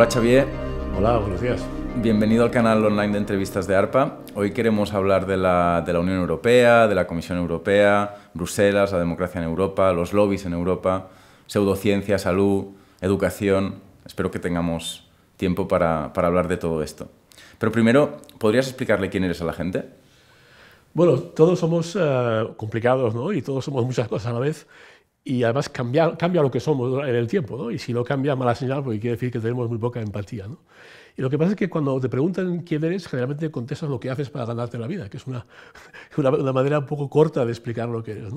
Hola Xavier. Hola, buenos días. Bienvenido al canal online de entrevistas de ARPA. Hoy queremos hablar de la, Unión Europea, de la Comisión Europea, Bruselas, la democracia en Europa, los lobbies en Europa, pseudociencia, salud, educación. Espero que tengamos tiempo para, hablar de todo esto. Pero primero, ¿podrías explicarle quién eres a la gente? Bueno, todos somos eh, complicados, Y todos somos muchas cosas a la vez y además cambia cambia lo que somos en el tiempo, y si no cambia, mala señal, porque quiere decir que tenemos muy poca empatía. Y lo que pasa es que cuando te preguntan quién eres, generalmente contestas lo que haces para ganarte la vida, que es una, una, manera un poco corta de explicar lo que eres.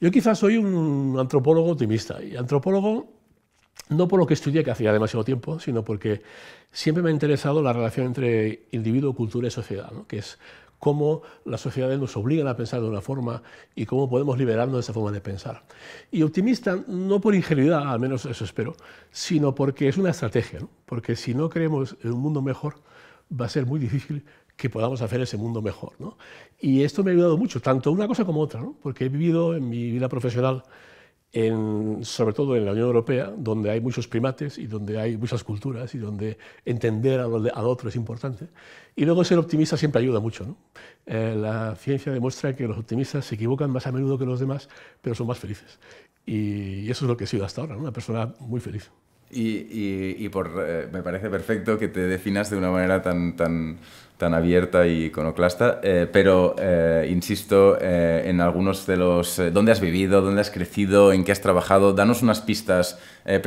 Yo quizás soy un antropólogo optimista, y antropólogo no por lo que estudié, que hacía demasiado tiempo, sino porque siempre me ha interesado la relación entre individuo, cultura y sociedad, que es cómo las sociedades nos obligan a pensar de una forma y cómo podemos liberarnos de esa forma de pensar. Y optimista no por ingenuidad, al menos eso espero, sino porque es una estrategia, porque si no creemos en un mundo mejor, va a ser muy difícil que podamos hacer ese mundo mejor. Y esto me ha ayudado mucho, tanto una cosa como otra, porque he vivido en mi vida profesional sobre todo en la Unión Europea, donde hay muchos primates y donde hay muchas culturas y donde entender al otro es importante. Y luego ser optimista siempre ayuda mucho. Eh, la ciencia demuestra que los optimistas se equivocan más a menudo que los demás, pero son más felices. Y, eso es lo que he sido hasta ahora, una persona muy feliz. Y, y, por, eh, me parece perfecto que te definas de una manera tan, tan tan abierta y iconoclasta, eh, pero eh, insisto eh, en algunos de los... ¿Dónde has vivido? ¿Dónde has crecido? ¿En qué has trabajado? Danos unas pistas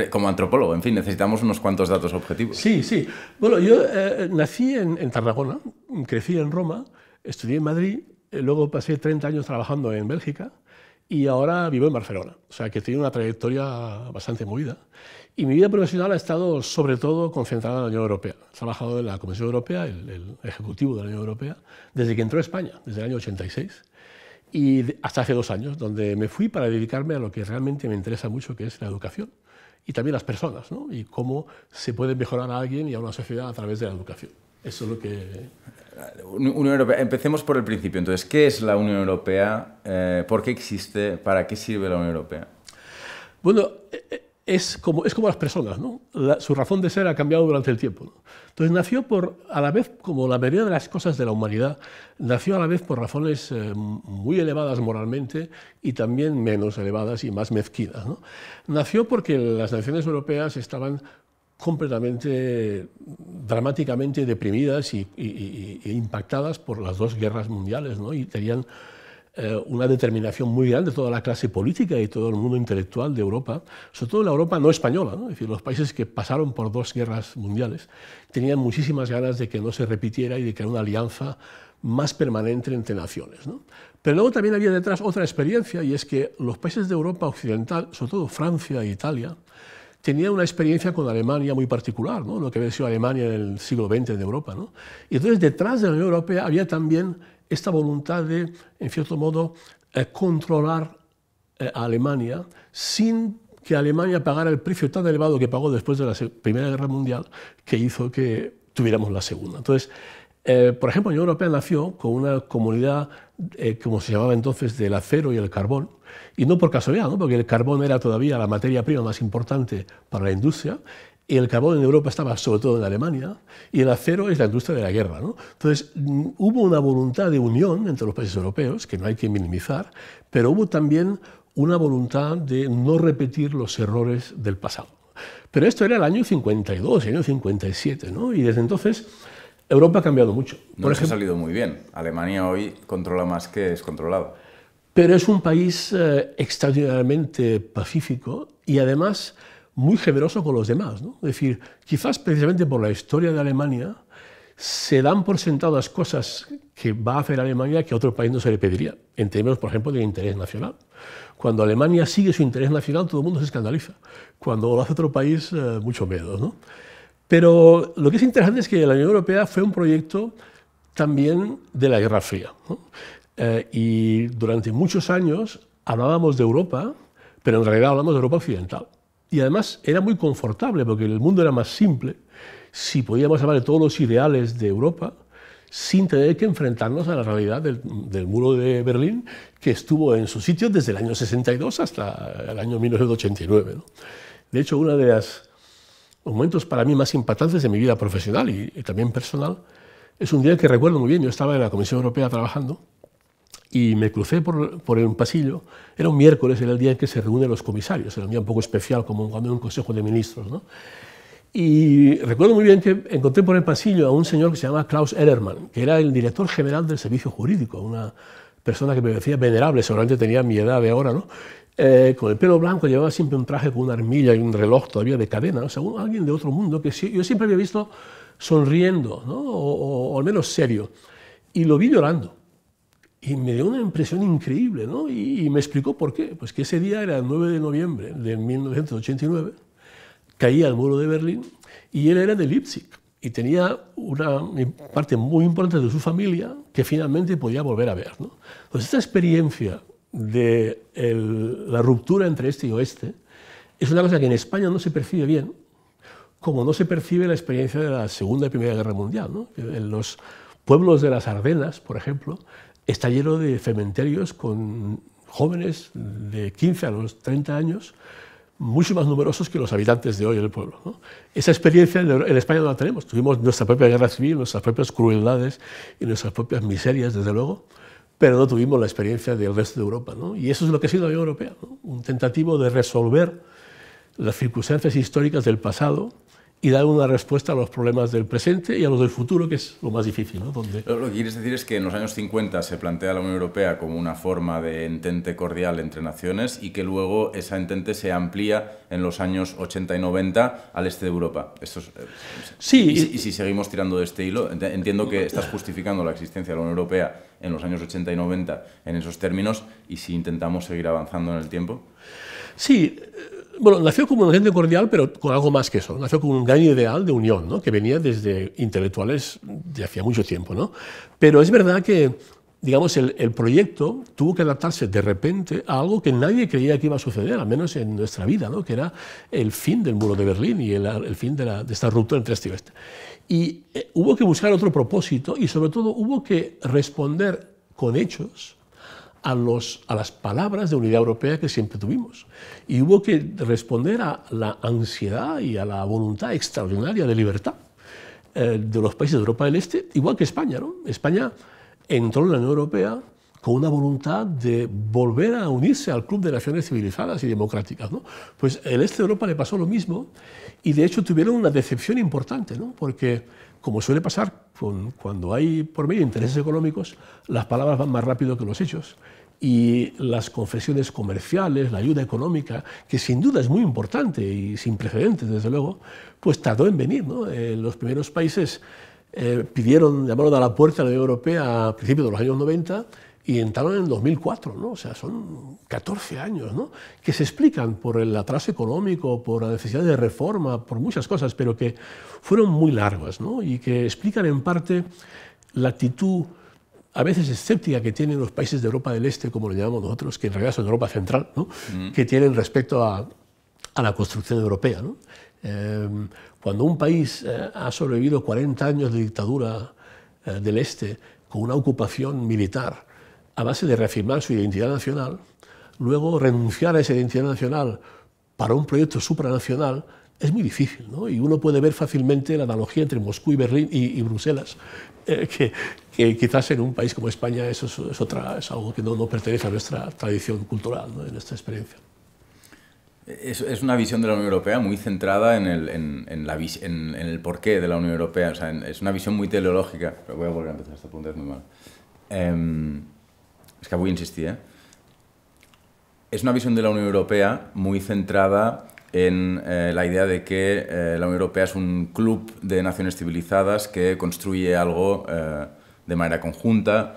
como antropólogo, en fin, necesitamos unos cuantos datos objetivos. Sí, sí. Bueno, yo nací en, en, Tarragona, crecí en Roma, estudié en Madrid, luego pasé 30 años trabajando en Bélgica y ahora vivo en Barcelona, o sea que tiene una trayectoria bastante movida. Y mi vida profesional ha estado sobre todo concentrada en la Unión Europea. He trabajado en la Comisión Europea, el, Ejecutivo de la Unión Europea, desde que entró a España, desde el año 86, y hasta hace dos años, donde me fui para dedicarme a lo que realmente me interesa mucho, que es la educación y también las personas, ¿no? y cómo se puede mejorar a alguien y a una sociedad a través de la educación. Eso es lo que... Unión Europea. Empecemos por el principio. Entonces, ¿qué es la Unión Europea? Eh, ¿Por qué existe? ¿Para qué sirve la Unión Europea? Bueno, eh, eh, es como, es como las personas, ¿no? su razón de ser ha cambiado durante el tiempo. Entonces nació por, a la vez, como la mayoría de las cosas de la humanidad, nació a la vez por razones eh, muy elevadas moralmente y también menos elevadas y más mezquinas. Nació porque las naciones europeas estaban completamente, dramáticamente deprimidas y, impactadas por las dos guerras mundiales, ¿no? y tenían eh, una determinación muy grande de toda la clase política y todo el mundo intelectual de Europa, sobre todo la Europa no española, es decir, los países que pasaron por dos guerras mundiales, tenían muchísimas ganas de que no se repitiera y de crear una alianza más permanente entre naciones. Pero luego también había detrás otra experiencia y es que los países de Europa occidental, sobre todo Francia e Italia, tenían una experiencia con Alemania muy particular, lo que había sido Alemania en el siglo XX de Europa. Y entonces detrás de la Unión Europea había también esta voluntad de, en cierto modo, eh, controlar eh, a Alemania sin que Alemania pagara el precio tan elevado que pagó después de la Primera Guerra Mundial, que hizo que tuviéramos la Segunda. Entonces, eh, por ejemplo, la Unión Europea nació con una comunidad, como se llamaba entonces, del acero y el carbón, y no por casualidad, ¿no? porque el carbón era todavía la materia prima más importante para la industria, y el carbón en Europa estaba sobre todo en Alemania y el acero es la industria de la guerra. ¿no? Entonces mm, hubo una voluntad de unión entre los países europeos, que no hay que minimizar, pero hubo también una voluntad de no repetir los errores del pasado. Pero esto era el año 52, el año 57, y desde entonces Europa ha cambiado mucho. No Por ha salido muy bien. Alemania hoy controla más que es controlado. Pero es un país eh, extraordinariamente pacífico y además muy generoso con los demás. Es decir, quizás precisamente por la historia de Alemania se dan por sentadas cosas que va a hacer Alemania que a otro país no se le pediría, en términos, por ejemplo, de interés nacional. Cuando Alemania sigue su interés nacional, todo el mundo se escandaliza. Cuando lo hace otro país, eh, mucho menos. Pero lo que es interesante es que la Unión Europea fue un proyecto también de la Guerra Fría. Eh, y durante muchos años hablábamos de Europa, pero en realidad hablamos de Europa occidental. Y además era muy confortable porque el mundo era más simple si podíamos hablar de todos los ideales de Europa sin tener que enfrentarnos a la realidad del, muro de Berlín que estuvo en su sitio desde el año 62 hasta el año 1989. De hecho, uno de los momentos para mí más impactantes de mi vida profesional y también personal es un día que recuerdo muy bien. Yo estaba en la Comisión Europea trabajando y me crucé por, por, un pasillo. Era un miércoles, era el día en que se reúnen los comisarios, era un día un poco especial, como cuando hay un consejo de ministros. ¿no? Y recuerdo muy bien que encontré por el pasillo a un señor que se llamaba Klaus Ellermann, que era el director general del servicio jurídico, una persona que me decía venerable, seguramente tenía mi edad de ahora, ¿no? Eh, con el pelo blanco, llevaba siempre un traje con una armilla y un reloj todavía de cadena, o sea, alguien de otro mundo que yo siempre había visto sonriendo, ¿no? o al menos serio, y lo vi llorando. Y me dio una impresión increíble, ¿no? Y, me explicó por qué. Pues que ese día era el 9 de noviembre de 1989, caía el muro de Berlín y él era de Leipzig y tenía una parte muy importante de su familia que finalmente podía volver a ver. ¿no? Entonces, pues esta experiencia de la ruptura entre este y oeste es una cosa que en España no se percibe bien, como no se percibe la experiencia de la Segunda y Primera Guerra Mundial. ¿no? En los pueblos de las Ardenas, por ejemplo, está lleno de cementerios con jóvenes de 15 a los 30 años, mucho más numerosos que los habitantes de hoy del pueblo. Esa experiencia en España no la tenemos. Tuvimos nuestra propia guerra civil, nuestras propias crueldades y nuestras propias miserias, desde luego, pero no tuvimos la experiencia del resto de Europa. Y eso es lo que ha sido la Unión Europea, un tentativo de resolver las circunstancias históricas del pasado y dar una respuesta a los problemas del presente y a los del futuro, que es lo más difícil. Lo que quieres decir es que en los años 50 se plantea la Unión Europea como una forma de entente cordial entre naciones y que luego esa entente se amplía en los años 80 y 90 al este de Europa. Eh, sí, y, y si seguimos tirando de este hilo, entiendo que estás justificando la existencia de la Unión Europea en los años 80 y 90 en esos términos y si intentamos seguir avanzando en el tiempo. Sí, bueno, nació como un gente cordial, pero con algo más que eso. Nació con un gran ideal de unión, ¿no? que venía desde intelectuales de hacía mucho tiempo. ¿no? Pero es verdad que digamos, el, proyecto tuvo que adaptarse de repente a algo que nadie creía que iba a suceder, al menos en nuestra vida, ¿no? que era el fin del muro de Berlín y el, fin de, esta ruptura entre este y Y eh, hubo que buscar otro propósito y sobre todo hubo que responder con hechos a, los, a las palabras de unidad europea que siempre tuvimos. Y hubo que responder a la ansiedad y a la voluntad extraordinaria de libertad eh, de los países de Europa del Este, igual que España. ¿no? España entró en la Unión Europea con una voluntad de volver a unirse al Club de Naciones Civilizadas y Democráticas. ¿no? Pues el este de Europa le pasó lo mismo y de hecho tuvieron una decepción importante, ¿no? porque como suele pasar con, cuando hay por medio intereses económicos, las palabras van más rápido que los hechos y las confesiones comerciales, la ayuda económica, que sin duda es muy importante y sin precedentes, desde luego, pues tardó en venir. Eh, los primeros países eh, pidieron, llamaron a la puerta de la Unión Europea a principios de los años 90 y entraron en 2004, ¿no? o sea, son 14 años, ¿no? que se explican por el atraso económico, por la necesidad de reforma, por muchas cosas, pero que fueron muy largas ¿no? y que explican en parte la actitud a veces escéptica que tienen los países de Europa del Este, como lo llamamos nosotros, que en realidad son Europa Central, ¿no? que tienen respecto a, a la construcción europea. ¿no? Em, cuando un país eh, ha sobrevivido 40 años de dictadura eh, del Este, con una ocupación militar, a base de reafirmar su identidad nacional, luego renunciar a esa identidad nacional para un proyecto supranacional es muy difícil, Y uno puede ver fácilmente la analogía entre Moscú y Berlín y, Bruselas, eh, que, quizás en un país como España eso es, otra, es algo que no, pertenece a nuestra tradición cultural, ¿no? en nuestra experiencia. Es, una visión de la Unión Europea muy centrada en el, porqué de la Unión Europea, o sea, es una visión muy teleológica, voy a volver a empezar, este punto es muy mal. Em, es que insistir, eh? una visión de la Unión Europea muy centrada en eh, la idea de que eh, la Unión Europea es un club de naciones civilizadas que construye algo eh, de manera conjunta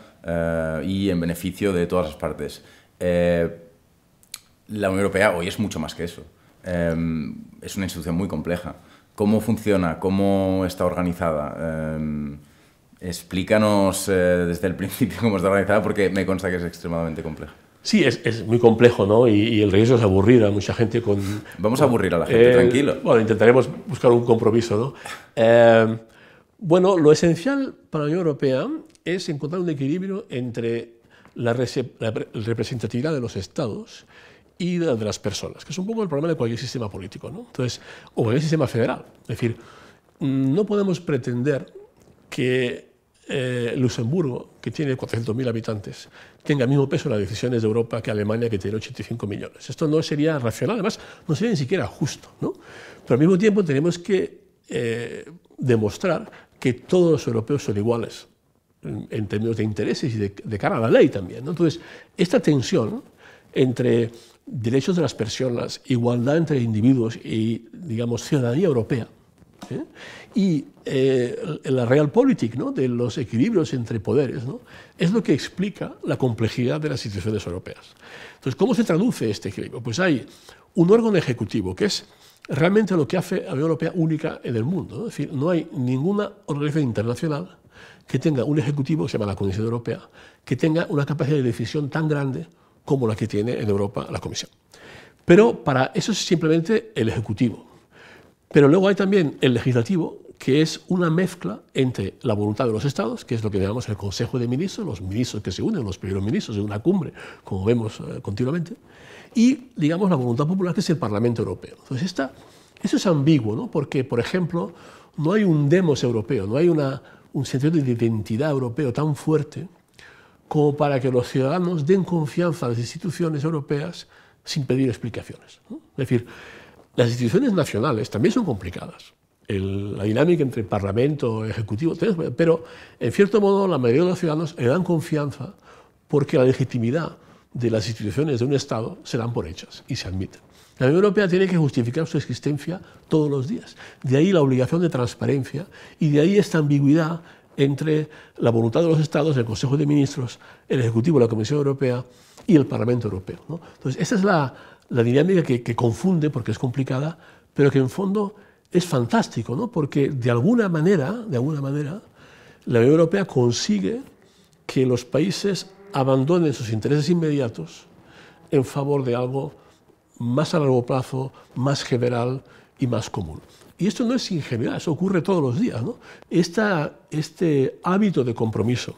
y en beneficio de todas las partes. la Unión Europea hoy es mucho más que eso. es una institución muy compleja. ¿Cómo funciona? ¿Cómo está organizada? Explícanos eh, desde el principio cómo está organizada, porque me consta que es extremadamente complejo. Sí, es, es, muy complejo, ¿no? Y, el riesgo es aburrir a mucha gente con... Vamos a aburrir a la gente, tranquilo. Bueno, intentaremos buscar un compromiso, ¿no? Eh, bueno, lo esencial para la Unión Europea es encontrar un equilibrio entre la, representatividad de los estados y de, de las personas, que es un poco el problema de cualquier sistema político, ¿no? Entonces, o cualquier sistema federal. Es decir, no podemos pretender que eh, Luxemburgo, que tiene 400.000 habitantes, tenga el mismo peso en las decisiones de Europa que Alemania, que tiene 85 millones. Esto no sería racional, además, no sería ni siquiera justo. ¿no? Pero al mismo tiempo tenemos que eh, demostrar que todos los europeos son iguales en, términos de intereses y de, cara a la ley también. Entonces, esta tensión entre derechos de las personas, igualdad entre individuos y, digamos, ciudadanía europea, y eh, la realpolitik ¿no? de los equilibrios entre poderes ¿no? es lo que explica la complejidad de las instituciones europeas. Entonces, ¿cómo se traduce este equilibrio? Pues hay un órgano ejecutivo que es realmente lo que hace a la Unión Europea única en el mundo. Es decir, no hay ninguna organización internacional que tenga un ejecutivo, que se llama la Comisión Europea, que tenga una capacidad de decisión tan grande como la que tiene en Europa la Comisión. Pero para eso es simplemente el Ejecutivo. Pero luego hay también el legislativo, que es una mezcla entre la voluntad de los estados, que es lo que llamamos el Consejo de Ministros, los ministros que se unen, los primeros ministros en una cumbre, como vemos eh, continuamente, y, digamos, la voluntad popular, que es el Parlamento Europeo. Entonces, eso es ambiguo, porque, por ejemplo, no hay un demos europeo, no hay un sentido de identidad europeo tan fuerte como para que los ciudadanos den confianza a las instituciones europeas sin pedir explicaciones. Es decir, las instituciones nacionales también son complicadas. la dinámica entre Parlamento, Ejecutivo, pero en cierto modo la mayoría de los ciudadanos le dan confianza porque la legitimidad de las instituciones de un Estado se dan por hechas y se admiten. La Unión Europea tiene que justificar su existencia todos los días. De ahí la obligación de transparencia y de ahí esta ambigüedad entre la voluntad de los Estados, el Consejo de Ministros, el Ejecutivo, la Comisión Europea y el Parlamento Europeo. Entonces, esa es la, la dinámica que, confunde, porque es complicada, pero que en fondo es fantástico, ¿no? porque de alguna manera, de alguna manera, la Unión Europea consigue que los países abandonen sus intereses inmediatos en favor de algo más a largo plazo, más general y más común. Y esto no es ingenuidad, eso ocurre todos los días. ¿no? este hábito de compromiso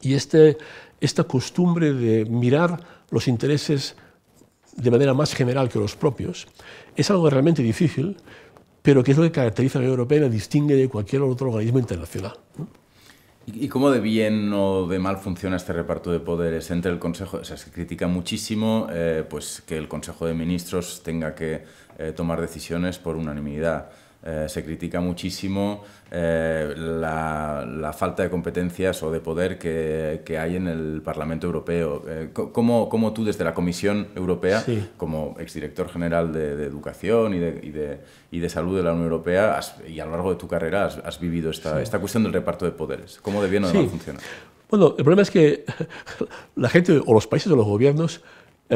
y este, esta costumbre de mirar los intereses de manera más general que los propios, es algo realmente difícil, pero que es lo que caracteriza a la Unión Europea y la distingue de cualquier otro organismo internacional. ¿Y cómo de bien o de mal funciona este reparto de poderes entre el Consejo? se critica muchísimo eh, pues que el Consejo de Ministros tenga que eh, tomar decisiones por unanimidad. Eh, se critica muchísimo eh, la, falta de competencias o de poder que, hay en el Parlamento Europeo. Eh, ¿cómo, tú desde la Comisión Europea, como exdirector general de, Educación y de, Salud de la Unión Europea, y a lo largo de tu carrera has, vivido esta, cuestión del reparto de poderes? ¿Cómo de bien funciona? Bueno, el problema es que la gente o los países o los gobiernos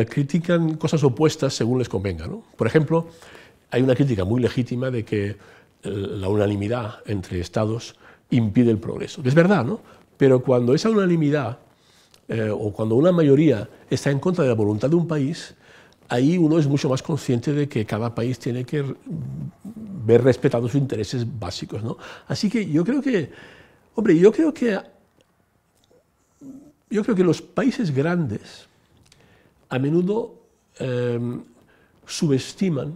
critican cosas opuestas según les convenga. Por ejemplo, hay una crítica muy legítima de que eh, la unanimidad entre Estados impide el progreso. Es verdad, ¿no? Pero cuando esa unanimidad eh, o cuando una mayoría está en contra de la voluntad de un país, ahí uno es mucho más consciente de que cada país tiene que ver respetados sus intereses básicos. ¿no? Así que yo creo que, hombre, yo creo que, yo creo que los países grandes a menudo eh, subestiman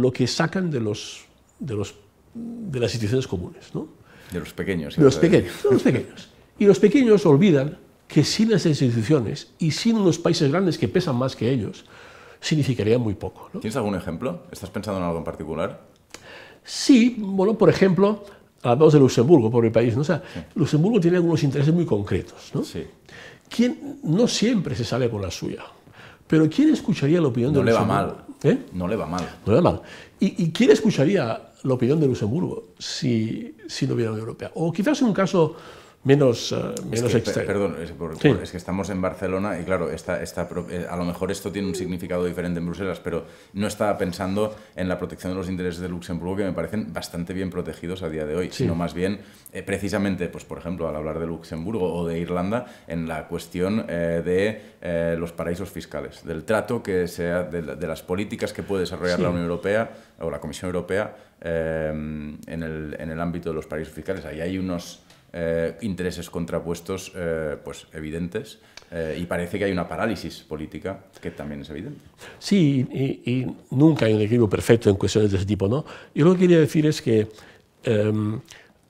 lo que sacan de, los, de, los, de las instituciones comunes. ¿no? De los pequeños. De los pequeños, los pequeños. Y los pequeños olvidan que sin las instituciones y sin unos países grandes que pesan más que ellos, significaría muy poco. ¿Tienes algún ejemplo? ¿Estás pensando en algo en particular? Sí, bueno, por ejemplo, hablamos de Luxemburgo, por el país, ¿no? O Luxemburgo tiene algunos intereses muy concretos, ¿no? Sí. Quien no siempre se sale con la suya, pero ¿quién escucharía la opinión de Luxemburgo? No le va mal. ¿Eh? No le va mal. No le va mal. ¿Y, quién escucharía la opinión de Luxemburgo si, si no hubiera la Unión Europea? O quizás en un caso menos, eh, menos es Perdón, es, que estamos en Barcelona y claro, esta, esta, eh, a lo mejor esto tiene un significado diferente en Bruselas, pero no estaba pensando en la protección de los intereses de Luxemburgo, que me parecen bastante bien protegidos a día de hoy, sino más bien, eh, precisamente, pues por ejemplo, al hablar de Luxemburgo o de Irlanda, en la cuestión de los paraísos fiscales, del trato que sea, de, las políticas que puede desarrollar la Unión Europea o la Comisión Europea en el, en el ámbito de los paraísos fiscales. Ahí hay unos eh, intereses contrapuestos eh, pues evidentes eh, y parece que hay una parálisis política que también es evidente. Sí, y, nunca hay un equilibrio perfecto en cuestiones de ese tipo. ¿no? Yo lo que quería decir es que em,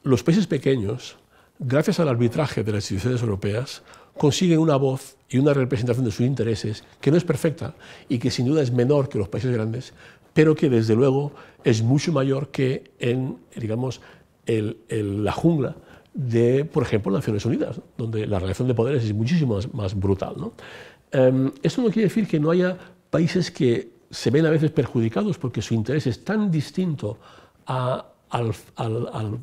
los países pequeños, gracias al arbitraje de las instituciones europeas, consiguen una voz y una representación de sus intereses que no es perfecta y que sin duda es menor que los países grandes, pero que desde luego es mucho mayor que en, digamos, la jungla de, por ejemplo, Naciones Unidas, donde la relación de poderes es muchísimo más, brutal. ¿no? Em, esto no quiere decir que no haya países que se ven a veces perjudicados porque su interés es tan distinto al,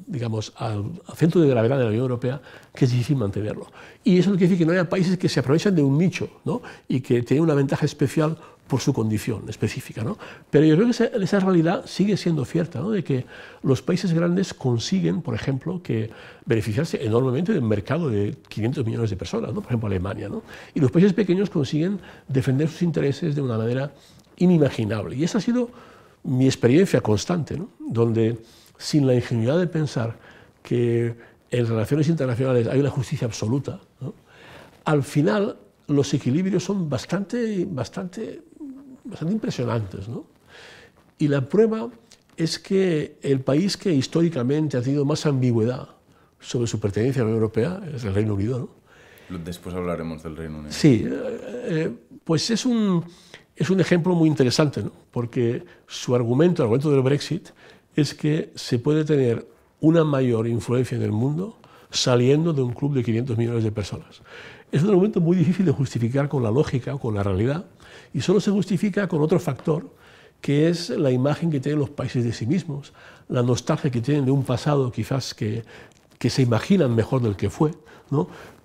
digamos, al centro de gravedad de la Unión Europea que es difícil mantenerlo. Y eso no quiere decir que no haya países que se aprovechan de un nicho y que tienen una ventaja especial por su condición específica. ¿no? Pero yo creo que esa, realidad sigue siendo cierta, ¿no? de que los países grandes consiguen, por ejemplo, que beneficiarse enormemente del mercado de 500 millones de personas, ¿no? por ejemplo Alemania, ¿no? y los países pequeños consiguen defender sus intereses de una manera inimaginable. Y esa ha sido mi experiencia constante, ¿no? donde sin la ingenuidad de pensar que en relaciones internacionales hay una justicia absoluta, al final los equilibrios son bastante, bastante bastante impresionantes. ¿no? Y la prueba es que el país que históricamente ha tenido más ambigüedad sobre su pertenencia a la Unión Europea es el Reino Unido. ¿no? Después hablaremos del Reino Unido. Sí, eh, eh, pues es un, es un ejemplo muy interesante, ¿no? porque su argumento, el argumento del Brexit, es que se puede tener una mayor influencia en el mundo saliendo de un club de 500 millones de personas. Es un argumento muy difícil de justificar con la lógica o con la realidad, y solo se justifica con otro factor, que es la imagen que tienen los países de sí mismos, la nostalgia que tienen de un pasado quizás que, se imaginan mejor del que fue,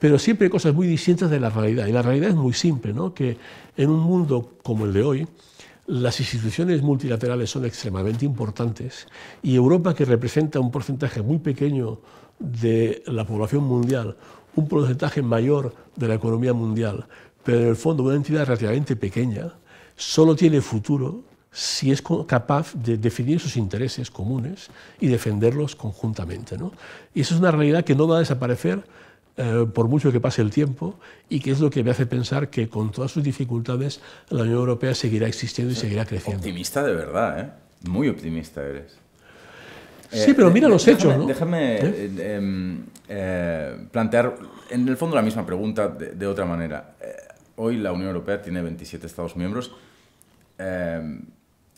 pero siempre cosas muy distintas de la realidad. Y la realidad es muy simple, que en un mundo como el de hoy, las instituciones multilaterales son extremadamente importantes y Europa, que representa un porcentaje muy pequeño de la población mundial, un porcentaje mayor de la economía mundial, pero en el fondo, una entidad relativamente pequeña solo tiene futuro si es capaz de definir sus intereses comunes y defenderlos conjuntamente. Y eso es una realidad que no va a desaparecer eh, por mucho que pase el tiempo y que es lo que me hace pensar que con todas sus dificultades la Unión Europea seguirá existiendo y seguirá creciendo. Optimista de verdad, ¿eh? muy optimista eres. Sí, pero eh, mira los hechos, ¿no? Déjame ¿Eh? Em, plantear, en el fondo, la misma pregunta de otra manera hoy la Unión Europea tiene 27 Estados miembros. Eh,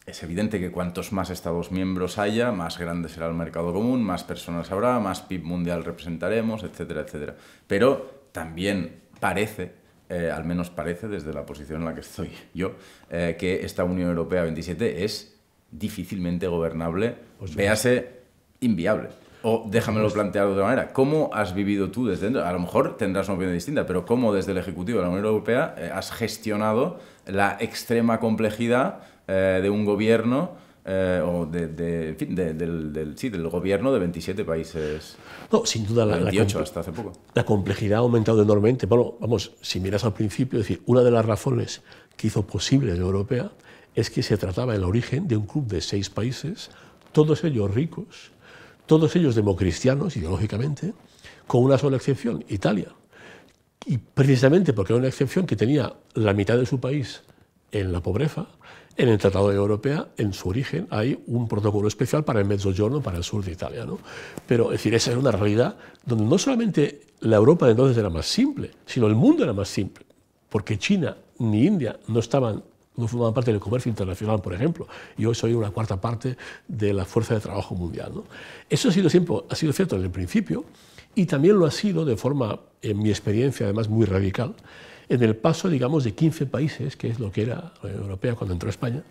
es evidente que cuantos más Estados miembros haya, más grande será el mercado común, más personas habrá, más PIB mundial representaremos, etcétera, etcétera. Pero también parece, eh, al menos parece desde la posición en la que estoy yo, eh, que esta Unión Europea 27 es difícilmente gobernable, véase inviable. O déjamelo pues- planteado de otra manera. ¿Cómo has vivido tú desde dentro? A lo mejor tendrás una opinión distinta, pero ¿cómo desde el Ejecutivo de la Unión Europea eh, has gestionado la extrema complejidad eh, de un gobierno eh, o de, del, del, del gobierno de 27 países. No, sin duda la, hace poco. La complejidad ha aumentado enormemente. Bueno, vamos, si miras al principio, decir, una de las razones que hizo posible la Unión Europea es que se trataba el origen de un club de seis países, todos ellos ricos, todos ellos democristianos ideológicamente, con una sola excepción, Italia. Y precisamente porque era una excepción que tenía la mitad de su país en la pobreza, en el Tratado de Europa, en su origen, hay un protocolo especial para el Mezzogiorno, para el sur de Italia. Pero es decir, esa era una realidad donde no solamente la Europa de entonces era más simple, sino el mundo era más simple, porque China ni India no estaban no formaban parte del comercio internacional, por ejemplo, y hoy soy una cuarta parte de la fuerza de trabajo mundial. Eso ha sido, siempre, ha sido cierto en el principio y también lo ha sido de forma, en mi experiencia además, muy radical, en el paso, digamos, de 15 países, que es lo que era la Unión Europea cuando entró a España,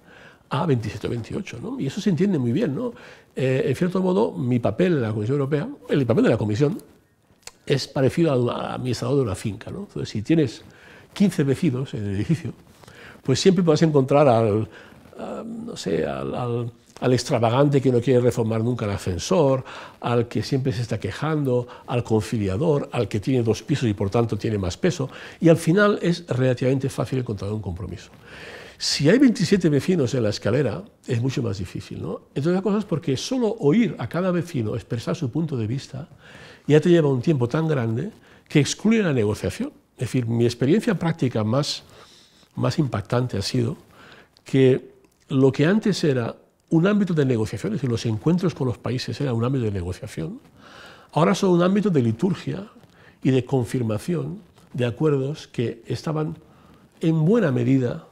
a 27 o 28. ¿no? Y eso se entiende muy bien. ¿no? Eh, en cierto modo, mi papel en la Comisión Europea, el papel de la Comisión, es parecido a, mi estado de una finca. ¿no? Entonces, si tienes 15 vecinos en el edificio, pues siempre vas a encontrar al, no sé, al, extravagante que no quiere reformar nunca el ascensor, al que siempre se está quejando, al conciliador, al que tiene dos pisos y por tanto tiene más peso, y al final es relativamente fácil encontrar un compromiso. Si hay 27 vecinos en la escalera, es mucho más difícil, ¿no? Entonces la cosa es porque solo oír a cada vecino expresar su punto de vista ya te lleva un tiempo tan grande que excluye la negociación. Es decir, mi experiencia práctica más más impactante ha sido que lo que antes era un ámbito de negociaciones y los encuentros con los países era un ámbito de negociación, ahora son un ámbito de liturgia y de confirmación de acuerdos que estaban en buena medida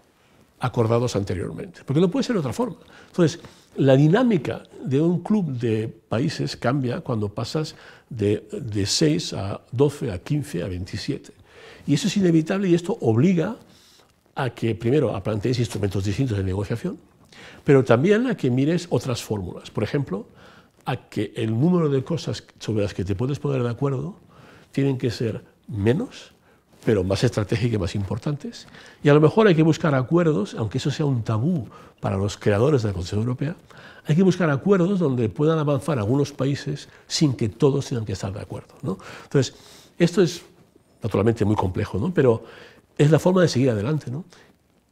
acordados anteriormente, porque no puede ser de otra forma. Entonces, la dinámica de un club de países cambia cuando pasas de, de 6 a 12, a 15, a 27. Y eso es inevitable y esto obliga a que primero plantees instrumentos distintos de negociación, pero también a que mires otras fórmulas. Por ejemplo, a que el número de cosas sobre las que te puedes poner de acuerdo tienen que ser menos, pero más estratégicas más importantes. Y a lo mejor hay que buscar acuerdos, aunque eso sea un tabú para los creadores de la Constitución Europea, hay que buscar acuerdos donde puedan avanzar algunos países sin que todos tengan que estar de acuerdo. Entonces, esto es naturalmente muy complejo, ¿no? pero es la forma de seguir adelante. ¿no?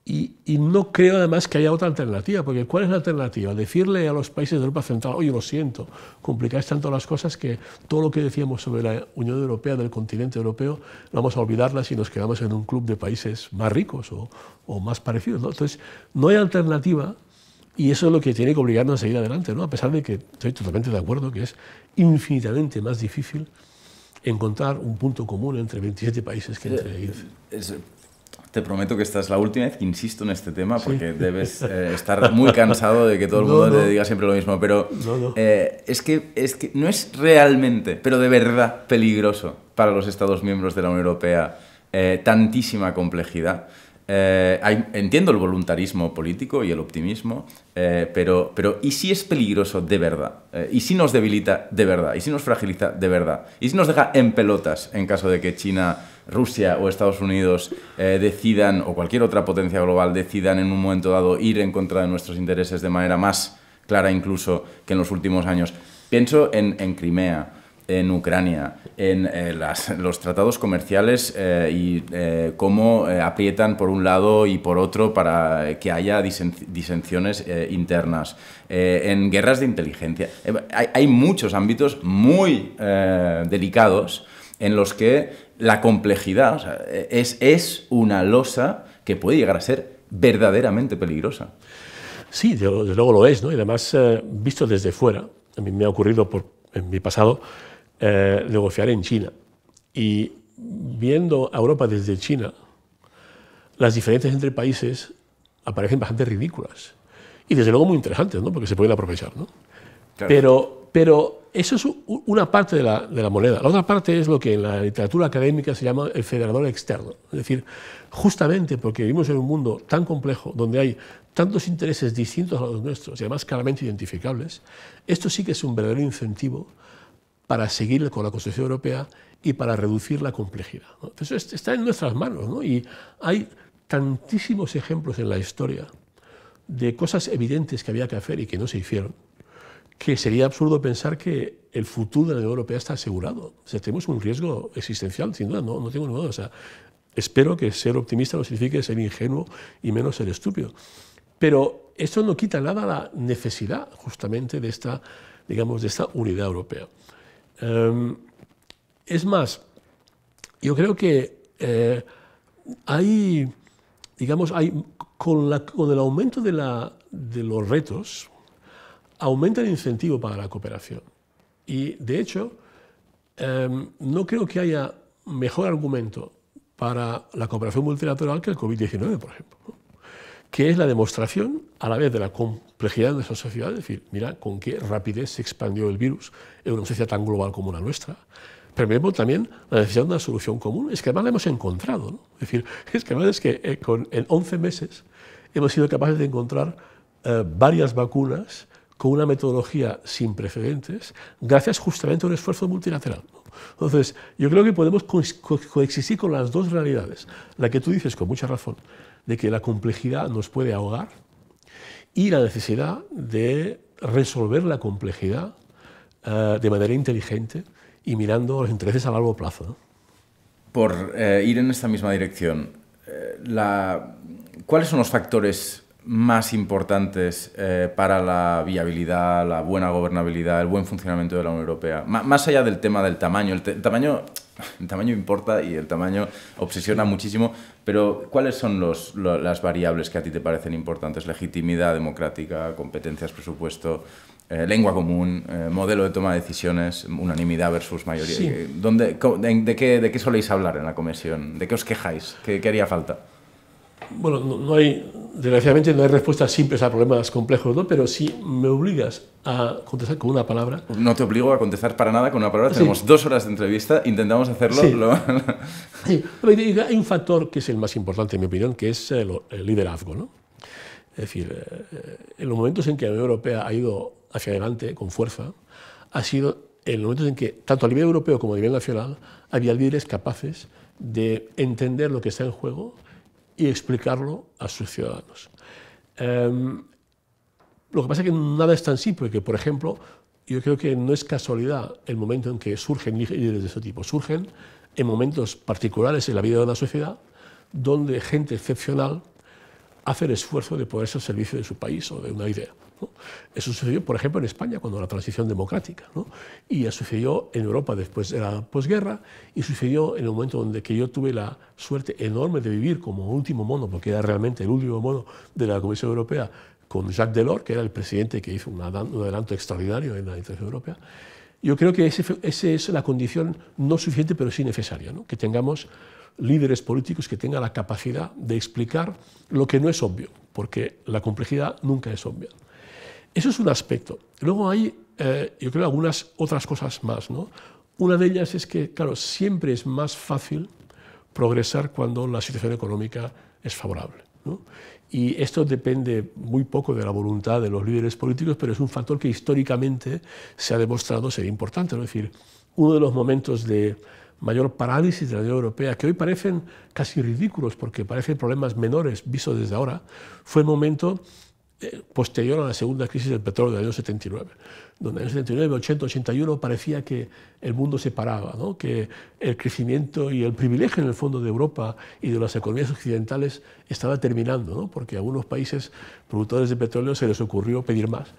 Y, no creo además que haya otra alternativa, porque ¿cuál es la alternativa? Decirle a los países de Europa Central, oye, lo siento, complicáis tanto las cosas que todo lo que decíamos sobre la Unión Europea, del continente europeo, vamos a olvidarlas si nos quedamos en un club de países más ricos o, más parecidos. ¿no? Entonces, no hay alternativa y eso es lo que tiene que obligarnos a seguir adelante, ¿no? a pesar de que estoy totalmente de acuerdo que es infinitamente más difícil encontrar un punto común entre 27 países que entre 15. Te prometo que esta es la última vez que insisto en este tema porque debes eh, estar muy cansado de que todo el mundo te diga siempre lo mismo, pero eh, es, que, es que no es realmente, pero de verdad peligroso para los Estados miembros de la Unión Europea eh, tantísima complejidad. entiendo el voluntarismo político y el optimismo, pero, pero ¿y si es peligroso de verdad? ¿Y si nos debilita de verdad? ¿Y si nos fragiliza de verdad? ¿Y si nos deja en pelotas en caso de que China Rusia o Estados Unidos eh, decidan, o cualquier otra potencia global, decidan en un momento dado ir en contra de nuestros intereses de manera más clara incluso que en los últimos años. Pienso en, Crimea, en Ucrania, en eh, los tratados comerciales eh, y cómo aprietan por un lado y por otro para que haya disensiones internas, en guerras de inteligencia. hay, muchos ámbitos muy delicados en los que la complejidad es, es una losa que puede llegar a ser verdaderamente peligrosa. Sí, desde luego lo es, ¿no? Y además, eh, visto desde fuera, a mí me ha ocurrido por, en mi pasado eh, negociar en China. Y viendo a Europa desde China, las diferencias entre países aparecen bastante ridículas. Y desde luego muy interesantes, ¿no? Porque se pueden aprovechar, ¿no? Pero eso es una parte de la, moneda. La otra parte es lo que en la literatura académica se llama el federador externo. Es decir, justamente porque vivimos en un mundo tan complejo, donde hay tantos intereses distintos a los nuestros y además claramente identificables, esto sí que es un verdadero incentivo para seguir con la Constitución Europea y para reducir la complejidad. Eso está en nuestras manos y hay tantísimos ejemplos en la historia de cosas evidentes que había que hacer y que no se hicieron que sería absurdo pensar que el futuro de la Unión Europea está asegurado. sea, tenemos un riesgo existencial, sin duda, no, no tengo ninguna duda. O sea, espero que ser optimista no signifique ser ingenuo y menos ser estúpido. Pero esto no quita nada la necesidad justamente de esta, digamos, de esta unidad europea. Em, es más, yo creo que eh, hay, digamos, hay, con, la, con el aumento de, la, de los retos, aumenta el incentivo para la cooperación. Y de hecho, em, no creo que haya mejor argumento para la cooperación multilateral que el COVID-19, por ejemplo, que es la demostración a la vez de la complejidad de nuestra sociedad, es decir, mira con qué rapidez se expandió el virus en una sociedad tan global como la nuestra, pero también la necesidad de una solución común, es que además la hemos encontrado, es decir, es que además es que eh, en 11 meses hemos sido capaces de encontrar eh, varias vacunas con una metodología sin precedentes, gracias justamente a un esfuerzo multilateral. Entonces, yo creo que podemos coexistir con las dos realidades. La que tú dices con mucha razón, de que la complejidad nos puede ahogar y la necesidad de resolver la complejidad eh, de manera inteligente y mirando los intereses a largo plazo. Por eh, ir en esta misma dirección, eh, la... ¿cuáles son los factores más importantes eh, para la viabilidad, la buena gobernabilidad, el buen funcionamiento de la Unión Europea? más allá del tema del tamaño, el, tamaño, el tamaño importa y el tamaño obsesiona muchísimo, pero ¿cuáles son las variables que a ti te parecen importantes? Legitimidad democrática, competencias, presupuesto, eh, lengua común, eh, modelo de toma de decisiones, unanimidad versus mayoría. de, qué, soléis hablar en la comisión? ¿De qué os quejáis? ¿Qué, qué haría falta? bueno, no, hay, desgraciadamente no hay respuestas simples a problemas complejos, ¿no? Pero si me obligas a contestar con una palabra... No te obligo a contestar para nada con una palabra. Tenemos dos horas de entrevista, intentamos hacerlo. Sí. hay un factor que es el más importante, en mi opinión, que es el, liderazgo, ¿no? Es decir, eh, en los momentos en que la Unión Europea ha ido hacia adelante con fuerza, ha sido en los momentos en que, tanto a nivel europeo como a nivel nacional, había líderes capaces de entender lo que está en juego y explicarlo a sus ciudadanos. Em, lo que pasa es que nada es tan simple que, por ejemplo, yo creo que no es casualidad el momento en que surgen líderes de este tipo. Surgen en momentos particulares en la vida de una sociedad donde gente excepcional hace el esfuerzo de ponerse al servicio de su país o de una idea. Eso sucedió, por ejemplo, en España, cuando la transición democrática, y sucedió en Europa después de la posguerra, y sucedió en el momento donde que yo tuve la suerte enorme de vivir como último mono, porque era realmente el último mono de la Comisión Europea, con Jacques Delors, que era el presidente que hizo un adelanto extraordinario en la integración europea. Yo creo que esa es la condición no suficiente, pero sí necesaria, que tengamos líderes políticos que tengan la capacidad de explicar lo que no es obvio, porque la complejidad nunca es obvia. Eso es un aspecto. Luego hay, eh, yo creo, algunas otras cosas más. ¿no? Una de ellas es que, claro, siempre es más fácil progresar cuando la situación económica es favorable. ¿no? Y esto depende muy poco de la voluntad de los líderes políticos, pero es un factor que históricamente se ha demostrado ser importante. Es decir, uno de los momentos de mayor parálisis de la Unión Europea, que hoy parecen casi ridículos porque parecen problemas menores visto desde ahora, fue el momento posterior a la segunda crisis del petróleo del año 79, donde en el 79, 80, 81 parecía que el mundo se paraba, que el crecimiento y el privilegio en el fondo de Europa y de las economías occidentales estaba terminando, porque a algunos países productores de petróleo se les ocurrió pedir más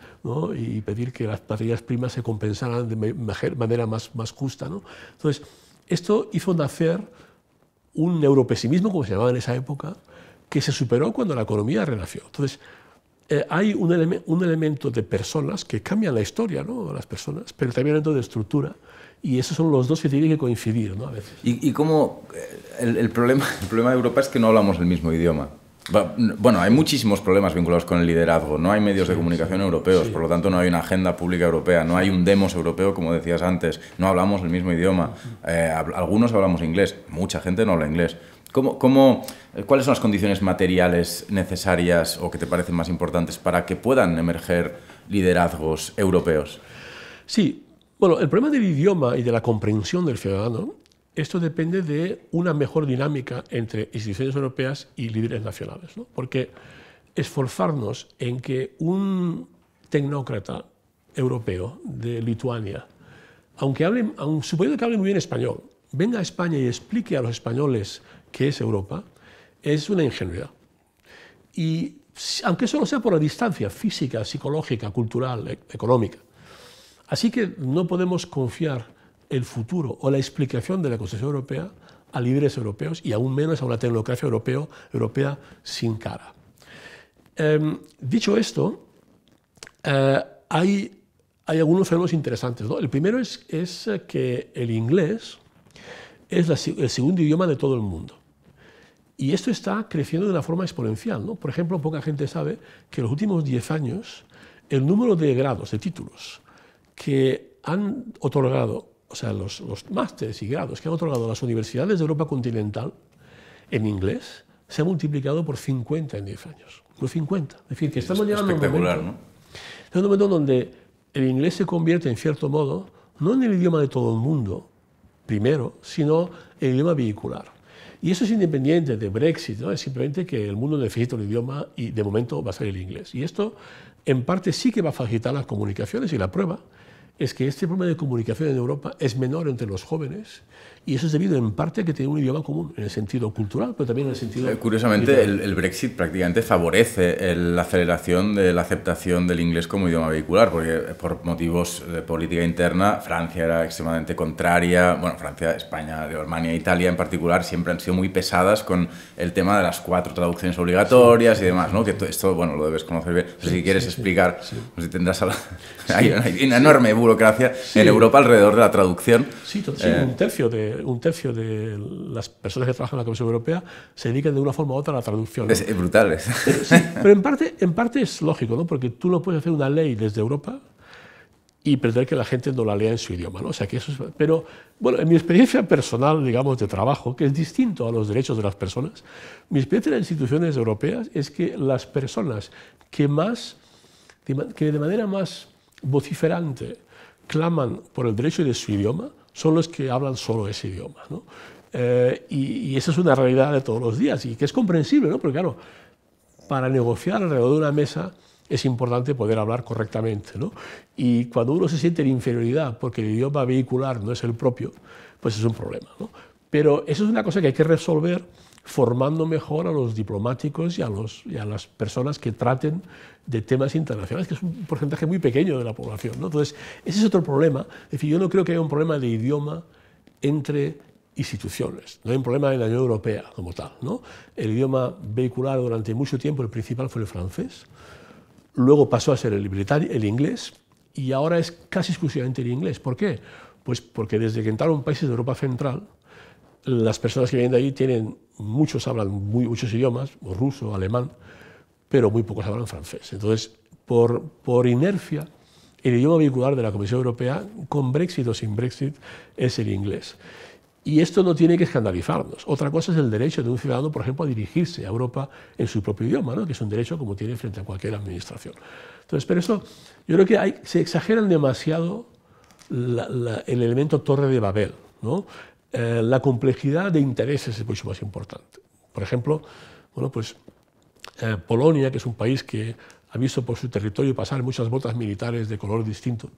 y pedir que las materias primas se compensaran de manera más, justa. Entonces, esto hizo nacer un europesimismo... como se llamaba en esa época, que se superó cuando la economía renació. Entonces, eh, hay un, elemento de personas que cambian la historia, ¿no? Las personas, pero también elemento de estructura. Y esos son los dos que tienen que coincidir, ¿no? A veces. ¿Y, cómo eh, el, problema, el problema de Europa es que no hablamos el mismo idioma? Bueno, hay muchísimos problemas vinculados con el liderazgo. No hay medios de comunicación europeos, por lo tanto no hay una agenda pública europea, no hay un demos europeo, como decías antes, no hablamos el mismo idioma. Eh, algunos hablamos inglés, mucha gente no habla inglés. ¿Cómo, cómo, cuáles son las condiciones materiales necesarias o que te parecen más importantes para que puedan emerger liderazgos europeos? Sí, bueno, el problema del idioma y de la comprensión del ciudadano, esto depende de una mejor dinámica entre instituciones europeas y líderes nacionales, porque esforzarnos en que un tecnócrata europeo de Lituania, aunque hable, aun suponiendo que hable muy bien español, venga a España y explique a los españoles que es Europa, es una ingenuidad. Y aunque solo sea por la distancia física, psicológica, cultural, e, económica. Así que no podemos confiar el futuro o la explicación de la construcción Europea a líderes europeos y aún menos a una tecnocracia europeo, europea sin cara. Em, dicho esto, eh, hay, hay, algunos fenómenos interesantes. El primero es, es, que el inglés es el segundo idioma de todo el mundo. Y esto está creciendo de una forma exponencial. ¿no? Por ejemplo, poca gente sabe que en los últimos 10 años el número de grados, de títulos, que han otorgado, o sea, los, másteres y grados que han otorgado las universidades de Europa continental en inglés, se ha multiplicado por 50 en 10 años. Por 50. Es decir, que estamos llegando a un momento, un momento donde el inglés se convierte, en cierto modo, no en el idioma de todo el mundo, primero, sino en el idioma vehicular. Y eso es independiente de Brexit, ¿no? es simplemente que el mundo necesita un idioma y de momento va a ser el inglés. Y esto en parte sí que va a facilitar las comunicaciones y la prueba es que este problema de comunicación en Europa es menor entre los jóvenes y eso es debido en parte a que tiene un idioma común, en el sentido cultural, pero también en el sentido... Eh, curiosamente, el, Brexit prácticamente favorece eh, la aceleración de la aceptación del inglés como idioma vehicular, porque eh, por motivos de política interna, Francia era extremadamente contraria, bueno, Francia, España, Alemania, Italia en particular, siempre han sido muy pesadas con el tema de las cuatro traducciones obligatorias y demás, ¿no? Que esto, bueno, lo debes conocer bien. si quieres explicar, no sé si tendrás... A la... hay, una, enorme burocracia en Europa alrededor de la traducción. Sí, un tercio de un tercio de las personas que trabajan en la Comisión Europea se dedican de una forma u otra a la traducción. Es brutal. pero en parte, en parte es lógico, ¿no? porque tú no puedes hacer una ley desde Europa y pretender que la gente no la lea en su idioma. ¿no? sea, que eso pero, bueno, en mi experiencia personal, digamos, de trabajo, que es distinto a los derechos de las personas, mi experiencia en las instituciones europeas es que las personas que más, que de manera más vociferante claman por el derecho de su idioma, son los que hablan solo ese idioma. Eh, y, esa es una realidad de todos los días y que es comprensible, ¿no? porque claro, para negociar alrededor de una mesa es importante poder hablar correctamente. Y cuando uno se siente en inferioridad porque el idioma vehicular no es el propio, pues es un problema. Pero eso es una cosa que hay que resolver formando mejor a los diplomáticos y a, los, a las personas que traten de temas internacionales, que es un porcentaje muy pequeño de la población. ¿no? Entonces, ese es otro problema. Es decir, yo no creo que haya un problema de idioma entre instituciones. No hay un problema en la Unión Europea como tal. ¿no? El idioma vehicular durante mucho tiempo, el principal fue el francés, luego pasó a ser el, el inglés y ahora es casi exclusivamente el inglés. ¿Por qué? Pues porque desde que entraron países de Europa Central, las personas que vienen de ahí tienen, muchos hablan muchos idiomas, ruso, alemán, pero muy pocos hablan francés. Entonces, por, por inercia, el idioma vehicular de la Comisión Europea, con Brexit o sin Brexit, es el inglés. Y esto no tiene que escandalizarnos. Otra cosa es el derecho de un ciudadano, por ejemplo, a dirigirse a Europa en su propio idioma, que es un derecho como tiene frente a cualquier administración. Entonces, pero eso, yo creo que se exageran demasiado el elemento torre de Babel. ¿no? Eh, la complejidad de intereses es mucho más importante. Por ejemplo, bueno, pues, eh, Polonia, que es un país que ha visto por su territorio pasar muchas botas militares de color distinto,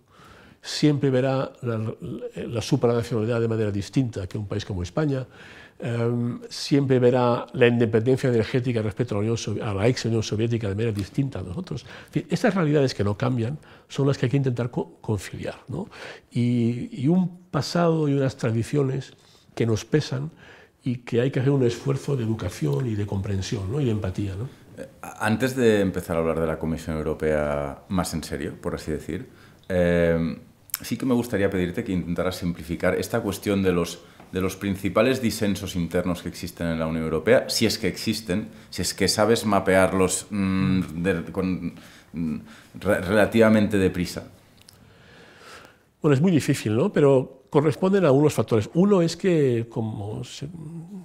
siempre verá la, supranacionalidad de manera distinta que un país como España, em, siempre verá la independencia energética respecto a la, ex Unión Soviética de manera distinta a nosotros. estas realidades que no cambian son las que hay que intentar conciliar. y, un pasado y unas tradiciones que nos pesan y que hay que hacer un esfuerzo de educación y de comprensión ¿no? y de empatía. Eh, antes de empezar a hablar de la Comisión Europea más en serio, por así decir, eh, sí que me gustaría pedirte que intentaras simplificar esta cuestión de los, de los principales disensos internos que existen en la Unión Europea, si es que existen, si es que sabes mapearlos mm, mm, relativamente deprisa. Bueno, es muy difícil, ¿no? Pero corresponden a unos factores. Uno es que, como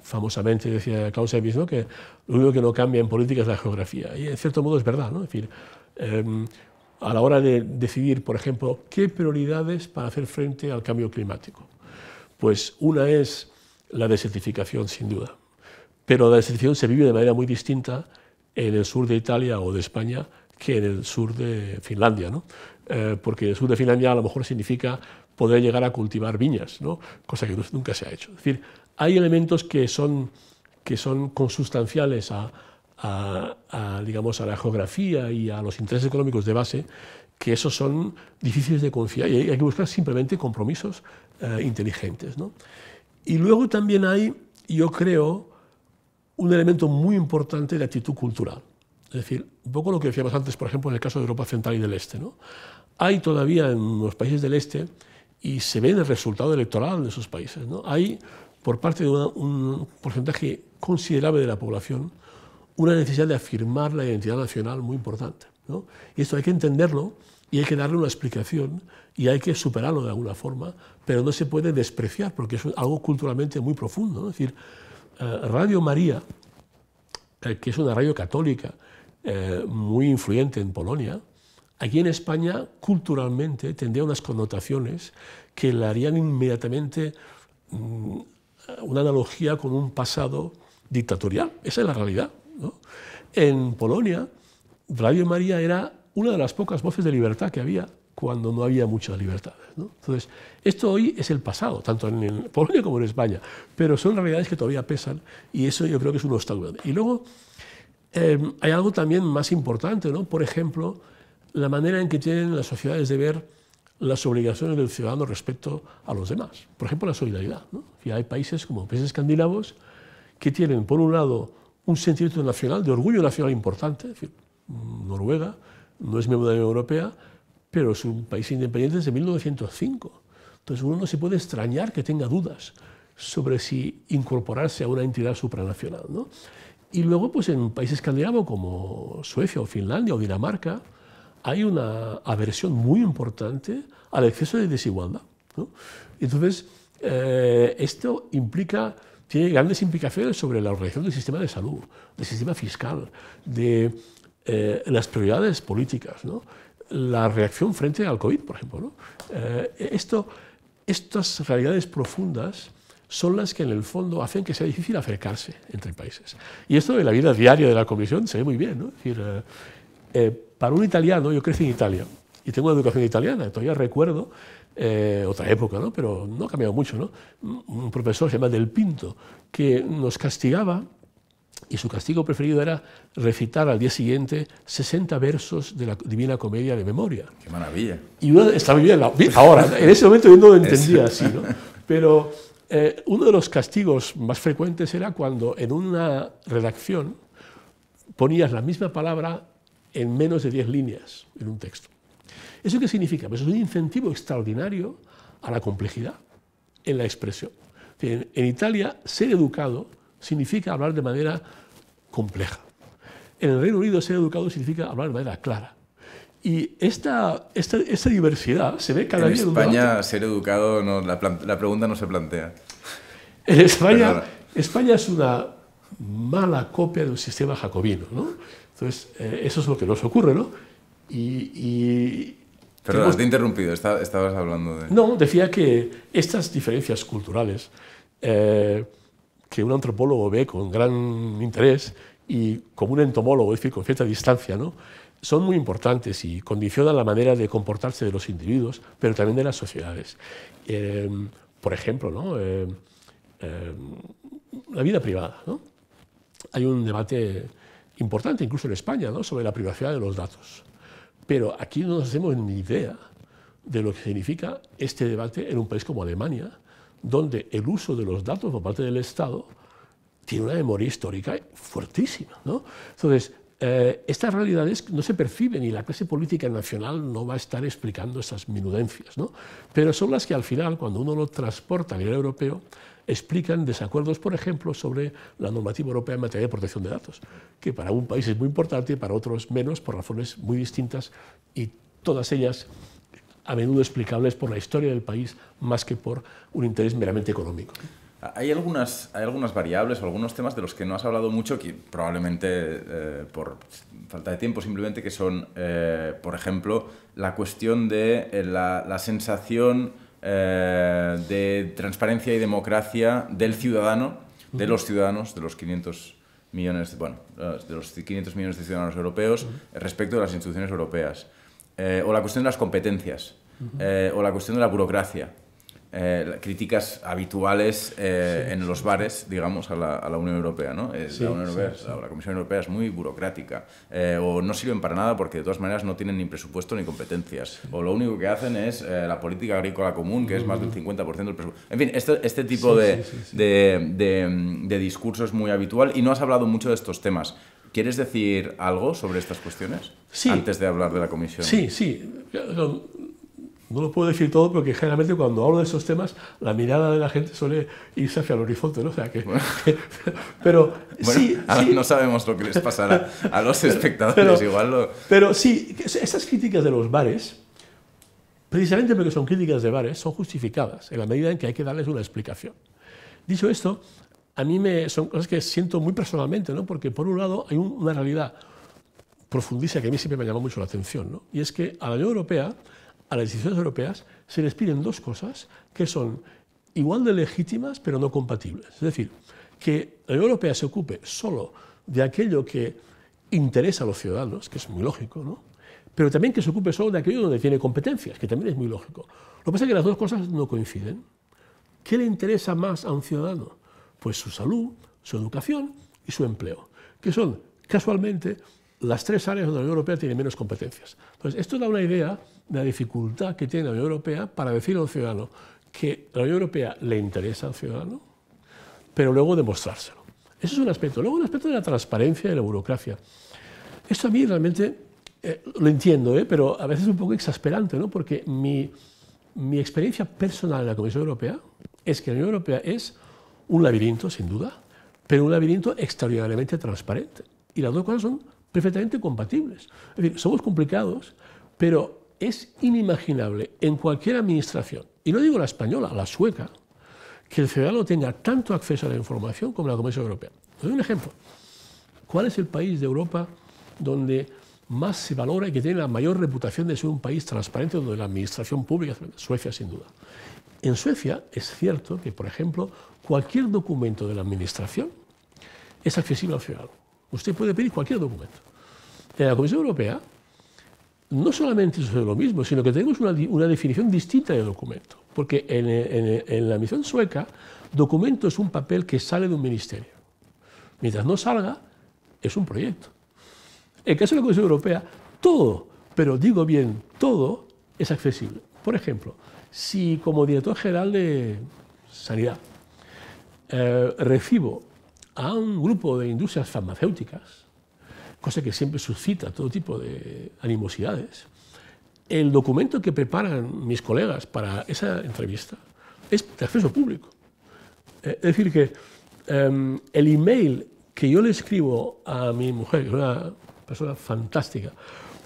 famosamente decía Clausewitz, ¿no? que lo único que no cambia en política es la geografía. Y en cierto modo es verdad. ¿no? Es decir, em, a la hora de decidir, por ejemplo, qué prioridades para hacer frente al cambio climático. Pues una es la desertificación, sin duda. Pero la desertificación se vive de manera muy distinta en el sur de Italia o de España que en el sur de Finlandia, ¿no? Eh, porque el sur de Finlandia a lo mejor significa poder llegar a cultivar viñas, ¿no? cosa que nunca se ha hecho. Es decir, hay elementos que son, que son consustanciales a, digamos, a la geografía y a los intereses económicos de base, que esos son difíciles de confiar y hay que buscar simplemente compromisos eh, inteligentes. ¿no? Y luego también hay, yo creo, un elemento muy importante de actitud cultural. Es decir, un poco lo que decíamos antes, por ejemplo, en el caso de Europa Central y del Este. ¿no? Hay todavía en los países del Este y se ve en el resultado electoral de esos países. ¿no? Hay, por parte de un porcentaje considerable de la población, una necesidad de afirmar la identidad nacional muy importante. ¿no? Y esto hay que entenderlo y hay que darle una explicación y hay que superarlo de alguna forma, pero no se puede despreciar porque es algo culturalmente muy profundo. Es decir, eh, Radio María, eh, que es una radio católica eh, muy influyente en Polonia, Aquí en España, culturalmente, tendría unas connotaciones que le harían inmediatamente mm, una analogía con un pasado dictatorial. Esa es la realidad. En Polonia, Radio María era una de las pocas voces de libertad que había cuando no había muchas libertades. Entonces, esto hoy es el pasado, tanto en Polonia como en España, pero son realidades que todavía pesan y eso yo creo que es un obstáculo. Y luego eh, hay algo también más importante, ¿no? por ejemplo, la manera en que tienen las sociedades de ver las obligaciones del ciudadano respecto a los demás. Por ejemplo, la solidaridad. ¿no? Hay países como países escandinavos que tienen, por un lado, un sentimiento nacional, de orgullo nacional importante. decir, Noruega no es miembro de la Unión Europea, pero es un país independiente desde 1905. Entonces uno no se puede extrañar que tenga dudas sobre si incorporarse a una entidad supranacional. Y luego, pues en países escandinavos como Suecia o Finlandia o Dinamarca, hay una aversión muy importante al exceso de desigualdad. Entonces, eh, esto implica, tiene grandes implicaciones sobre la organización del sistema de salud, del sistema fiscal, de eh, las prioridades políticas, la reacción frente al COVID, por ejemplo. Eh, esto, estas realidades profundas son las que en el fondo hacen que sea difícil acercarse entre países. Y esto de la vida diaria de la Comisión se ve muy bien. Es decir, eh, para un italiano, yo crecí en Italia y tengo una educación italiana, todavía recuerdo eh, otra época, pero no ha cambiado mucho. Un profesor se llama Del Pinto, que nos castigaba y su castigo preferido era recitar al día siguiente 60 versos de la Divina Comedia de memoria. ¡Qué maravilla! Y está bien, ahora, en ese momento yo no lo entendía así, ¿no? pero eh, uno de los castigos más frecuentes era cuando en una redacción ponías la misma palabra en menos de 10 líneas en un texto. ¿Eso qué significa? Pues es un incentivo extraordinario a la complejidad en la expresión. En, Italia, ser educado significa hablar de manera compleja. En el Reino Unido, ser educado significa hablar de manera clara. Y esta, esta, esta diversidad se ve cada en día. En España, ser educado, la, la, pregunta no se plantea. En España, España es una mala copia de un sistema jacobino. ¿no? Entonces, eh, eso es lo que nos ocurre, ¿no? Y... Perdón, te he interrumpido, estabas hablando de... No, decía que estas diferencias culturales eh, que un antropólogo ve con gran interés y como un entomólogo, es decir, con cierta distancia, ¿no? son muy importantes y condicionan la manera de comportarse de los individuos, pero también de las sociedades. Em, por ejemplo, ¿no? Em, em, la vida privada. ¿no? Hay un debate importante, incluso en España, sobre la privacidad de los datos. Pero aquí no nos hacemos ni idea de lo que significa este debate en un país como Alemania, donde el uso de los datos por parte del Estado tiene una memoria histórica fuertísima. ¿no? Entonces, eh, estas realidades no se perciben y la clase política nacional no va a estar explicando esas minudencias, pero son las que al final, cuando uno lo transporta a nivel europeo, explican desacuerdos, por ejemplo, sobre la normativa europea en materia de protección de datos, que para un país es muy importante y para otros menos por razones muy distintas y todas ellas a menudo explicables por la historia del país más que por un interés meramente económico. Hay algunas, hay algunas variables o algunos temas de los que no has hablado mucho, que probablemente eh, por falta de tiempo simplemente, que son, eh, por ejemplo, la cuestión de eh, la, la sensación eh, de transparencia y democracia del ciudadano, de los ciudadanos, de los 500 millones, bueno, eh, de los 500 millones de ciudadanos europeos respecto de las instituciones europeas. Eh, o la cuestión de las competencias, o la cuestión de la burocracia. Eh, críticas habituales eh, en los bares, digamos, a la, Unión Europea. ¿no? la, Unión Europea la, Comisión Europea es muy burocrática eh, o no sirven para nada porque de todas maneras no tienen ni presupuesto ni competencias. O lo único que hacen es la política agrícola común, que es más del 50% mm. del presupuesto. En fin, este, este tipo de, de, de, discurso es muy habitual y no has hablado mucho de estos temas. ¿Quieres decir algo sobre estas cuestiones? Sí. Antes de hablar de la comisión. Sí, sí. No lo puedo decir todo porque generalmente cuando hablo de esos temas la mirada de la gente suele irse hacia el horizonte, ¿no? sea pero sí, no sabemos lo que les pasará a los espectadores pero, igual. Pero sí, esas críticas de los bares, precisamente porque son críticas de bares, son justificadas en la medida en que hay que darles una explicación. Dicho esto, a mí me, son cosas que siento muy personalmente, ¿no? Porque por un lado hay una realidad profundiza que a mí siempre me llamado mucho la atención, Y es que a la Unión Europea a las decisiones europeas se les piden dos cosas que son igual de legítimas pero no compatibles. Es decir, que la Unión Europea se ocupe solo de aquello que interesa a los ciudadanos, que es muy lógico, ¿no? pero también que se ocupe solo de aquello donde tiene competencias, que también es muy lógico. Lo que pasa es que las dos cosas no coinciden. ¿Qué le interesa más a un ciudadano? Pues su salud, su educación y su empleo, que son, casualmente, las tres áreas donde la Unión Europea tiene menos competencias. Entonces, esto da una idea la dificultad que tiene la Unión Europea para decir a un ciudadano que la Unión Europea le interesa al ciudadano, pero luego demostrárselo. Eso es un aspecto. Luego un aspecto de la transparencia y la burocracia. Esto a mí realmente eh, lo entiendo, eh, pero a veces es un poco exasperante, ¿no? porque mi, mi experiencia personal en la Comisión Europea es que la Unión Europea es un laberinto, sin duda, pero un laberinto extraordinariamente transparente. Y las dos cosas son perfectamente compatibles. Es decir, somos complicados, pero es inimaginable en cualquier administración, y no digo la española, la sueca, que el ciudadano tenga tanto acceso a la información como la Comisión Europea. Te doy un ejemplo. ¿Cuál es el país de Europa donde más se valora y que tiene la mayor reputación de ser un país transparente donde la administración pública, Suecia sin duda. En Suecia es cierto que, por ejemplo, cualquier documento de la administración es accesible al ciudadano. Usted puede pedir cualquier documento. En la Comisión Europea no solamente eso es lo mismo, sino que tenemos una, definición distinta de documento, porque en, la misión sueca, documento es un papel que sale de un ministerio. Mientras no salga, es un proyecto. En el caso de la Comisión Europea, todo, pero digo bien, todo es accesible. Por ejemplo, si como director general de Sanidad eh, recibo a un grupo de industrias farmacéuticas, cosa que siempre suscita todo tipo de animosidades, el documento que preparan mis colegas para esa entrevista es de acceso público. Eh, es decir, que em, el email que yo le escribo a mi mujer, que es una persona fantástica,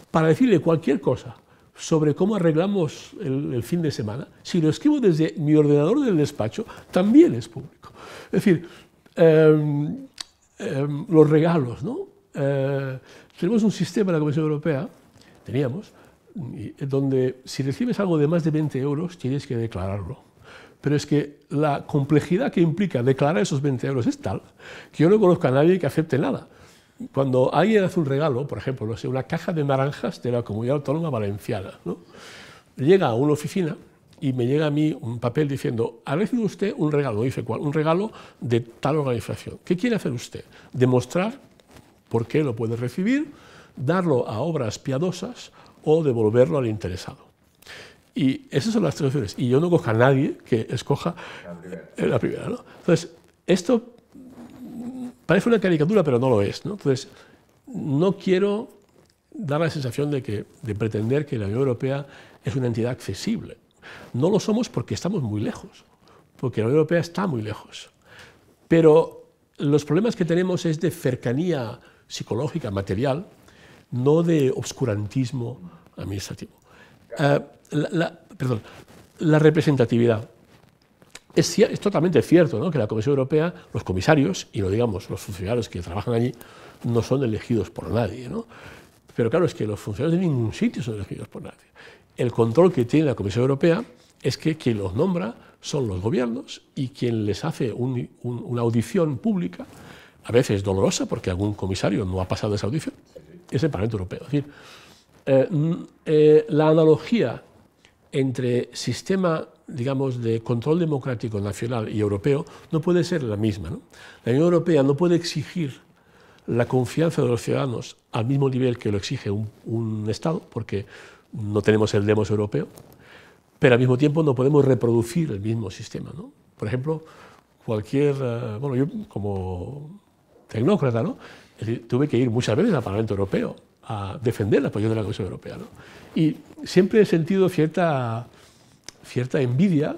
para decirle cualquier cosa sobre cómo arreglamos el, fin de semana, si lo escribo desde mi ordenador del despacho, también es público. Es decir, em, em, los regalos, ¿no? Eh, tenemos un sistema en la Comisión Europea, teníamos, donde si recibes algo de más de 20 euros tienes que declararlo. Pero es que la complejidad que implica declarar esos 20 euros es tal que yo no conozco a nadie que acepte nada. Cuando alguien hace un regalo, por ejemplo, no una caja de naranjas de la comunidad autónoma valenciana, llega a una oficina y me llega a mí un papel diciendo, ha recibido usted un regalo, dice cuál, un regalo de tal organización. ¿Qué quiere hacer usted? Demostrar por qué lo puede recibir, darlo a obras piadosas o devolverlo al interesado. Y esas son las tres opciones. Y yo no cojo a nadie que escoja la primera. La primera Entonces, esto parece una caricatura, pero no lo es. Entonces, no quiero dar la sensación de, que, de pretender que la Unión Europea es una entidad accesible. No lo somos porque estamos muy lejos, porque la Unión Europea está muy lejos. Pero los problemas que tenemos es de cercanía psicológica, material, no de obscurantismo administrativo. Eh, la, perdón, la representatividad. Es, totalmente cierto ¿no? que la Comisión Europea, los comisarios, y lo digamos, los funcionarios que trabajan allí, no son elegidos por nadie. ¿no? Pero claro, es que los funcionarios de ningún sitio son elegidos por nadie. El control que tiene la Comisión Europea es que quien los nombra son los gobiernos y quien les hace una audición pública a veces dolorosa, porque algún comisario no ha pasado esa audición, es el Parlamento Europeo. Es decir, eh, eh, la analogía entre sistema, digamos, de control democrático nacional y europeo no puede ser la misma. La Unión Europea no puede exigir la confianza de los ciudadanos al mismo nivel que lo exige un, Estado, porque no tenemos el demos europeo, pero al mismo tiempo no podemos reproducir el mismo sistema. Por ejemplo, cualquier, eh, bueno, yo como tecnócrata, ¿no? Es decir, tuve que ir muchas veces al Parlamento Europeo a defender la posición de la Comisión Europea. ¿no? Y siempre he sentido cierta, cierta envidia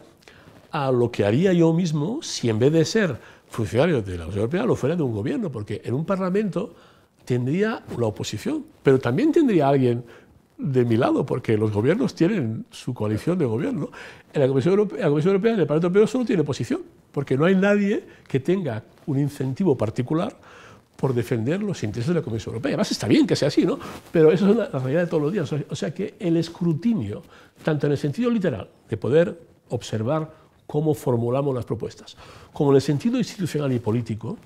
a lo que haría yo mismo si en vez de ser funcionario de la Comisión Europea lo fuera de un gobierno, porque en un Parlamento tendría la oposición, pero también tendría alguien de mi lado, porque los gobiernos tienen su coalición de gobierno. En la Comisión Europea, la Comisión Europea en el Parlamento Europeo solo tiene posición, porque no hay nadie que tenga un incentivo particular por defender los intereses de la Comisión Europea. Además está bien que sea así, ¿no? Pero eso es la realidad de todos los días. O sea que el escrutinio, tanto en el sentido literal, de poder observar cómo formulamos las propuestas, como en el sentido institucional y político,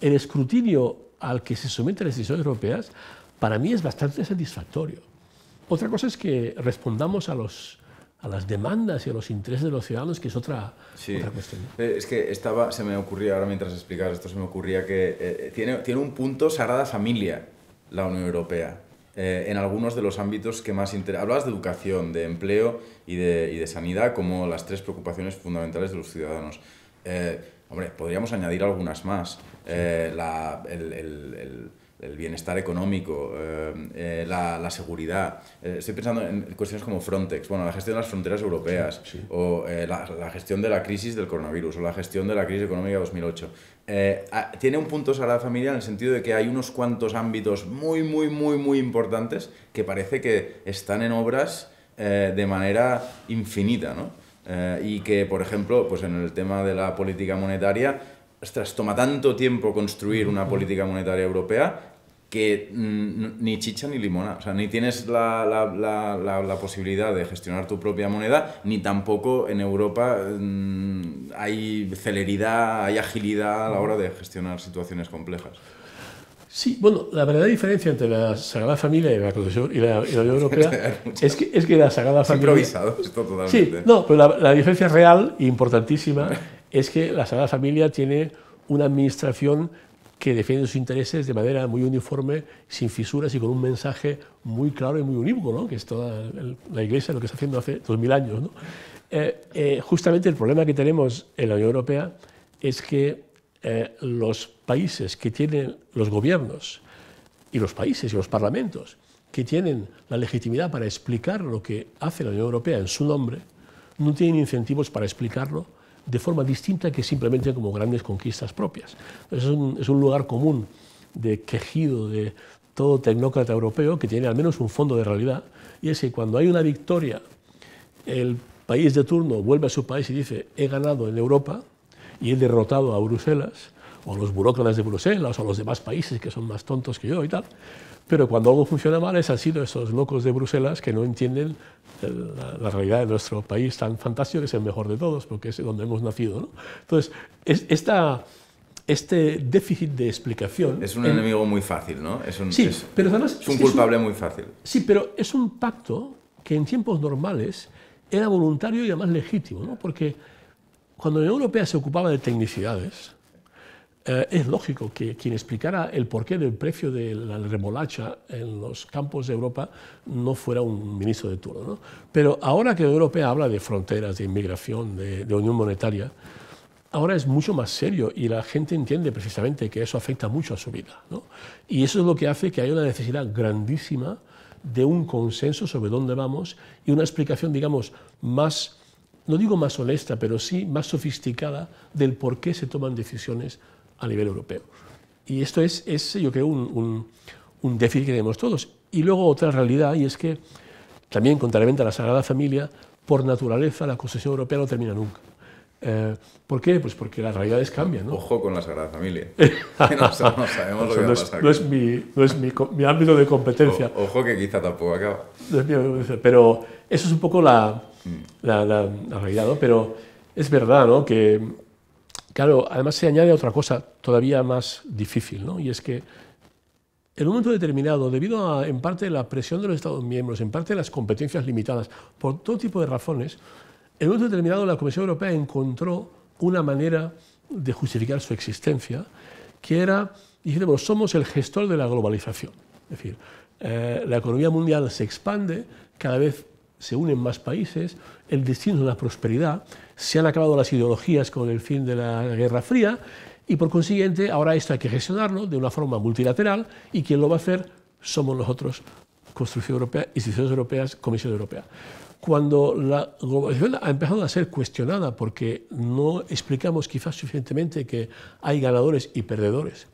el escrutinio al que se someten las decisiones europeas para mí es bastante satisfactorio. Otra cosa es que respondamos a los a las demandas y a los intereses de los ciudadanos, que es otra, otra cuestión. Eh, es que estaba, se me ocurría ahora mientras explicaba esto, se me ocurría que eh, eh, tiene, tiene un punto sagrada familia la Unión Europea. en algunos de los ámbitos que más interesan. hablas de educación, de empleo y de, y de, sanidad como las tres preocupaciones fundamentales de los ciudadanos. hombre, podríamos añadir algunas más. la, el, el el bienestar económico, eh, eh, la, la, seguridad. Eh, estoy pensando en cuestiones como Frontex, bueno, la gestión de las fronteras europeas, o la, la, gestión de la crisis del coronavirus, o la gestión de la crisis económica de 2008. Ah, tiene un punto salada Familia en el sentido de que hay unos cuantos ámbitos muy, muy, muy, muy importantes que parece que están en obras de manera infinita, ¿no? y que, por ejemplo, pues en el tema de la política monetaria, ostras, toma tanto tiempo construir una política monetaria europea que mm, ni chicha ni limona, o sea, ni tienes la, la, posibilidad de gestionar tu propia moneda, ni tampoco en Europa mm, hay celeridad, hay agilidad a la hora de gestionar situaciones complejas. Sí, bueno, la verdadera diferencia entre la Sagrada Familia y la, y Unión Europea es, que, es la Sagrada Familia... improvisado, no, pero la, la diferencia real, e importantísima, es que la Sagrada Familia tiene una administración que defiende sus intereses de manera muy uniforme, sin fisuras y con un mensaje muy claro y muy unívoco, que es toda la Iglesia lo que está haciendo hace 2.000 años. Eh, eh, justamente el problema que tenemos en la Unión Europea es que eh, los países que tienen los gobiernos y los países y los parlamentos que tienen la legitimidad para explicar lo que hace la Unión Europea en su nombre, no tienen incentivos para explicarlo de forma distinta que simplemente como grandes conquistas propias. es, un, es un lugar común de quejido de todo tecnócrata europeo que tiene al menos un fondo de realidad, y es que cuando hay una victoria, el país de turno vuelve a su país y dice, he ganado en Europa y he derrotado a Bruselas, o a los burócratas de Bruselas, o a los demás países que son más tontos que yo y tal, pero cuando algo funciona mal es así, esos locos de Bruselas que no entienden eh, la, realidad de nuestro país tan fantástico, que es el mejor de todos, porque es donde hemos nacido. ¿no? Entonces, es, este déficit de explicación... Es un enemigo muy fácil, ¿no? Es un, sí, pero es un culpable muy fácil. Sí, pero es un pacto que en tiempos normales era voluntario y además legítimo, ¿no? porque cuando la Unión Europea se ocupaba de tecnicidades, eh, es lógico que quien explicara el porqué del precio de la remolacha en los campos de Europa no fuera un ministro de turno. ¿no? Pero ahora que Europa habla de fronteras, de inmigración, de, unión monetaria, ahora es mucho más serio y la gente entiende precisamente que eso afecta mucho a su vida. ¿no? Y eso es lo que hace que haya una necesidad grandísima de un consenso sobre dónde vamos y una explicación, digamos, más, no digo más honesta, pero sí más sofisticada del por qué se toman decisiones a nivel europeo. Y esto es, es yo creo, un, un, déficit que tenemos todos. Y luego otra realidad, y es que también, contrariamente a la Sagrada Familia, por naturaleza la concesión Europea no termina nunca. Eh, ¿Por qué? Pues porque las realidades cambian. ¿no? Ojo con la Sagrada Familia. no, sabemos que No es, mi, no es mi, ámbito de competencia. ojo que quizá tampoco acaba. Pero eso es un poco mm. la, la, realidad, ¿no? Pero es verdad ¿no? que Claro, además se añade otra cosa todavía más difícil, y es que en un momento determinado, debido en parte a la presión de los Estados miembros, en parte a las competencias limitadas, por todo tipo de razones, en un momento determinado la Comisión Europea encontró una manera de justificar su existencia, que era, dijéramos, somos el gestor de la globalización. Es decir, eh, la economía mundial se expande, cada vez se unen más países, el destino de la prosperidad, se han acabado las ideologías con el fin de la Guerra Fría y por consiguiente ahora esto hay que gestionarlo de una forma multilateral y quien lo va a hacer somos nosotros, Construcción Europea, instituciones europeas, Comisión Europea. Cuando la globalización ha empezado a ser cuestionada porque no explicamos quizás suficientemente que hay ganadores y perdedores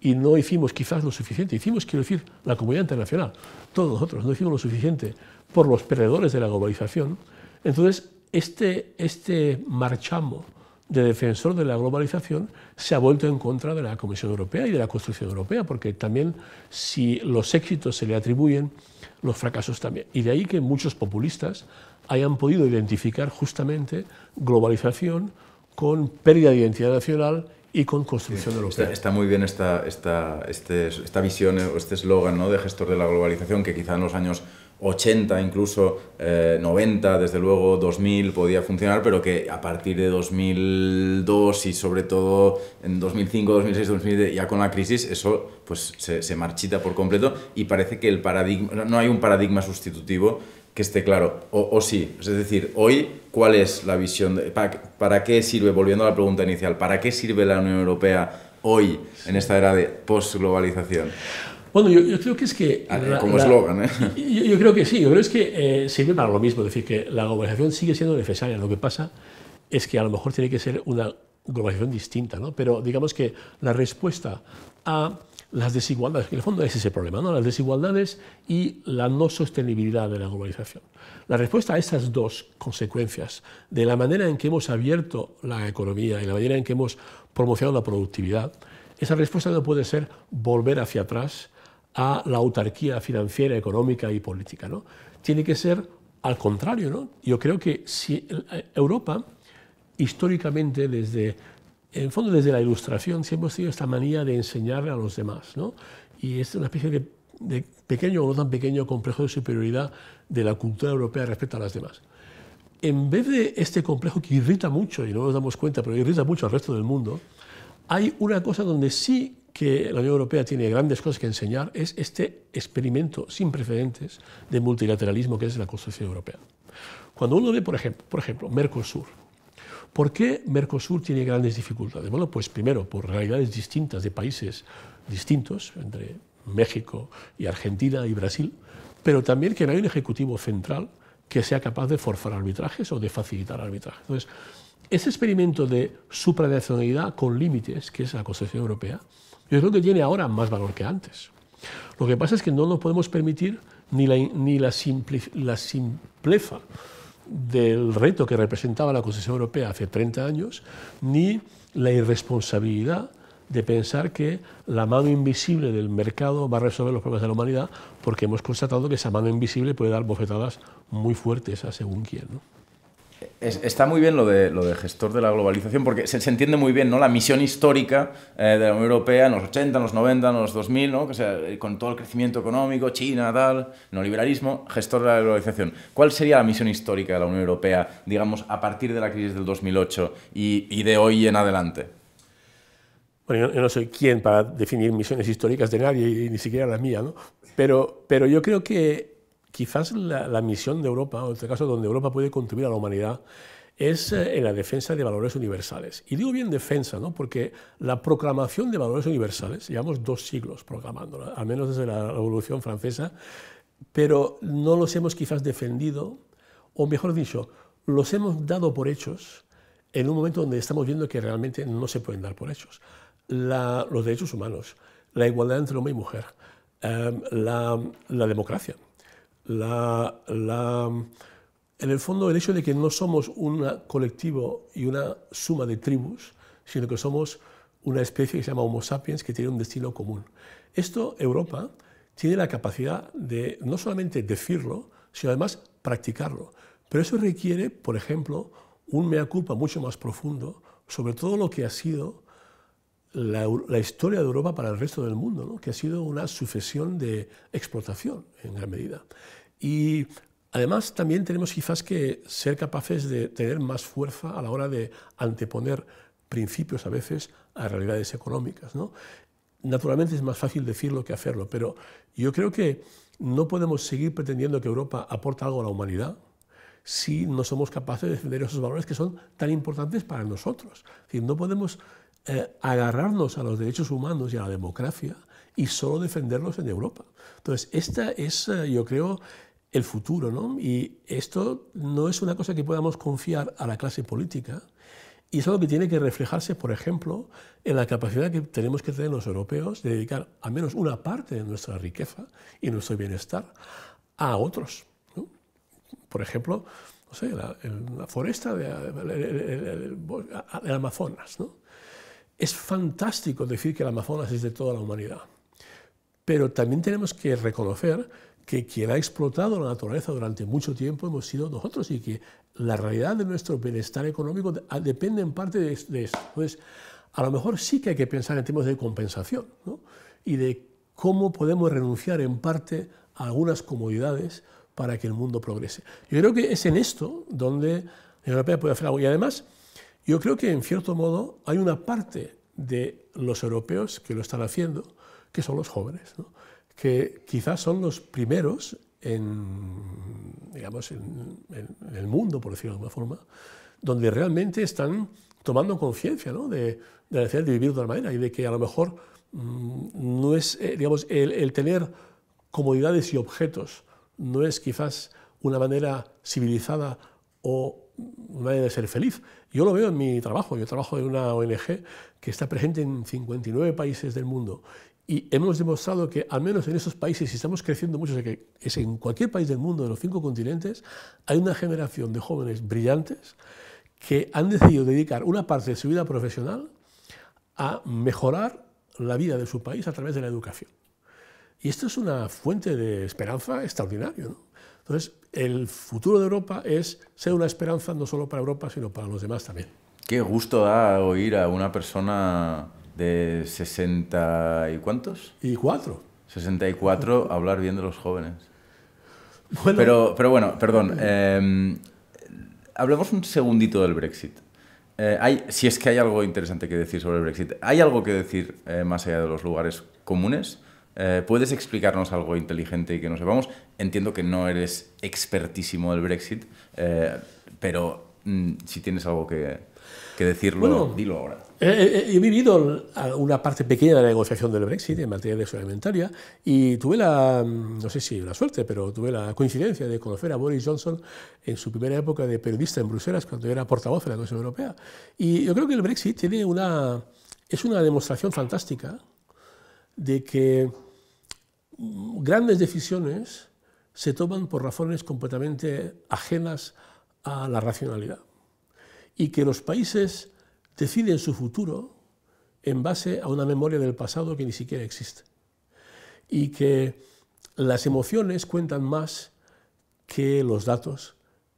y no hicimos quizás lo suficiente, hicimos, quiero decir, la comunidad internacional, todos nosotros no hicimos lo suficiente por los perdedores de la globalización, entonces este, este marchamo de defensor de la globalización se ha vuelto en contra de la Comisión Europea y de la construcción europea, porque también si los éxitos se le atribuyen, los fracasos también. Y de ahí que muchos populistas hayan podido identificar justamente globalización con pérdida de identidad nacional y con construcción europea. Está, muy bien esta, esta, este, esta visión o este eslogan ¿no? de gestor de la globalización que quizá en los años 80, incluso 90, eh, desde luego 2000 podía funcionar, pero que a partir de 2002 y sobre todo en 2005, 2006, 2007, ya con la crisis, eso pues se, marchita por completo y parece que el paradigma, no hay un paradigma sustitutivo que esté claro, o, o, sí, es decir, hoy, ¿cuál es la visión? para, para, qué sirve, volviendo a la pregunta inicial, para qué sirve la Unión Europea hoy en esta era de posglobalización? Bueno, yo, creo que es que... Ah, como eslogan, ¿eh? Yo, creo que sí, yo creo es que eh, sirve para lo mismo, es decir, que la globalización sigue siendo necesaria, lo que pasa es que a lo mejor tiene que ser una globalización distinta, ¿no? Pero digamos que la respuesta a las desigualdades, que en el fondo es ese problema, ¿no? las desigualdades y la no sostenibilidad de la globalización. La respuesta a esas dos consecuencias, de la manera en que hemos abierto la economía y la manera en que hemos promocionado la productividad, esa respuesta no puede ser volver hacia atrás a la autarquía financiera, económica y política. ¿no? Tiene que ser al contrario. ¿no? Yo creo que si eh, Europa, históricamente, desde, en fondo desde la Ilustración, siempre hemos tenido esta manía de enseñarle a los demás. ¿no? Y es una especie de, de pequeño o no tan pequeño complejo de superioridad de la cultura europea respecto a las demás. En vez de este complejo que irrita mucho, y no nos damos cuenta, pero irrita mucho al resto del mundo, hay una cosa donde sí que la Unión Europea tiene grandes cosas que enseñar es este experimento sin precedentes de multilateralismo que es la construcción europea. Cuando uno ve, por ejemplo, por ejemplo Mercosur, ¿por qué Mercosur tiene grandes dificultades? Bueno, pues primero, por realidades distintas de países distintos, entre México y Argentina y Brasil, pero también que no hay un ejecutivo central que sea capaz de forzar arbitrajes o de facilitar arbitrajes. Entonces, ese experimento de supranacionalidad con límites, que es la Constitución Europea, yo creo que tiene ahora más valor que antes. Lo que pasa es que no nos podemos permitir ni la, ni simpleza del reto que representaba la Constitución Europea hace 30 años, ni la irresponsabilidad de pensar que la mano invisible del mercado va a resolver los problemas de la humanidad, porque hemos constatado que esa mano invisible puede dar bofetadas muy fuertes a según quién. Está muy bien lo de, lo de gestor de la globalización, porque se, se entiende muy bien ¿no? la misión histórica eh, de la Unión Europea en los 80, en los 90, en los 2000, ¿no? Eh, con todo el crecimiento económico, China, tal, neoliberalismo, gestor de la globalización. ¿Cuál sería la misión histórica de la Unión Europea, digamos, a partir de la crisis del 2008 y, de hoy en adelante? Bueno, yo, no soy quien para definir misiones históricas de nadie, ni siquiera la mía, ¿no? pero, pero yo creo que quizás la, misión de Europa, o en este caso donde Europa puede contribuir a la humanidad, es eh, en la defensa de valores universales. Y digo bien defensa, ¿no? porque la proclamación de valores universales, llevamos dos siglos proclamándola, al menos desde la Revolución Francesa, pero no los hemos quizás defendido, o mejor dicho, los hemos dado por hechos en un momento donde estamos viendo que realmente no se pueden dar por hechos. los derechos humanos, la igualdad entre hombre y mujer, em, la democracia, en el fondo el hecho de que no somos un colectivo y una suma de tribus, sino que somos una especie que se llama Homo sapiens que tiene un destino común. Esto Europa tiene la capacidad de no solamente decirlo, sino además practicarlo. Pero eso requiere, por ejemplo, un mea culpa mucho más profundo sobre todo lo que ha sido la, historia de Europa para el resto del mundo, ¿no? que ha sido una sucesión de explotación en gran medida. Y además también tenemos quizás que ser capaces de tener más fuerza a la hora de anteponer principios a veces a realidades económicas. Naturalmente es más fácil decirlo que hacerlo, pero yo creo que no podemos seguir pretendiendo que Europa aporta algo a la humanidad, si no somos capaces de defender esos valores que son tan importantes para nosotros. Es decir, no podemos eh, agarrarnos a los derechos humanos y a la democracia y solo defenderlos en Europa. Entonces, esta es, eh, yo creo, el futuro, ¿no? Y esto no es una cosa que podamos confiar a la clase política, y es algo que tiene que reflejarse, por ejemplo, en la capacidad que tenemos que tener los europeos de dedicar al menos una parte de nuestra riqueza y nuestro bienestar a otros. Por ejemplo, no sé, la, foresta, de, Amazonas, ¿no? es fantástico decir que el Amazonas es de toda la humanidad, pero también tenemos que reconocer que quien ha explotado la naturaleza durante mucho tiempo hemos sido nosotros y que la realidad de nuestro bienestar económico ah, depende en parte de, eso. Entonces, a lo mejor sí que hay que pensar en temas de compensación ¿no? y de cómo podemos renunciar en parte a algunas comodidades para que el mundo progrese. Yo creo que es en esto donde la Unión Europea puede hacer algo. Y además, yo creo que en cierto modo hay una parte de los europeos que lo están haciendo, que son los jóvenes, que quizás son los primeros en, digamos, en, el mundo, por decirlo de alguna forma, donde realmente están tomando conciencia de, de, la necesidad de vivir de otra manera y de que a lo mejor mm, no es, eh, digamos, el, el, tener comodidades y objetos no es quizás una manera civilizada o hay de ser feliz. Yo lo veo en mi trabajo, yo trabajo en una ONG que está presente en 59 países del mundo y hemos demostrado que al menos en esos países, y estamos creciendo mucho, que es en cualquier país del mundo, de los cinco continentes, hay una generación de jóvenes brillantes que han decidido dedicar una parte de su vida profesional a mejorar la vida de su país a través de la educación. Y esto es una fuente de esperanza extraordinaria. ¿no? Entonces, el futuro de Europa es ser una esperanza no solo para Europa, sino para los demás también. Qué gusto da oír a una persona de sesenta y cuántos? Y cuatro. 64 hablar bien de los jóvenes. Pero, pero bueno, perdón. Em, hablemos un segundito del Brexit. Eh, si es que hay algo interesante que decir sobre el Brexit, ¿hay algo que decir eh, más allá de los lugares comunes? Eh, ¿Puedes explicarnos algo inteligente y que nos sepamos? Entiendo que no eres expertísimo del Brexit, eh, pero mm, si tienes algo que, que decirlo, dilo ahora. Eh, he vivido una parte pequeña de la negociación del Brexit en materia de su alimentaria y tuve la, mm, no sé si la suerte, pero tuve la coincidencia de conocer a Boris Johnson en su primera época de periodista en Bruselas cuando era portavoz de la Comisión Europea. Y yo creo que el Brexit tiene una, es una demostración fantástica de que mm, grandes decisiones se toman por razones completamente ajenas a la racionalidad y que los países deciden su futuro en base a una memoria del pasado que ni siquiera existe y que las emociones cuentan más que los datos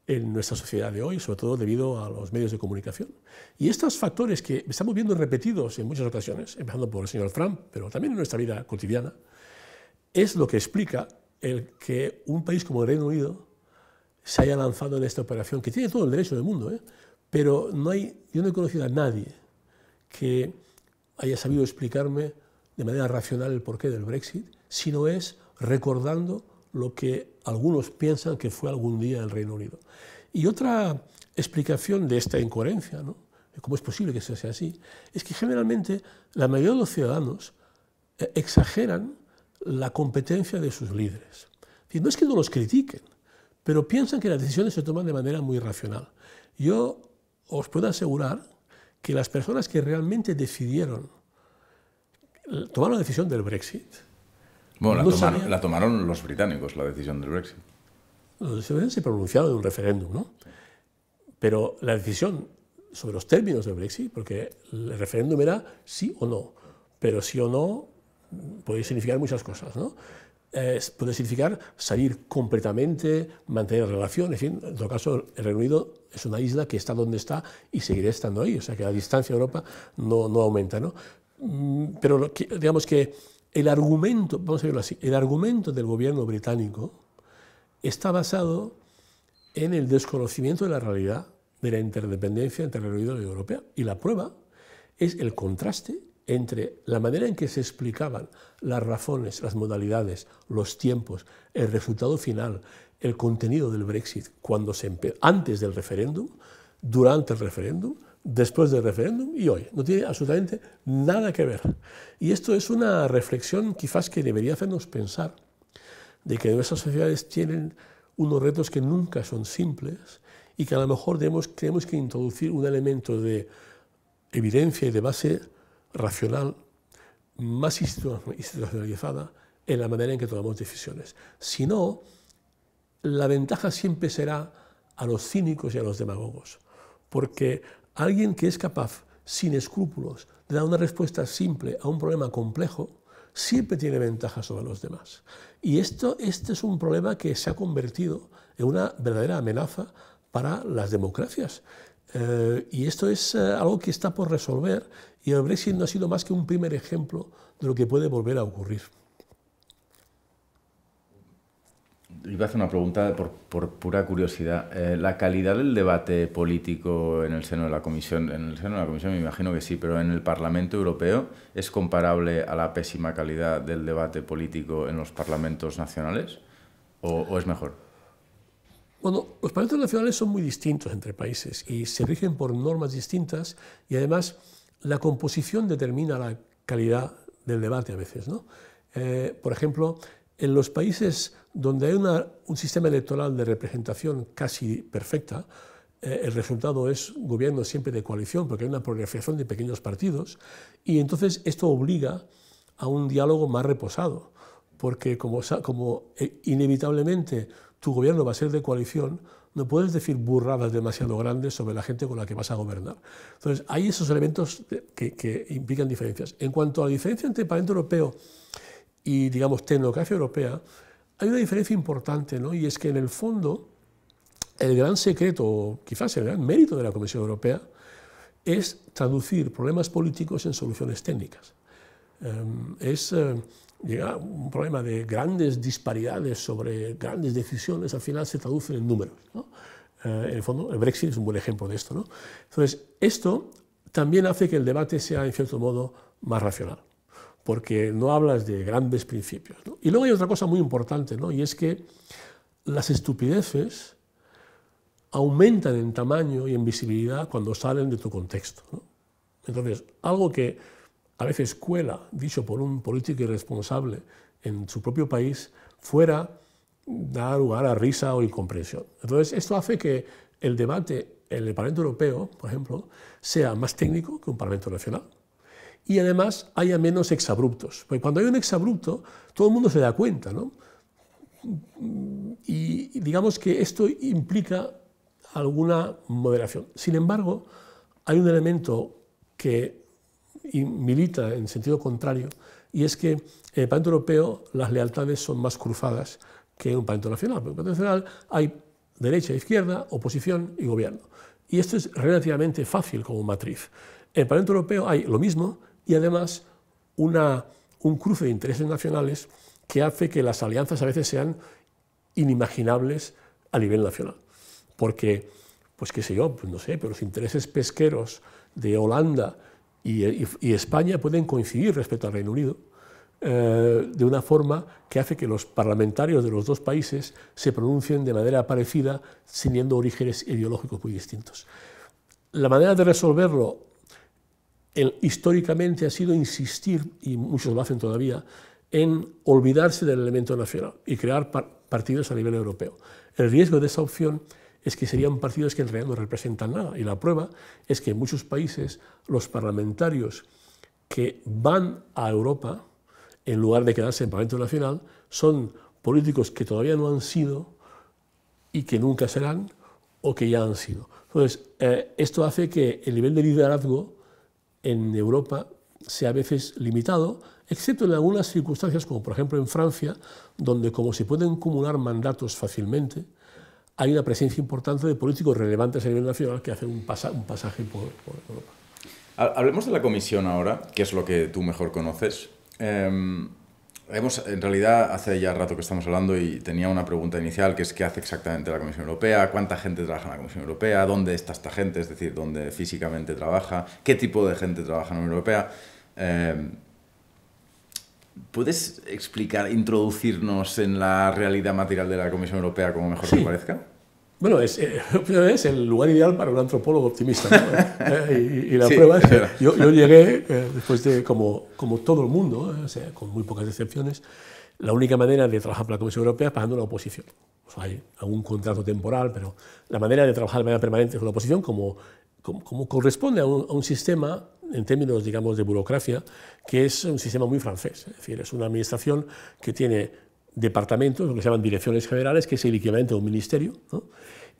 en nuestra sociedad de hoy, sobre todo debido a los medios de comunicación. Y estos factores que estamos viendo repetidos en muchas ocasiones, empezando por el señor Trump, pero también en nuestra vida cotidiana, es lo que explica el que un país como el Reino Unido se haya lanzado en esta operación, que tiene todo el derecho del mundo, ¿eh? pero no hay, yo no he conocido a nadie que haya sabido explicarme de manera racional el porqué del Brexit, sino es recordando lo que algunos piensan que fue algún día el Reino Unido. Y otra explicación de esta incoherencia, ¿no? ¿cómo es posible que eso sea así? Es que generalmente la mayoría de los ciudadanos eh, exageran la competencia de sus líderes. no es que no los critiquen, pero piensan que las decisiones se toman de manera muy racional. Yo os puedo asegurar que las personas que realmente decidieron tomar la decisión del Brexit, bueno, la, tomaron los británicos, la decisión del Brexit. Los británicos se pronunciado en un referéndum, ¿no? Pero la decisión sobre los términos del Brexit, porque el referéndum era sí o no, pero sí o no puede significar muchas cosas, ¿no? Eh, puede significar salir completamente, mantener relación, en fin, en todo caso el Reino Unido es una isla que está donde está y seguirá estando ahí, o sea que la distancia a Europa no, no aumenta, ¿no? Mm, pero digamos que el argumento, el argumento del gobierno británico está basado en el desconocimiento de la realidad de la interdependencia entre la Unión Europea. Y la prueba es el contraste entre la manera en que se explicaban las razones, las modalidades, los tiempos, el resultado final, el contenido del Brexit cuando se antes del referéndum, durante el referéndum, después del referéndum y hoy. No tiene absolutamente nada que ver. Y esto es una reflexión quizás que debería hacernos pensar de que nuestras sociedades tienen unos retos que nunca son simples y que a lo mejor debemos, tenemos que introducir un elemento de evidencia y de base racional más institucionalizada en la manera en que tomamos decisiones. Si no, la ventaja siempre será a los cínicos y a los demagogos, porque Alguien que es capaz, sin escrúpulos, de dar una respuesta simple a un problema complejo, siempre tiene ventaja sobre los demás. Y esto, este es un problema que se ha convertido en una verdadera amenaza para las democracias. Eh, y esto es eh, algo que está por resolver y el Brexit no ha sido más que un primer ejemplo de lo que puede volver a ocurrir. iba a hacer una pregunta por, pura curiosidad. Eh, ¿La calidad del debate político en el seno de la Comisión, en el seno de la Comisión me imagino que sí, pero en el Parlamento Europeo es comparable a la pésima calidad del debate político en los parlamentos nacionales o, es mejor? Bueno, los parlamentos nacionales son muy distintos entre países y se rigen por normas distintas y además la composición determina la calidad del debate a veces, ¿no? Eh, por ejemplo, en los países donde hay un sistema electoral de representación casi perfecta, eh, el resultado es gobierno siempre de coalición, porque hay una proliferación de pequeños partidos, y entonces esto obliga a un diálogo más reposado, porque como, como eh, inevitablemente tu gobierno va a ser de coalición, no puedes decir burradas demasiado grandes sobre la gente con la que vas a gobernar. Entonces, hay esos elementos que, que implican diferencias. En cuanto a la diferencia entre el Parlamento Europeo y, digamos, tecnocracia europea, hay una diferencia importante, Y es que en el fondo, el gran secreto, quizás el gran mérito de la Comisión Europea, es traducir problemas políticos en soluciones técnicas. Em, es eh, un problema de grandes disparidades sobre grandes decisiones, al final se traducen en números. Eh, en el fondo, el Brexit es un buen ejemplo de esto. ¿no? Entonces, esto también hace que el debate sea, en cierto modo, más racional porque no hablas de grandes principios. Y luego hay otra cosa muy importante, ¿no? y es que las estupideces aumentan en tamaño y en visibilidad cuando salen de tu contexto. Entonces, algo que a veces cuela, dicho por un político irresponsable en su propio país, fuera da lugar a risa o incomprensión. Entonces, esto hace que el debate en el Parlamento Europeo, por ejemplo, sea más técnico que un Parlamento Nacional y además haya menos exabruptos. Porque cuando hay un exabrupto, todo el mundo se da cuenta, ¿no? Y digamos que esto implica alguna moderación. Sin embargo, hay un elemento que milita en sentido contrario, y es que en el Parlamento Europeo las lealtades son más cruzadas que en un Parlamento Nacional. Porque en el Parlamento Nacional hay derecha, e izquierda, oposición y gobierno. Y esto es relativamente fácil como matriz. En el Parlamento Europeo hay lo mismo, y además una, un cruce de intereses nacionales que hace que las alianzas a veces sean inimaginables a nivel nacional. Porque, pues qué sé yo, pues no sé, pero los intereses pesqueros de Holanda y, España pueden coincidir respecto al Reino Unido eh, de una forma que hace que los parlamentarios de los dos países se pronuncien de manera parecida, siniendo orígenes ideológicos muy distintos. La manera de resolverlo históricamente ha sido insistir, y muchos lo hacen todavía, en olvidarse del elemento nacional y crear partidos a nivel europeo. El riesgo de esa opción es que serían partidos que en realidad no representan nada. Y la prueba es que en muchos países los parlamentarios que van a Europa, en lugar de quedarse en el Parlamento Nacional, son políticos que todavía no han sido y que nunca serán o que ya han sido. Entonces, eh, esto hace que el nivel de liderazgo en Europa sea a veces limitado, excepto en algunas circunstancias, como por ejemplo en Francia, donde como se pueden acumular mandatos fácilmente, hay una presencia importante de políticos relevantes a nivel nacional que hacen un, pasaje por, Europa. Hablemos de la comisión ahora, que es lo que tú mejor conoces. Em, Hemos, en realidad, hace ya rato que estamos hablando y tenía una pregunta inicial, que es qué hace exactamente la Comisión Europea, cuánta gente trabaja en la Comisión Europea, dónde está esta gente, es decir, dónde físicamente trabaja, qué tipo de gente trabaja en la Unión Europea. Em, ¿Puedes explicar, introducirnos en la realidad material de la Comisión Europea como mejor te parezca? Bueno, es, eh, es, el lugar ideal para un antropólogo optimista. Eh, y, la prueba es que yo, llegué, eh, después de, como, como todo el mundo, con muy pocas excepciones, la única manera de trabajar para la Comisión Europea es pagando la oposición. hay algún contrato temporal, pero la manera de trabajar de manera permanente con la oposición, como, como, corresponde a un, a un sistema en términos, digamos, de burocracia, que es un sistema muy francés. Es decir, es una administración que tiene departamentos, lo que se llaman direcciones generales, que es el equivalente a un ministerio, ¿no?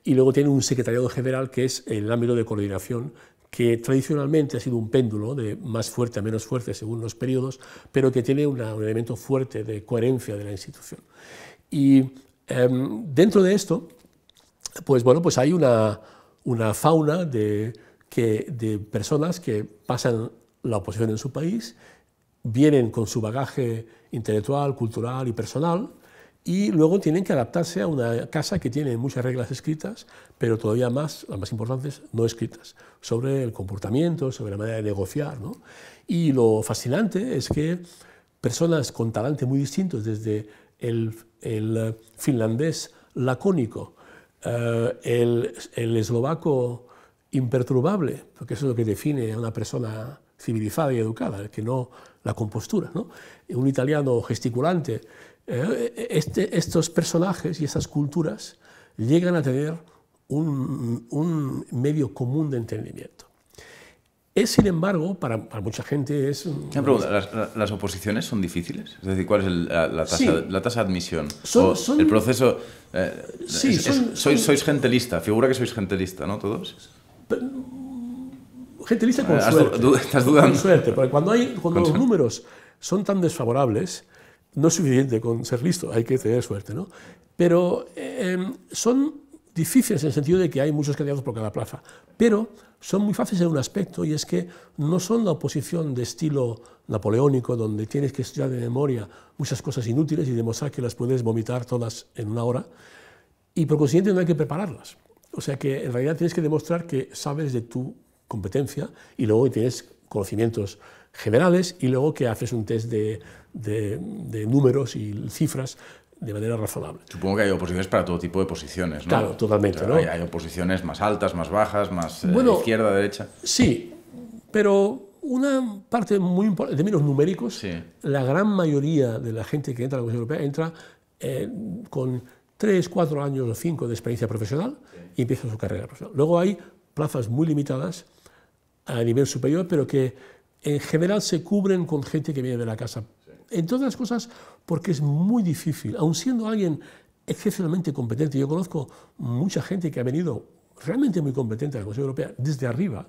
y luego tiene un secretariado general, que es el ámbito de coordinación, que tradicionalmente ha sido un péndulo de más fuerte a menos fuerte según los periodos, pero que tiene un elemento fuerte de coherencia de la institución. Y em, dentro de esto, pues bueno, pues hay una, una fauna de, que, de personas que pasan la oposición en su país vienen con su bagaje intelectual, cultural y personal, y luego tienen que adaptarse a una casa que tiene muchas reglas escritas, pero todavía más, las más importantes, no escritas, sobre el comportamiento, sobre la manera de negociar. ¿no? Y lo fascinante es que personas con talante muy distintos, desde el, eh, finlandés lacónico, eh, el, el eslovaco imperturbable, porque eso es lo que define a una persona civilizada y educada, eh, que no la compostura. ¿no? Un italiano gesticulante. Eh, este, estos personajes y estas culturas llegan a tener un, un, medio común de entendimiento. Es, sin embargo, para, mucha gente es... Una pregunta, ¿las, oposiciones son difíciles? Es decir, ¿cuál es la, tasa, de admisión? el proceso... Eh, sí, sois, sois, gente lista, figura que sois gente lista, ¿no? Todos gente lista con ah, suerte. estás dudando. Con suerte, porque cuando, hay, cuando los números son tan desfavorables, no es suficiente con ser listo, hay que tener suerte, ¿no? Pero em, son difíciles en el sentido de que hay muchos candidatos por cada plaza, pero son muy fáciles en un aspecto y es que no son la oposición de estilo napoleónico donde tienes que estudiar de memoria muchas cosas inútiles y demostrar que las puedes vomitar todas en una hora y por consiguiente no hay que prepararlas. O sea que en realidad tienes que demostrar que sabes de tu competencia, y luego tienes conocimientos generales, y luego que haces un test de, números y cifras de manera razonable. Supongo que hay oposiciones para todo tipo de posiciones, ¿no? Claro, totalmente. hay, oposiciones más altas, más bajas, más eh, izquierda, derecha. Sí, pero una parte muy importante, de menos numéricos, la gran mayoría de la gente que entra a la Comisión Europea entra eh, con tres, cuatro años o cinco de experiencia profesional y empieza su carrera profesional. Luego hay plazas muy limitadas a nivel superior, pero que en general se cubren con gente que viene de la casa. En todas las cosas, porque es muy difícil, aun siendo alguien excepcionalmente competente, yo conozco mucha gente que ha venido realmente muy competente a la Comisión Europea desde arriba,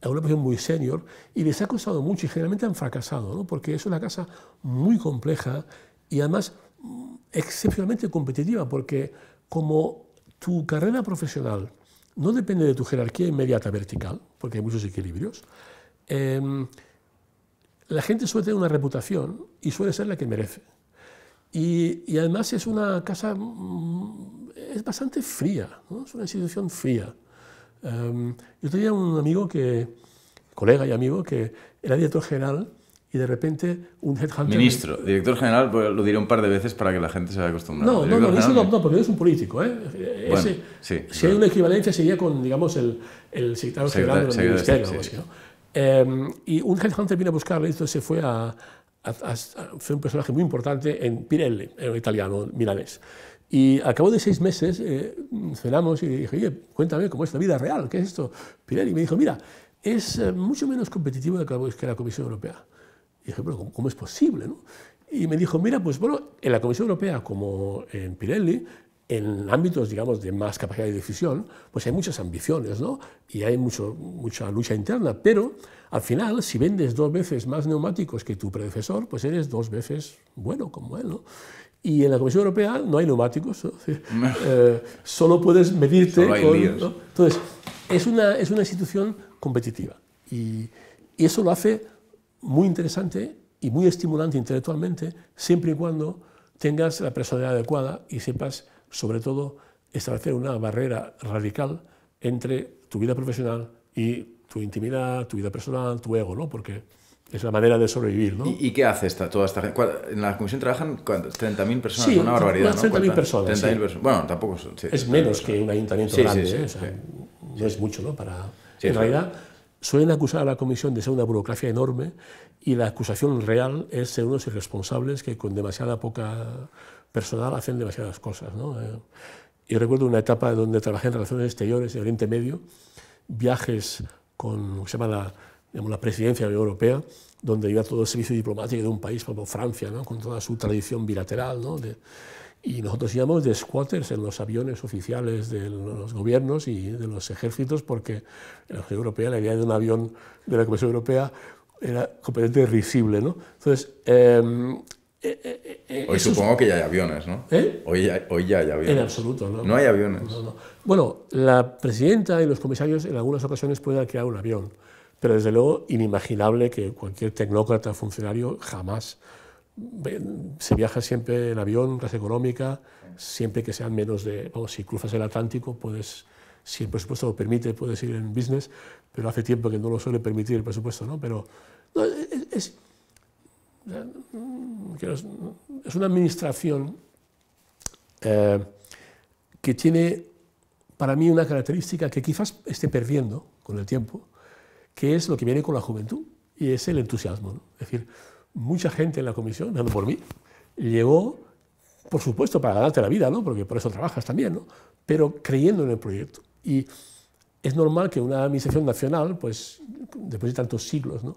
a una posición muy senior, y les ha costado mucho y generalmente han fracasado, ¿no? porque es una casa muy compleja y además mm, excepcionalmente competitiva, porque como tu carrera profesional no depende de tu jerarquía inmediata vertical, porque hay muchos equilibrios, em, la gente suele tener una reputación y suele ser la que merece. Y, además es una casa, mm, es bastante fría, es una institución fría. Em, yo tenía un amigo que, colega y amigo, que era director general y de repente un headhunter... Ministro, director general, pues, lo diré un par de veces para que la gente se vaya acostumbrado. No, no, no, no, porque es un político. ¿eh? si hay una equivalencia sería con, digamos, el, secretario general de ministerio. Sí, eh, y un headhunter vino a buscarle, entonces se fue a, Fue un personaje muy importante en Pirelli, en italiano, milanés. Y al cabo de seis meses eh, cenamos y dije, oye, cuéntame cómo es la vida real, ¿qué es esto? Pirelli me dijo, mira, es eh, mucho menos competitivo que la Comisión Europea. Y dije, pero ¿cómo, es posible? ¿no? Y me dijo, mira, pues bueno, en la Comisión Europea, como en Pirelli, en ámbitos, digamos, de más capacidad de decisión, pues hay muchas ambiciones, ¿no? Y hay mucho, mucha lucha interna, pero al final, si vendes dos veces más neumáticos que tu predecesor, pues eres dos veces bueno como él, ¿no? Y en la Comisión Europea no hay neumáticos, eh, solo puedes medirte con... ¿no? Entonces, es una, es una institución competitiva y, y eso lo hace muy interesante y muy estimulante intelectualmente, siempre y cuando tengas la personalidad adecuada y sepas, sobre todo, establecer una barrera radical entre tu vida profesional y tu intimidad, tu vida personal, tu ego, ¿no? Porque es la manera de sobrevivir, ¿no? ¿Y, qué hace esta, toda esta gente? ¿En la comisión trabajan 30.000 personas? una barbaridad, 30.000 ¿no? personas. personas. Bueno, tampoco... es, es menos que un ayuntamiento grande, ¿eh? o sea, no es mucho, ¿no? Para, en realidad... Suelen acusar a la Comisión de ser una burocracia enorme y la acusación real es ser unos irresponsables que con demasiada poca personal hacen demasiadas cosas. ¿no? Eh, Yo recuerdo una etapa donde trabajé en relaciones exteriores en Oriente Medio, viajes con lo que se llama la, la presidencia de la Unión Europea, donde iba todo el servicio diplomático de un país como Francia, ¿no? con toda su tradición bilateral. Y nosotros íbamos de squatters en los aviones oficiales de los gobiernos y de los ejércitos, porque en la Europea la idea de un avión de la Comisión Europea era completamente risible. ¿no? Entonces, em, eh, eh, eh, hoy supongo que ya hay aviones, ¿no? Hoy, ya hay aviones. En absoluto, ¿no? No hay aviones. Bueno, la presidenta y los comisarios en algunas ocasiones pueden crear un avión, pero desde luego inimaginable que cualquier tecnócrata funcionario jamás se viaja siempre en avión, clase económica, siempre que sean menos de, O si cruzas el Atlántico, puedes, si el presupuesto lo permite, puedes ir en business, pero hace tiempo que no lo suele permitir el presupuesto, ¿no? Pero mm, es, es, una administración eh, que tiene para mí una característica que quizás esté perdiendo con el tiempo, que es lo que viene con la juventud, y es el entusiasmo, Es decir, mucha gente en la comisión, dando por mí, llegó, por supuesto, para ganarte la vida, ¿no? porque por eso trabajas también, ¿no? pero creyendo en el proyecto. Y es normal que una administración nacional, pues, después de tantos siglos, ¿no?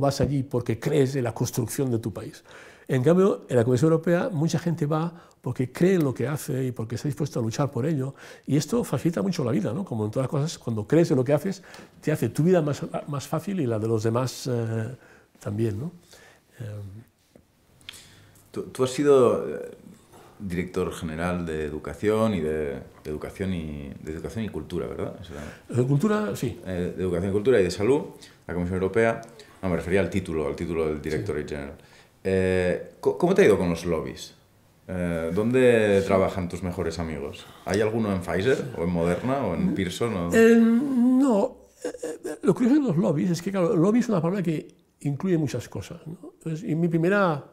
vas allí porque crees en la construcción de tu país. En cambio, en la Comisión Europea mucha gente va porque cree en lo que hace y porque está dispuesto a luchar por ello. Y esto facilita mucho la vida, ¿no? Como en todas las cosas, cuando crees en lo que haces, te hace tu vida más, fácil y la de los demás eh, también, ¿no? Eh, tú, tú, has sido eh, director general de educación y de, educación y de educación y cultura, ¿verdad? de cultura, sí. Eh, de educación y cultura y de salud, la Comisión Europea. No, me refería al título, al título del director general. ¿Cómo te ha ido con los lobbies? ¿Dónde trabajan tus mejores amigos? ¿Hay alguno en Pfizer o en Moderna o en mm. Pearson? no, lo curioso de los lobbies es que, claro, lobby es una palabra que incluye muchas cosas. y mi primera,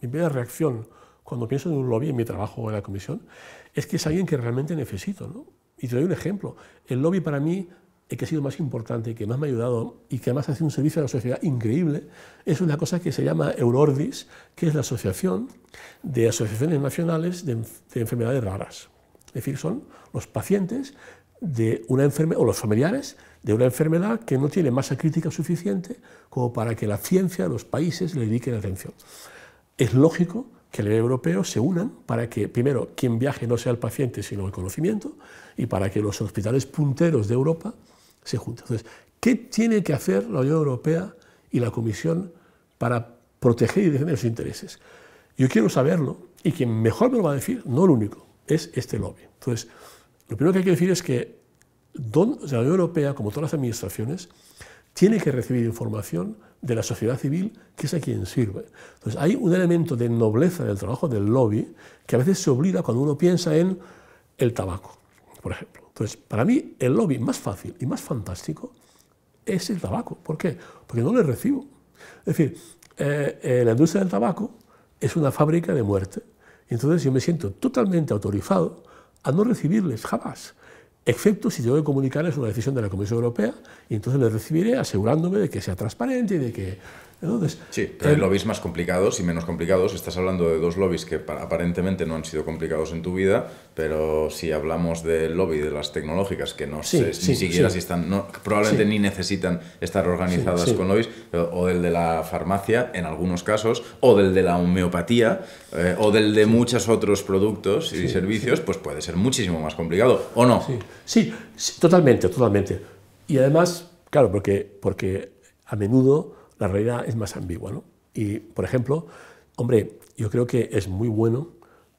mi primera reacción cuando pienso en un lobby en mi trabajo en la comisión es que es alguien que realmente necesito. Y te doy un ejemplo. El lobby para mí, que ha sido más importante, que más me ha ayudado y que además hace un servicio a la sociedad increíble, es una cosa que se llama Eurordis, que es la Asociación de Asociaciones Nacionales de, Enfermedades Raras. Es decir, son los pacientes de una enfermedad o los familiares de una enfermedad que no tiene masa crítica suficiente como para que la ciencia, los países le dediquen atención. Es lógico que el europeo se unan para que, primero, quien viaje no sea el paciente, sino el conocimiento, y para que los hospitales punteros de Europa se junten. Entonces, ¿qué tiene que hacer la Unión Europea y la Comisión para proteger y defender sus intereses? Yo quiero saberlo, y quien mejor me lo va a decir, no el único, es este lobby. Entonces, lo primero que hay que decir es que la Unión Europea, como todas las administraciones, tiene que recibir información de la sociedad civil, que es a quien sirve. Entonces, hay un elemento de nobleza del trabajo del lobby que a veces se obliga cuando uno piensa en el tabaco, por ejemplo. Entonces, para mí, el lobby más fácil y más fantástico es el tabaco. ¿Por qué? Porque no le recibo. Es decir, eh, eh, la industria del tabaco es una fábrica de muerte. Y entonces yo me siento totalmente autorizado a no recibirles jamás excepto si tengo que comunicarles una decisión de la Comisión Europea, y entonces les recibiré asegurándome de que sea transparente y de que entonces, sí, pero hay lobbies más complicados y menos complicados. Estás hablando de dos lobbies que aparentemente no han sido complicados en tu vida, pero si hablamos del lobby de las tecnológicas, que no sé ni siquiera si están, probablemente ni necesitan estar organizadas con lobbies, o del de la farmacia en algunos casos, o del de la homeopatía, eh, o del de muchos otros productos y servicios, pues puede ser muchísimo más complicado, ¿o no? Sí, totalmente, totalmente. Y además, claro, porque, porque a menudo la realidad es más ambigua. Y, por ejemplo, hombre, yo creo que es muy bueno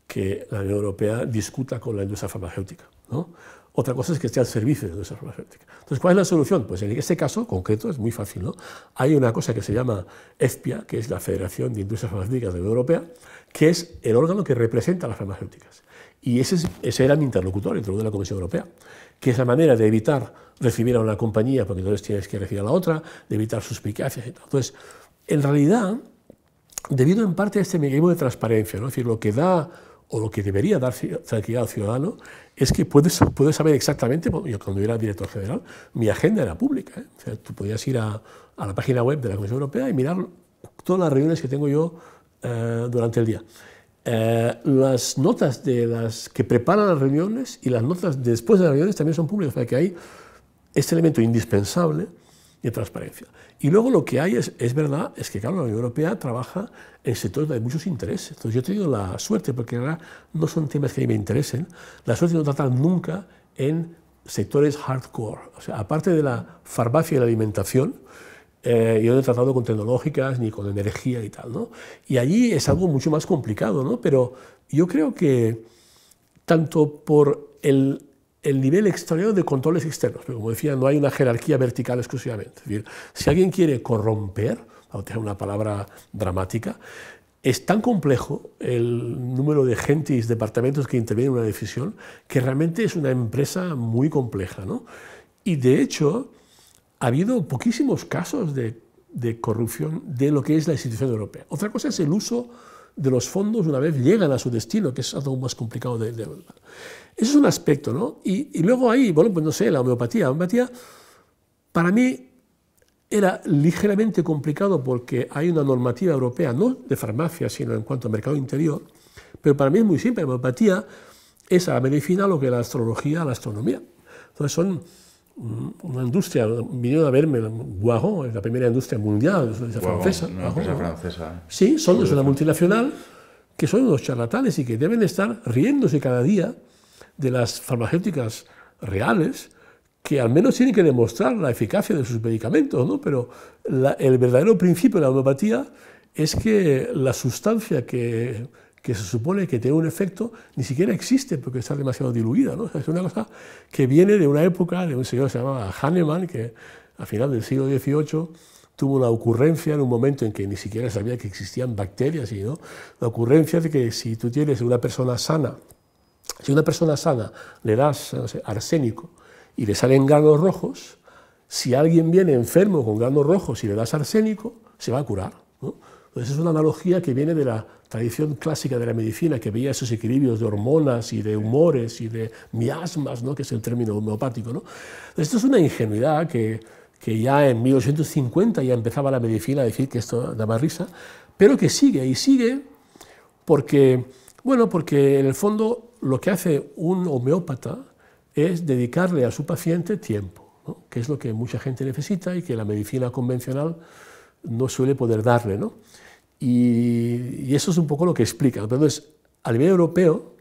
que la Unión Europea discuta con la industria farmacéutica. ¿no? Otra cosa es que esté al servicio de la industria farmacéutica. Entonces, ¿cuál es la solución? Pues en este caso concreto es muy fácil. ¿no? Hay una cosa que se llama EFPIA, que es la Federación de Industrias Farmacéuticas de la Unión Europea, que es el órgano que representa a las farmacéuticas. Y ese, ese era mi interlocutor dentro de la Comisión Europea que es la manera de evitar recibir a una compañía, porque entonces tienes que recibir a la otra, de evitar suspicacias y tal. Entonces, en realidad, debido en parte a este mecanismo de transparencia, ¿no? es decir, lo que da o lo que debería dar tranquilidad al ciudadano es que puedes, puedes saber exactamente, yo cuando era director general, mi agenda era pública, ¿eh? o sea, tú podías ir a, a, la página web de la Comisión Europea y mirar todas las reuniones que tengo yo eh, durante el día. Eh, las notas de las que preparan las reuniones y las notas después de las reuniones también son públicas, o sea que hay este elemento indispensable de transparencia. Y luego lo que hay es, verdad, es que claro, la Unión Europea trabaja en sectores de muchos intereses. Entonces yo he tenido la suerte, porque ahora no son temas que a mí me interesen, la suerte de no tratar nunca en sectores hardcore. O sea, aparte de la farmacia y la alimentación, eh, yo no he tratado con tecnológicas ni con energía y tal, ¿no? Y allí es algo mucho más complicado, ¿no? Pero yo creo que tanto por el, nivel exterior de controles externos, como decía, no hay una jerarquía vertical exclusivamente. si alguien quiere corromper, para utilizar una palabra dramática, es tan complejo el número de gente y departamentos que intervienen en una decisión que realmente es una empresa muy compleja. ¿no? Y de hecho, ha habido poquísimos casos de, corrupción de lo que es la institución europea. Otra cosa es el uso de los fondos una vez llegan a su destino, que es algo más complicado de... de Ese es un aspecto, ¿no? Y, luego ahí, bueno, pues no sé, la homeopatía. La homeopatía para mí era ligeramente complicado porque hay una normativa europea, no de farmacia, sino en cuanto al mercado interior, pero para mí es muy simple. La homeopatía es a la medicina lo que la astrología, la astronomía. Entonces son una industria, vinieron a verme, Guajo, es la primera industria mundial, es francesa. Una empresa francesa. Sí, son, es una multinacional que son unos charlatanes y que deben estar riéndose cada día de las farmacéuticas reales, que al menos tienen que demostrar la eficacia de sus medicamentos, ¿no? pero el verdadero principio de la homeopatía es que la sustancia que que se supone que tiene un efecto, ni siquiera existe porque está demasiado diluida. ¿no? es una cosa que viene de una época de un señor que se llamaba Hahnemann, que a final del siglo XVIII tuvo una ocurrencia en un momento en que ni siquiera sabía que existían bacterias, y ¿no? la ocurrencia de que si tú tienes una persona sana, si una persona sana le das arsénico y le salen granos rojos, si alguien viene enfermo con granos rojos y le das arsénico, se va a curar. Pues es una analogía que viene de la tradición clásica de la medicina, que veía esos equilibrios de hormonas y de humores y de miasmas, ¿no? que es el término homeopático. ¿no? Pues esto es una ingenuidad que, que ya en 1850 ya empezaba la medicina a decir que esto daba risa, pero que sigue y sigue porque, bueno, porque en el fondo lo que hace un homeópata es dedicarle a su paciente tiempo, que es lo que mucha gente necesita y que la medicina convencional no suele poder darle. ¿no? Y, eso es un poco lo que explica. Entonces, a nivel europeo,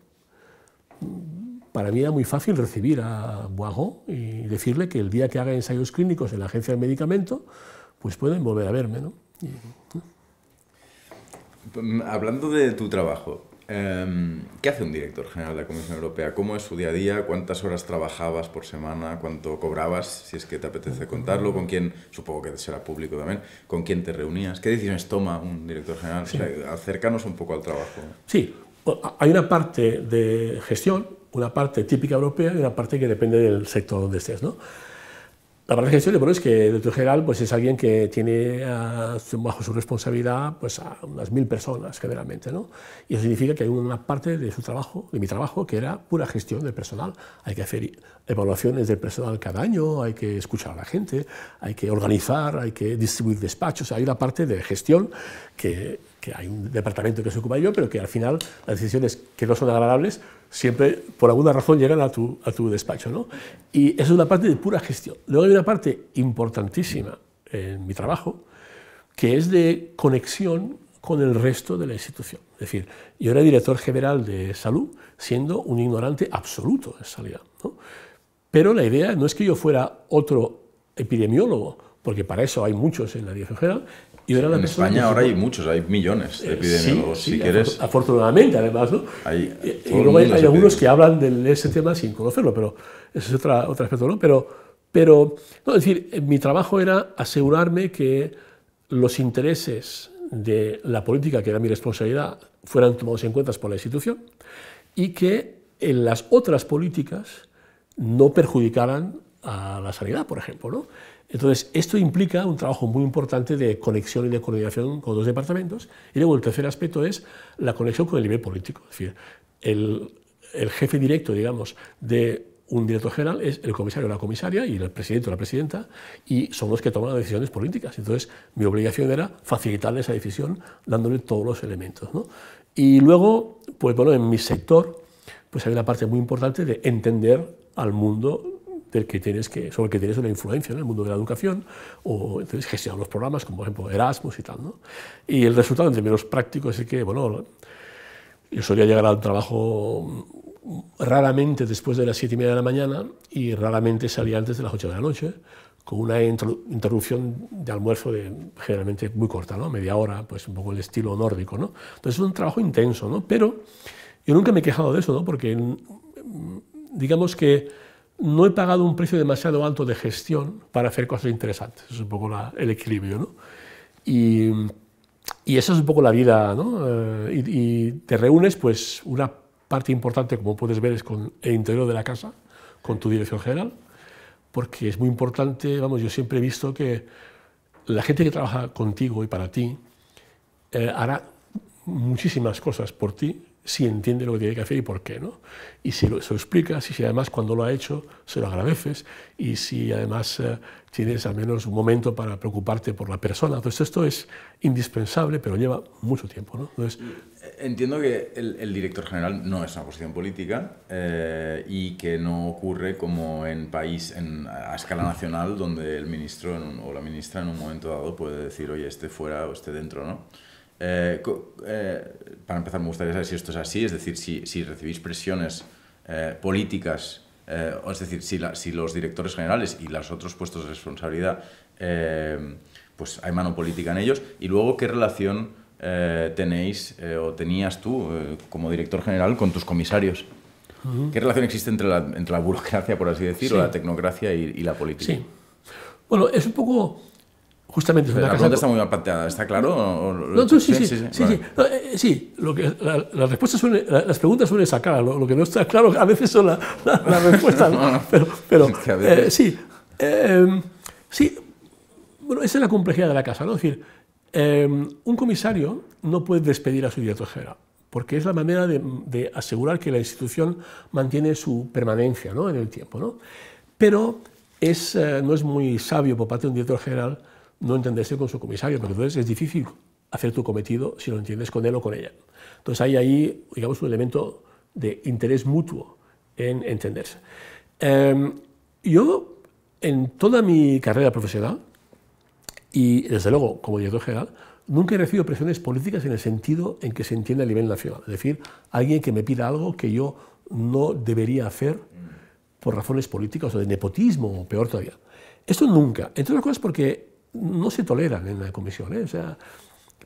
para mí era muy fácil recibir a Boagó y decirle que el día que haga ensayos clínicos en la agencia de medicamento, pues pueden volver a verme. Hablando de tu trabajo, Em, ¿Qué hace un director general de la Comisión Europea? ¿Cómo es su día a día? ¿Cuántas horas trabajabas por semana? ¿Cuánto cobrabas? Si es que te apetece contarlo. ¿Con quién? Supongo que será público también. ¿Con quién te reunías? ¿Qué decisiones toma un director general? Sí. un poco al trabajo. Sí, hay una parte de gestión, una parte típica europea y una parte que depende del sector donde estés. ¿no? La de gestión, lo bueno, es que el director general pues, es alguien que tiene ah, bajo su responsabilidad pues, a unas mil personas generalmente. ¿no? Y eso significa que hay una parte de su trabajo, de mi trabajo, que era pura gestión del personal. Hay que hacer evaluaciones del personal cada año, hay que escuchar a la gente, hay que organizar, hay que distribuir despachos. Hay una parte de gestión que, que hay un departamento que se ocupa yo, pero que al final las decisiones que no son agradables siempre por alguna razón llegan a tu, despacho. ¿no? Y eso es una parte de pura gestión. Luego hay una parte importantísima en mi trabajo, que es de conexión con el resto de la institución. Es decir, yo era director general de salud, siendo un ignorante absoluto en realidad, ¿no? Pero la idea no es que yo fuera otro epidemiólogo, porque para eso hay muchos en la dirección general, en España ahora hay muchos, hay millones de eh, epidemiólogos, si quieres. Afortunadamente, además, ¿no? Hay, algunos que hablan de ese tema sin conocerlo, pero ese es otra, otro aspecto, Pero, pero no, es decir, eh, mi trabajo era asegurarme que los intereses de la política, que era mi responsabilidad, fueran tomados en cuenta por la institución y que en las otras políticas no perjudicaran a la sanidad, por ejemplo, ¿no? Entonces, esto implica un trabajo muy importante de conexión y de coordinación con los departamentos. Y luego el tercer aspecto es la conexión con el nivel político. Es decir, el, jefe directo, digamos, de un director general es el comisario o la comisaria y el presidente o la presidenta, y son los que toman las decisiones políticas. Entonces, mi obligación era facilitarle esa decisión dándole todos los elementos. ¿no? Y luego, pues bueno, en mi sector, pues hay una parte muy importante de entender al mundo que tienes que, sobre el que tienes una influencia en el mundo de la educación, o entonces gestionar los programas, como por ejemplo Erasmus y tal. ¿no? Y el resultado en términos prácticos es que, bueno, yo solía llegar al trabajo mm, raramente después de las 7 y media de la mañana y raramente salía antes de las 8 de la noche, con una interrupción de almuerzo de, generalmente muy corta, ¿no? media hora, pues un poco el estilo nórdico. ¿no? Entonces es un trabajo intenso, ¿no? pero yo nunca me he quejado de eso, ¿no? porque mm, digamos que no he pagado un precio demasiado alto de gestión para hacer cosas interesantes. Es un poco el equilibrio. ¿no? Y, y eso es un poco la vida. ¿no? Eh, y, te reúnes, pues una parte importante, como puedes ver, es con el interior de la casa, con tu dirección general, porque es muy importante, vamos, yo siempre he visto que la gente que trabaja contigo y para ti eh, hará muchísimas cosas por ti si entiende lo que tiene que hacer y por qué, ¿no? Y si lo, explica, explicas y si además cuando lo ha hecho se lo agradeces y si además eh, tienes al menos un momento para preocuparte por la persona. Entonces esto es indispensable, pero lleva mucho tiempo, ¿no? Entonces, Entiendo que el, director general no es una posición política eh, y que no ocurre como en país a escala nacional donde el ministro o la ministra en un momento dado puede decir, oye, este fuera o esté dentro, ¿no? Eh, eh, para empezar, me gustaría saber si esto es así, es decir, si, si recibís presiones eh, políticas, eh, es decir, si, la, si, los directores generales y los otros puestos de responsabilidad, pues hay mano política en ellos, y luego qué relación tenéis o tenías tú como director general con tus comisarios. ¿Qué relación existe entre la, entre la burocracia, por así decirlo, o la tecnocracia y, y la política? Sí. Bueno, es un poco la pregunta está muy planteada ¿está claro? sí, sí, sí. Sí, las preguntas suelen sacar, lo, lo, que no está claro a veces son las respuestas, pero, sí. sí, bueno, esa es la complejidad de la casa, ¿no? Es decir, em, un comisario no puede despedir a su director general, porque es la manera de, asegurar que la institución mantiene su permanencia ¿no? en el tiempo, ¿no? Pero es, eh, no es muy sabio por parte de un director general no entenderse con su comisario, porque entonces es difícil hacer tu cometido si lo entiendes con él o con ella. Entonces hay ahí, digamos, un elemento de interés mutuo en entenderse. Em, yo, en toda mi carrera profesional, y desde luego como director general, nunca he recibido presiones políticas en el sentido en que se entiende a nivel nacional. Es decir, alguien que me pida algo que yo no debería hacer por razones políticas o de nepotismo, o peor todavía. Esto nunca. Entre otras cosas porque no se toleran en la comisión. ¿eh? O sea,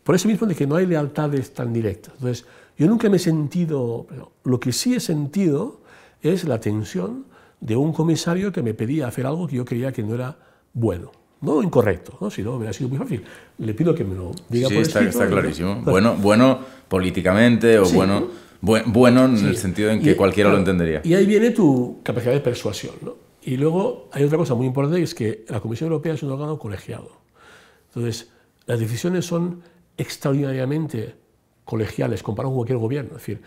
por eso mismo de que no hay lealtades tan directas. Entonces, yo nunca me he sentido, lo que sí he sentido es la tensión de un comisario que me pedía hacer algo que yo creía que no era bueno. No incorrecto, ¿no? si no hubiera sido muy fácil. Le pido que me lo diga por está, Sí, está clarísimo. Bueno, bueno políticamente o bueno, bueno en el sentido en que cualquiera lo entendería. Y ahí viene tu capacidad de persuasión. ¿no? Y luego hay otra cosa muy importante, es que la Comisión Europea es un órgano colegiado. Entonces, las decisiones son extraordinariamente colegiales comparado con cualquier gobierno. Es decir,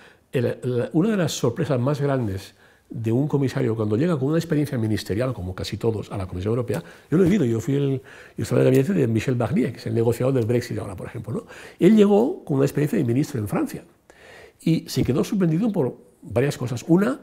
una de las sorpresas más grandes de un comisario cuando llega con una experiencia ministerial, como casi todos, a la Comisión Europea, yo lo he vivido, yo fui el, estaba en el gabinete de Michel Barnier, que es el negociador del Brexit ahora, por ejemplo. ¿no? Él llegó con una experiencia de ministro en Francia y se quedó sorprendido por varias cosas. Una,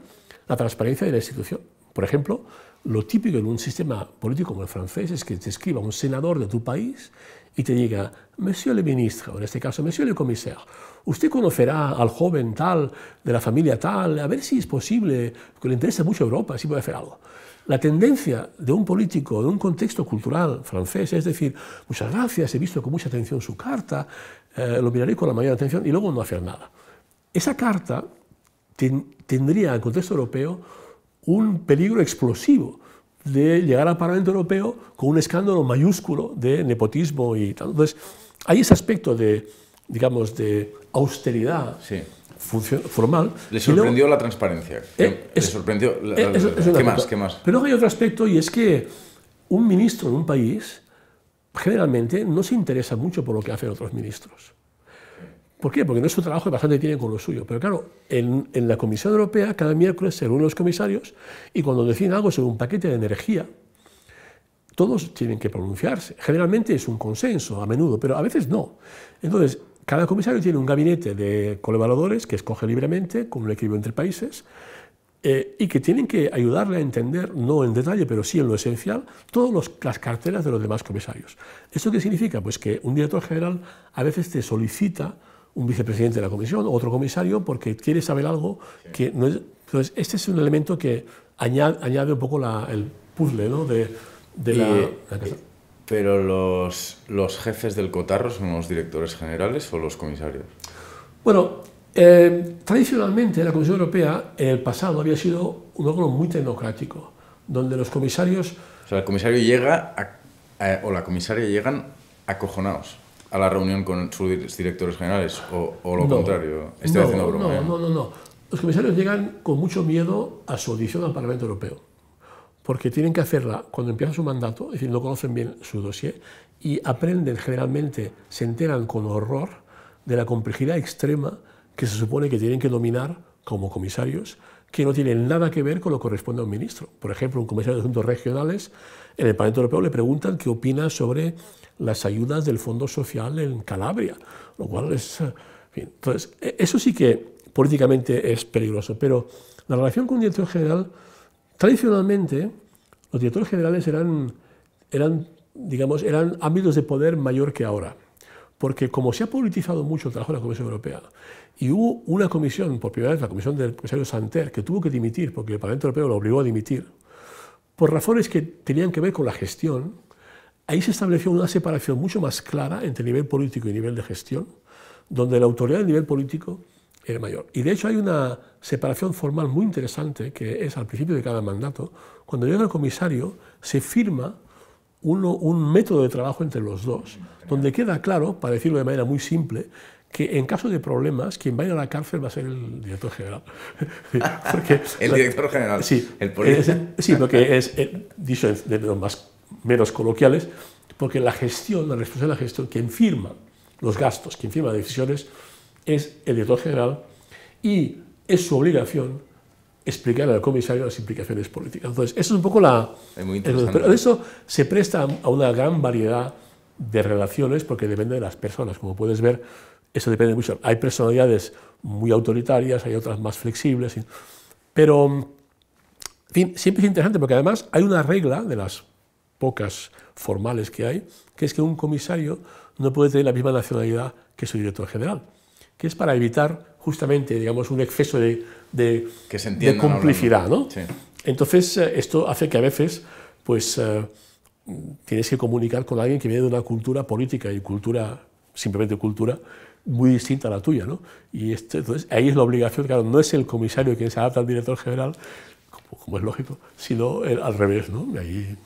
la transparencia de la institución. Por ejemplo, lo típico en un sistema político como el francés es que te escriba un senador de tu país y te diga, Monsieur le ministre, o en este caso, Monsieur le commissaire, usted conocerá al joven tal, de la familia tal, a ver si es posible, porque le interesa mucho Europa, si puede hacer algo. La tendencia de un político, de un contexto cultural francés, es decir, muchas gracias, he visto con mucha atención su carta, eh, lo miraré con la mayor atención y luego no hacer nada. Esa carta tendría, en contexto europeo, un peligro explosivo de llegar al Parlamento Europeo con un escándalo mayúsculo de nepotismo y tal. Entonces, hay ese aspecto de, digamos, de austeridad formal. Le sorprendió la transparencia. Eh, le sorprendió eh, ¿qué, más, ¿Qué más? Pero hay otro aspecto y es que un ministro en un país generalmente no se interesa mucho por lo que hacen otros ministros. ¿Por qué? Porque nuestro trabajo bastante tiene con lo suyo. Pero claro, en, la Comisión Europea cada miércoles se reúnen los comisarios y cuando deciden algo sobre un paquete de energía, todos tienen que pronunciarse. Generalmente es un consenso, a menudo, pero a veces no. Entonces, cada comisario tiene un gabinete de colaboradores que escoge libremente, con un equilibrio entre países, eh, y que tienen que ayudarle a entender, no en detalle, pero sí en lo esencial, todas las carteras de los demás comisarios. ¿Esto qué significa? Pues que un director general a veces te solicita un vicepresidente de la comisión, otro comisario, porque quiere saber algo que no es... Entonces, este es un elemento que añade, un poco el puzzle ¿no? de, la, eh, Pero los, los jefes del cotarro son los directores generales o los comisarios? Bueno, eh, tradicionalmente la Comisión Europea en el pasado había sido un órgano muy tecnocrático, donde los comisarios... O sea, el comisario llega eh, o la comisaria llegan acojonados a la reunión con sus directores generales o, lo contrario? no, haciendo No, eh? no, no, no. Los comisarios llegan con mucho miedo a su audición al Parlamento Europeo, porque tienen que hacerla cuando empieza su mandato, es decir, no conocen bien su dossier y aprenden generalmente, se enteran con horror de la complejidad extrema que se supone que tienen que dominar como comisarios que no tienen nada que ver con lo que corresponde a un ministro. Por ejemplo, un comisario de asuntos regionales en el Parlamento Europeo le preguntan qué opina sobre las ayudas del Fondo Social en Calabria, lo cual es... Eh, entonces, e, eso sí que políticamente es peligroso, pero la relación con un director general, tradicionalmente, los directores generales eran, eran digamos, eran ámbitos de poder mayor que ahora porque como se ha politizado mucho el trabajo de la Comisión Europea, y hubo una comisión, por primera vez la comisión del comisario Santer, que tuvo que dimitir, porque el Parlamento Europeo lo obligó a dimitir, por razones que tenían que ver con la gestión, ahí se estableció una separación mucho más clara entre nivel político y nivel de gestión, donde la autoridad del nivel político era mayor. Y de hecho hay una separación formal muy interesante, que es al principio de cada mandato, cuando llega el comisario, se firma un método de trabajo entre los dos, donde queda claro, para decirlo de manera muy simple, que en caso de problemas, quien va a ir a la cárcel va a ser el director general. el director general. Sí, el político. sí porque es, eh, dicho de más, menos coloquiales, porque la gestión, la responsabilidad de la gestión, quien firma los gastos, quien firma las decisiones, es el director general y es su obligación explicar al comisario las implicaciones políticas. Entonces, eso es un poco la... Es muy interesante. Pero eso se presta a una gran variedad de relaciones porque depende de las personas. Como puedes ver, eso depende mucho. Hay personalidades muy autoritarias, hay otras más flexibles, pero, en fin, siempre es interesante porque además hay una regla de las pocas formales que hay, que es que un comisario no puede tener la misma nacionalidad que su director general, que es para evitar justamente, digamos, un exceso de, de, complicidad, ¿no? Entonces, eh, esto hace que a veces, pues, eh, tienes que comunicar con alguien que viene de una cultura política y cultura, simplemente cultura, muy distinta a la tuya, ¿no? Y este, entonces, ahí es la obligación, claro, no es el comisario quien se adapta al director general, como, es lógico, sino al revés, ¿no? ahí...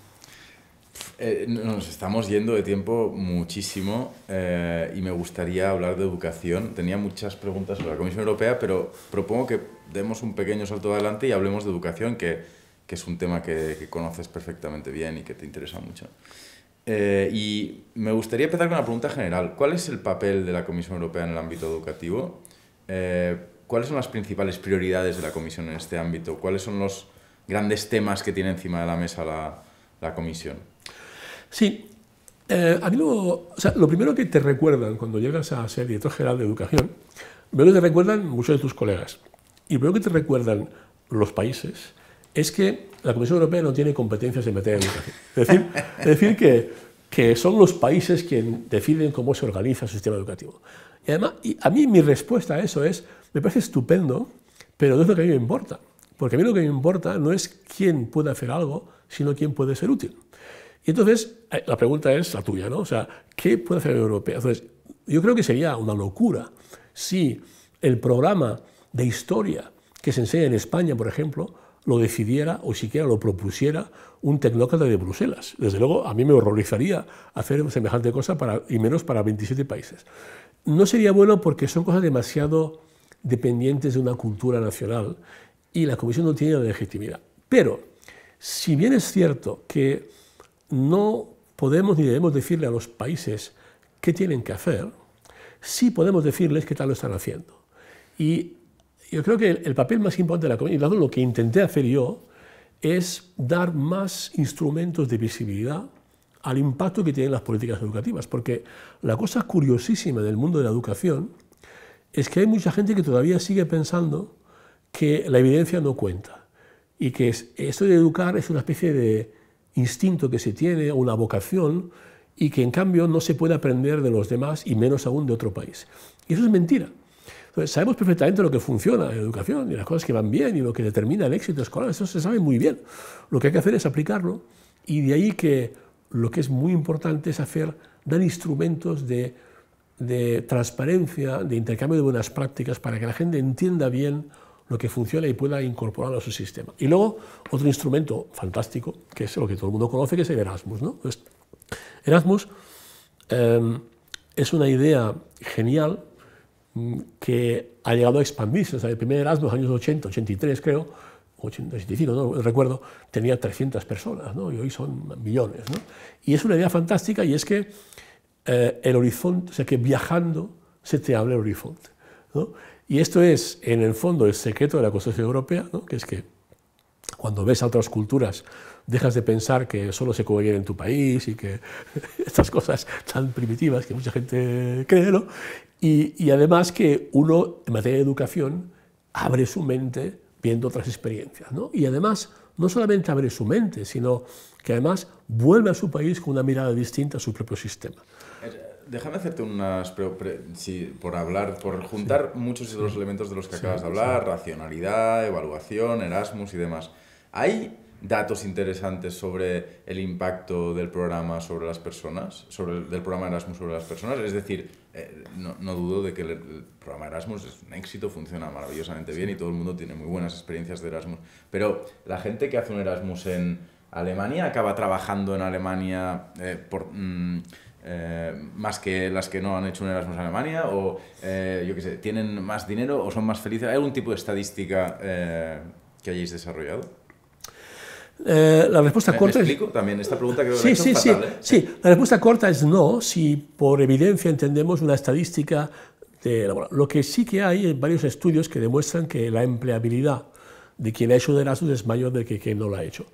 Eh, nos estamos yendo de tiempo muchísimo eh, y me gustaría hablar de educación. Tenía muchas preguntas sobre la Comisión Europea, pero propongo que demos un pequeño salto adelante y hablemos de educación, que, que es un tema que, conoces perfectamente bien y que te interesa mucho. Eh, y me gustaría empezar con una pregunta general. ¿Cuál es el papel de la Comisión Europea en el ámbito educativo? ¿Cuáles son las principales prioridades de la Comisión en este ámbito? ¿Cuáles son los grandes temas que tiene encima de la mesa la, la Comisión? Sí, eh, a mí lo, o sea, lo primero que te recuerdan cuando llegas a ser director general de educación, veo que te recuerdan muchos de tus colegas y primero que te recuerdan los países, es que la Comisión Europea no tiene competencias en materia de educación. Es decir, decir que, que, son los países quienes deciden cómo se organiza el sistema educativo. Y además, y a mí mi respuesta a eso es, me parece estupendo, pero no es lo que a mí me importa. Porque a mí lo que me importa no es quién puede hacer algo, sino quién puede ser útil. Y entonces, eh, la pregunta es la tuya, ¿no? O sea, ¿qué puede hacer la Unión Europea? Entonces, yo creo que sería una locura si el programa de historia que se enseña en España, por ejemplo, lo decidiera o siquiera lo propusiera un tecnócrata de Bruselas. Desde luego, a mí me horrorizaría hacer semejante cosa, para, y menos para 27 países. No sería bueno porque son cosas demasiado dependientes de una cultura nacional y la Comisión no tiene la legitimidad. Pero, si bien es cierto que no podemos ni debemos decirle a los países qué tienen que hacer, sí podemos decirles qué tal lo están haciendo. Y yo creo que el, papel más importante de la comunidad, lo que intenté hacer yo, es dar más instrumentos de visibilidad al impacto que tienen las políticas educativas, porque la cosa curiosísima del mundo de la educación es que hay mucha gente que todavía sigue pensando que la evidencia no cuenta y que esto de educar es una especie de instinto que se tiene, una vocación, y que en cambio no se puede aprender de los demás y menos aún de otro país. Y eso es mentira. sabemos perfectamente lo que funciona en educación y las cosas que van bien y lo que determina el éxito escolar, eso se sabe muy bien. Lo que hay que hacer es aplicarlo y de ahí que lo que es muy importante es hacer, dar instrumentos de transparencia, de intercambio de buenas prácticas para que la gente entienda bien lo que funciona y pueda incorporarlo a su sistema. Y luego, otro instrumento fantástico, que es lo que todo el mundo conoce, que es el Erasmus. ¿no? Pues, Erasmus em, es una idea genial mm, que ha llegado a expandirse. O el primer Erasmus, años 80, 83 creo, 85, no recuerdo, tenía 300 personas, ¿no? y hoy son millones. Y es una idea fantástica y es que eh, el horizonte, o sea, que viajando se te abre el horizonte. Y esto es, en el fondo, el secreto de la construcción europea, que es que cuando ves a otras culturas dejas de pensar que solo se cogieron en tu país y que estas cosas tan primitivas que mucha gente cree, y, además que uno, en materia de educación, abre su mente viendo otras experiencias. Y además, no solamente abre su mente, sino que además vuelve a su país con una mirada distinta a su propio sistema déjame hacerte unas. Pre por hablar, por juntar muchos de los elementos de los que acabas de hablar: racionalidad, evaluación, Erasmus y demás. ¿Hay datos interesantes sobre el impacto del programa sobre las personas, sobre el, programa Erasmus sobre las personas. Es decir, eh, no, dudo de que el, programa Erasmus es un éxito, funciona maravillosamente bien y todo el mundo tiene muy buenas experiencias de Erasmus. Pero la gente que hace un Erasmus en Alemania acaba trabajando en Alemania eh, por... Mm, eh, más que las que no han hecho un Erasmus en Alemania? ¿O, eh, yo qué sé, tienen más dinero o son más felices? ¿Hay algún tipo de estadística eh, que hayáis desarrollado? la respuesta corta explico? Es... también esta pregunta sí, sí, sí. sí, la respuesta corta es no, si por evidencia entendemos una estadística de laboral. Lo que sí que hay en varios estudios que demuestran que la empleabilidad de quien ha hecho un Erasmus es mayor de que quien no lo ha hecho.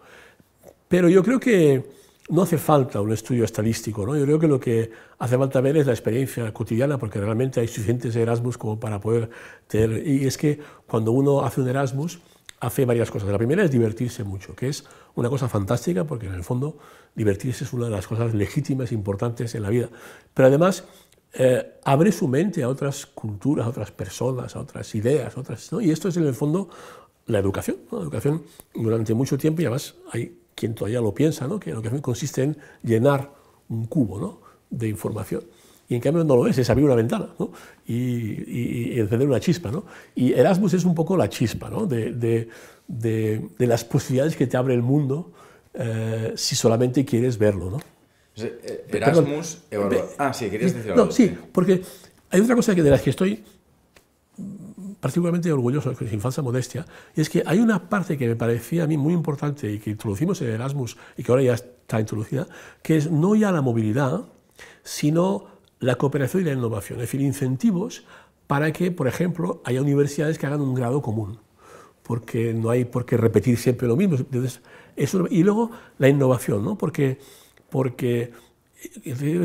Pero yo creo que no hace falta un estudio estadístico, ¿no? yo creo que lo que hace falta ver es la experiencia cotidiana, porque realmente hay suficientes Erasmus como para poder tener... Y es que cuando uno hace un Erasmus, hace varias cosas. La primera es divertirse mucho, que es una cosa fantástica, porque en el fondo divertirse es una de las cosas legítimas, e importantes en la vida. Pero además eh, abre su mente a otras culturas, a otras personas, a otras ideas, otras, y esto es en el fondo la educación. La educación durante mucho tiempo, y además hay quien todavía lo piensa, ¿no? que la educación consiste en llenar un cubo ¿no? de información. Y en cambio no lo es, es abrir una ventana ¿no? y, encender una chispa. ¿no? Y Erasmus es un poco la chispa ¿no? de, de, de, las posibilidades que te abre el mundo eh, si solamente quieres verlo. ¿no? Eh, Erasmus, ah, sí, querías decir algo. No, sí, porque hay otra cosa que de las que estoy particularmente orgulloso, sin falsa modestia, y es que hay una parte que me parecía a mí muy importante y que introducimos en Erasmus y que ahora ya está introducida, que es no ya la movilidad, sino la cooperación y la innovación, es decir, incentivos para que, por ejemplo, haya universidades que hagan un grado común, porque no hay por qué repetir siempre lo mismo. Entonces, eso, y luego la innovación, ¿no? porque, porque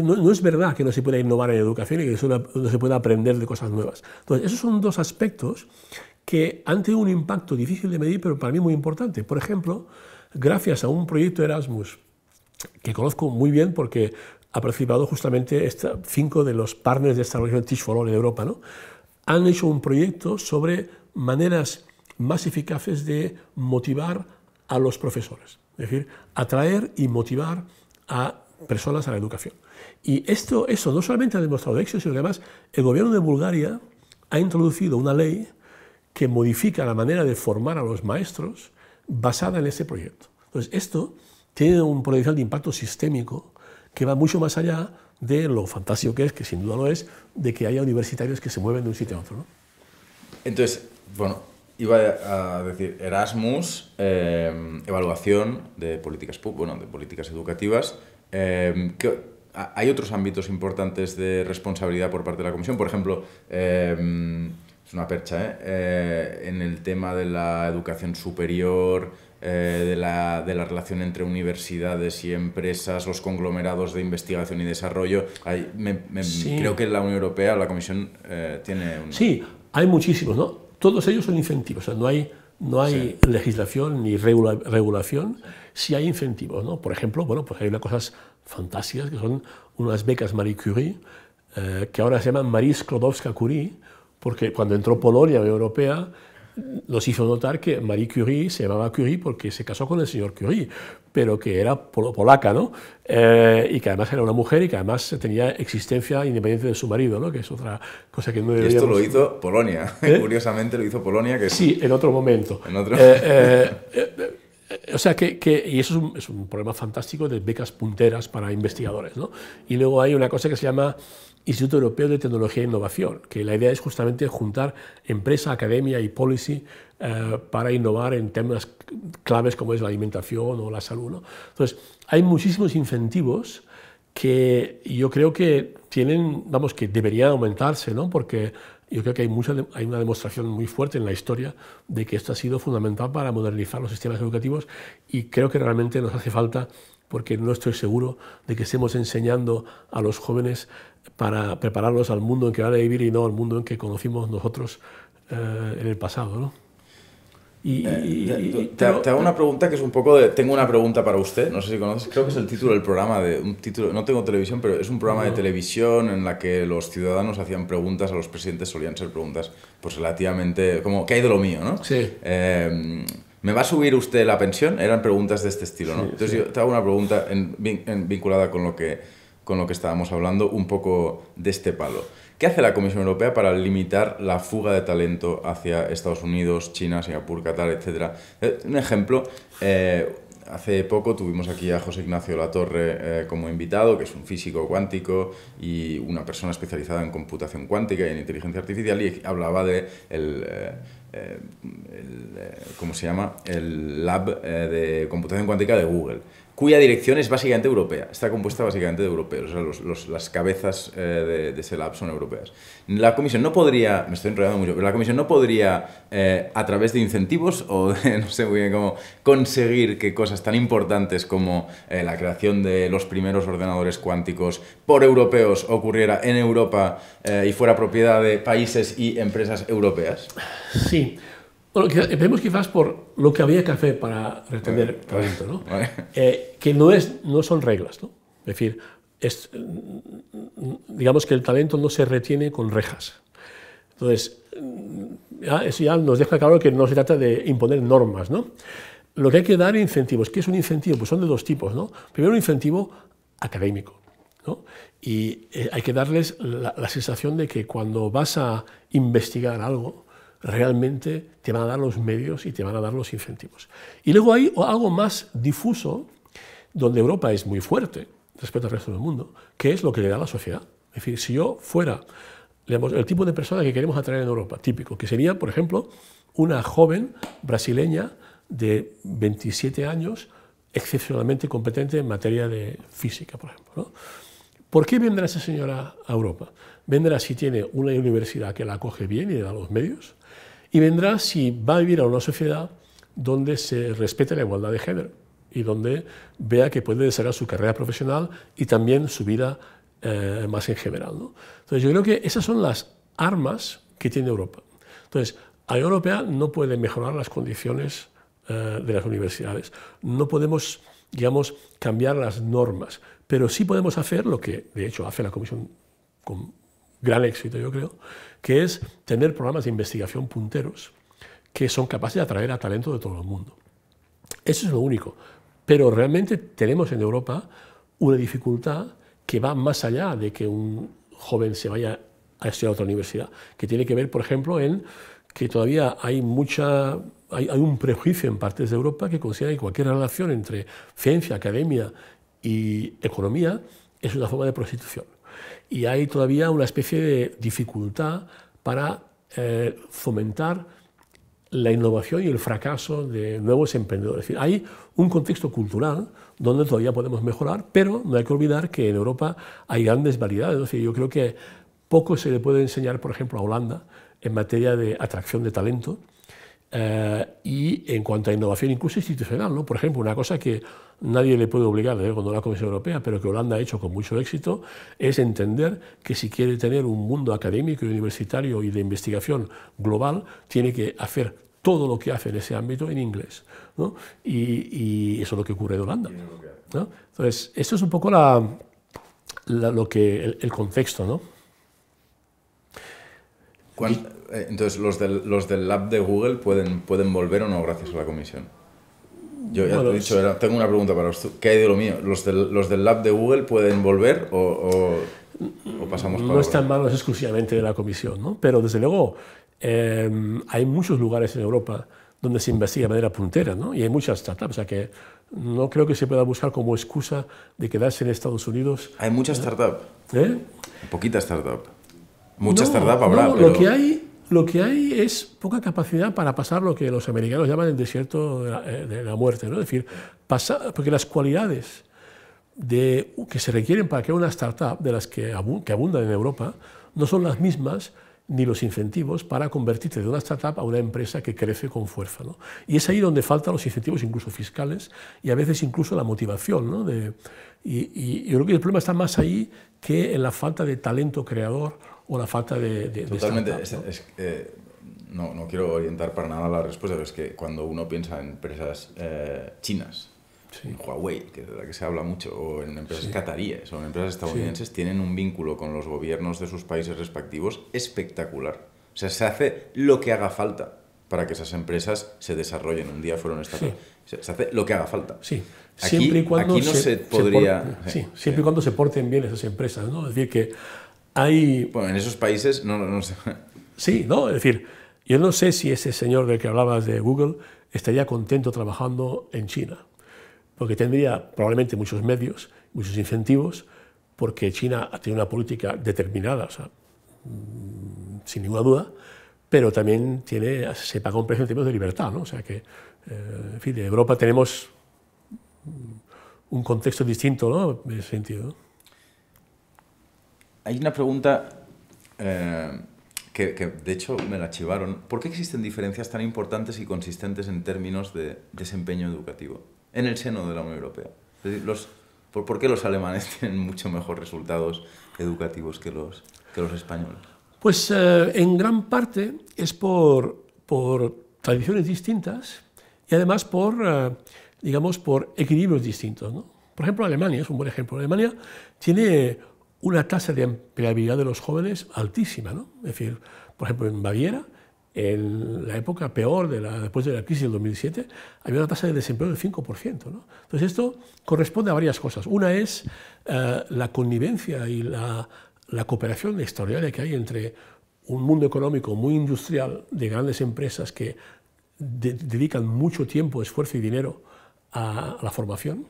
no, es verdad que no se pueda innovar en educación y que no, se pueda aprender de cosas nuevas. Entonces, esos son dos aspectos que han tenido un impacto difícil de medir, pero para mí muy importante. Por ejemplo, gracias a un proyecto Erasmus que conozco muy bien porque ha participado justamente cinco de los partners de esta organización Teach for All en Europa, ¿no? han hecho un proyecto sobre maneras más eficaces de motivar a los profesores, es decir, atraer y motivar a personas a la educación. Y esto, eso no solamente ha demostrado éxito, sino que además el gobierno de Bulgaria ha introducido una ley que modifica la manera de formar a los maestros basada en ese proyecto. Entonces, esto tiene un potencial de impacto sistémico que va mucho más allá de lo fantástico que es, que sin duda lo es, de que haya universitarios que se mueven de un sitio a otro. Entonces, bueno, iba a decir Erasmus, eh, evaluación de políticas, bueno, de políticas educativas, Em, hay otros ámbitos importantes de responsabilidad por parte de la Comisión, por ejemplo, em, es una percha, ¿eh? Eh, en el tema de la educación superior, eh, de la, de, la, relación entre universidades y empresas, los conglomerados de investigación y desarrollo. Creo que la Unión Europea, la Comisión, tiene... Un... Sí, hay muchísimos, ¿no? Todos ellos son incentivos, no hay, no hay legislación ni regulación si hay incentivos. ¿no? Por ejemplo, bueno, pues hay unas cosas fantásticas que son unas becas Marie Curie, eh, que ahora se llaman Marie Sklodowska-Curie, porque cuando entró Polonia a la Unión Europea, nos hizo notar que Marie Curie se llamaba Curie porque se casó con el señor Curie, pero que era polaca, ¿no? Eh, y que además era una mujer y que además tenía existencia independiente de su marido, ¿no? Que es otra cosa que no debíamos... esto lo hizo Polonia, ¿Eh? curiosamente lo hizo Polonia. que Sí, en otro momento. Eh, o sea que, y eso es un, problema fantástico de becas punteras para investigadores. ¿no? Y luego hay una cosa que se llama Instituto Europeo de Tecnología e Innovación, que la idea es justamente juntar empresa, academia y policy eh, para innovar en temas claves como es la alimentación o la salud. ¿no? Entonces, hay muchísimos incentivos que yo creo que tienen, vamos, que deberían aumentarse, ¿no? porque yo creo que hay, mucha, hay una demostración muy fuerte en la historia de que esto ha sido fundamental para modernizar los sistemas educativos y creo que realmente nos hace falta porque no estoy seguro de que estemos enseñando a los jóvenes para prepararlos al mundo en que van a vivir y no al mundo en que conocimos nosotros eh, en el pasado. Y, eh, te, hago una pregunta que es un poco de... Tengo una pregunta para usted, no sé si conoces, creo que es el título del programa, de un título, no tengo televisión, pero es un programa de televisión en la que los ciudadanos hacían preguntas a los presidentes, solían ser preguntas pues relativamente... como, ¿qué hay de lo mío, no? Sí. Em, ¿Me va a subir usted la pensión? Eran preguntas de este estilo, ¿no? Entonces yo te hago una pregunta vinculada con lo, que, con lo que estábamos hablando, un poco de este palo. ¿Qué hace la Comisión Europea para limitar la fuga de talento hacia Estados Unidos, China, Singapur, Qatar, etcétera? Eh, un ejemplo, eh, hace poco tuvimos aquí a José Ignacio Latorre eh, como invitado, que es un físico cuántico y una persona especializada en computación cuántica y en inteligencia artificial, y hablaba de ¿cómo se llama? El lab de computación cuántica de Google cuya dirección es básicamente europea. Está compuesta básicamente de europeos, o sea, las cabezas eh, de, ese lab son europeas. La Comisión no podría, me estoy enredando mucho, pero la Comisión no podría, eh, a través de incentivos o de, no sé muy bien cómo, conseguir que cosas tan importantes como eh, la creación de los primeros ordenadores cuánticos por europeos ocurriera en Europa y fuera propiedad de países y empresas europeas. Sí. Bueno, empecemos eh, quizás por lo que había que hacer para retener talento, ¿no? Eh, que no, es, no son reglas, ¿no? Es decir, es, digamos que el talento no se retiene con rejas. Entonces, ya, eso ya nos deja claro que no se trata de imponer normas, ¿no? Lo que hay que dar incentivos. ¿Qué es un incentivo? Pues son de dos tipos, ¿no? Primero, un incentivo académico, Y eh, hay que darles la sensación de que cuando vas a investigar algo, realmente te van a dar los medios y te van a dar los incentivos. Y luego hay algo más difuso, donde Europa es muy fuerte respecto al resto del mundo, que es lo que le da la sociedad. Es decir, si yo fuera el tipo de persona que queremos atraer en Europa, típico, que sería, por ejemplo, una joven brasileña de 27 años, excepcionalmente competente en materia de física, por ejemplo. ¿Por qué vendrá esa señora a Europa? Vendrá si tiene una universidad que la acoge bien y le da los medios, y vendrá si va a vivir a una sociedad donde se respete la igualdad de género y donde vea que puede desarrollar su carrera profesional y también su vida eh, más en general. ¿no? Entonces yo creo que esas son las armas que tiene Europa. Entonces, a Europea no puede mejorar las condiciones eh, de las universidades. No podemos, digamos, cambiar las normas, pero sí podemos hacer lo que, de hecho, hace la Comisión con gran éxito, yo creo, que es tener programas de investigación punteros que son capaces de atraer a talento de todo el mundo. Eso es lo único. Pero realmente tenemos en Europa una dificultad que va más allá de que un joven se vaya a estudiar a otra universidad, que tiene que ver, por ejemplo, en que todavía hay mucha hay, hay, un prejuicio en partes de Europa que considera que cualquier relación entre ciencia, academia y economía es una forma de prostitución y hay todavía una especie de dificultad para eh, fomentar la innovación y el fracaso de nuevos emprendedores. hay un contexto cultural donde todavía podemos mejorar, pero no hay que olvidar que en Europa hay grandes variedades. yo creo que poco se le puede enseñar, por ejemplo, a Holanda en materia de atracción de talento eh, y en cuanto a innovación incluso institucional. Por ejemplo, una cosa que nadie le puede obligar, cuando la Comisión Europea, pero que Holanda ha hecho con mucho éxito, es entender que si quiere tener un mundo académico y universitario y de investigación global, tiene que hacer todo lo que hace en ese ámbito en inglés. Y, eso es lo que ocurre en Holanda. Entonces, esto es un poco lo que, el, contexto. ¿no? Eh, entonces, ¿los del, ¿los del lab de Google pueden, pueden volver o no gracias a la comisión? Yo ya te he dicho, tengo una pregunta para los. ¿Qué hay de lo mío? ¿Los del, los del lab de Google pueden volver o, o, o pasamos No están malos exclusivamente de la comisión, ¿no? pero desde luego em, hay muchos lugares en Europa donde se investiga de manera puntera, ¿no? Y hay muchas startups, o sea que no creo que se pueda buscar como excusa de quedarse en Estados Unidos. Hay muchas ¿eh? startups. ¿Eh? ¿Poquitas startups? Muchas startups habrá. pero... Lo que hay lo que hay es poca capacidad para pasar lo que los americanos llaman el desierto de la, eh, muerte, ¿no? es decir, pasar, porque las cualidades que se requieren para crear una startup, de las que, abundan en Europa, no son las mismas ni los incentivos para convertirte de una startup a una empresa que crece con fuerza. ¿no? Y es ahí donde faltan los incentivos incluso fiscales y a veces incluso la motivación. ¿no? y, y, yo creo que el problema está más ahí que en la falta de talento creador o la falta de... Totalmente. Eh, ¿no? no, quiero orientar para nada la respuesta, pero es que cuando uno piensa en empresas eh, chinas, en Huawei, que de la que se habla mucho, o en empresas cataríes o en empresas estadounidenses, tienen un vínculo con los gobiernos de sus países respectivos espectacular. O sea, se hace lo que haga falta para que esas empresas se desarrollen. Un día fueron estatales. Se hace lo que haga falta. Sí, siempre y cuando aquí no se, podría... Sí, eh, siempre y cuando se porten bien esas empresas, ¿no? Es decir, que bueno, en esos países no, no, sé. Sí, no, es decir, yo no sé si ese señor del que hablabas de Google estaría contento trabajando en China, porque tendría probablemente muchos medios, muchos incentivos, porque China tiene una política determinada, o sea, mm, sin ninguna duda, pero también tiene, se paga un precio en términos de libertad, ¿no? O sea que, eh, en fin, de Europa tenemos un contexto distinto, ¿no? En ese sentido hay una pregunta eh, que, de hecho me la chivaron. ¿Por qué existen diferencias tan importantes y consistentes en términos de desempeño educativo en el seno de la Unión Europea? los, ¿por, qué los alemanes tienen mucho mejores resultados educativos que los, los españoles? Pues eh, en gran parte es por, por tradiciones distintas y además por, eh, digamos, por equilibrios distintos. ¿no? Por ejemplo, Alemania es un buen ejemplo. Alemania tiene una tasa de empleabilidad de los jóvenes altísima. Es decir, por ejemplo, en Baviera, en la época peor, de la, después de la crisis del 2007, había una tasa de desempleo del 5%. Entonces, esto corresponde a varias cosas. Una es eh, la connivencia y la, cooperación extraordinaria que hay entre un mundo económico muy industrial de grandes empresas que dedican mucho tiempo, esfuerzo y dinero a la formación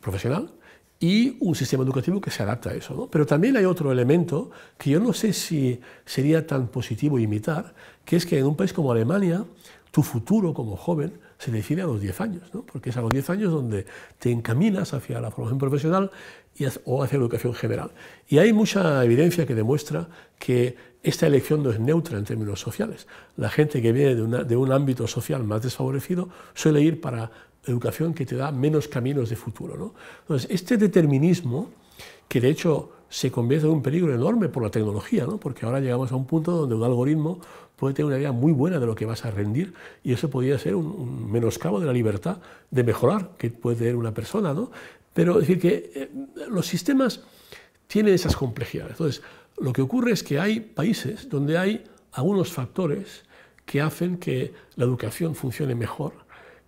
profesional y un sistema educativo que se adapta a eso. Pero también hay otro elemento que yo no sé si sería tan positivo imitar, que es que en un país como Alemania, tu futuro como joven se decide a los 10 años, ¿no? porque es a los 10 años donde te encaminas hacia la formación profesional y o hacia la educación general. Y hay mucha evidencia que demuestra que esta elección no es neutra en términos sociales. La gente que viene de un ámbito social más desfavorecido suele ir para educación que te da menos caminos de futuro. ¿no? Entonces, este determinismo, que de hecho se convierte en un peligro enorme por la tecnología, porque ahora llegamos a un punto donde un algoritmo puede tener una idea muy buena de lo que vas a rendir y eso podría ser un, menoscabo de la libertad de mejorar que puede tener una persona. ¿no? Pero decir, que eh, los sistemas tienen esas complejidades. Entonces, lo que ocurre es que hay países donde hay algunos factores que hacen que la educación funcione mejor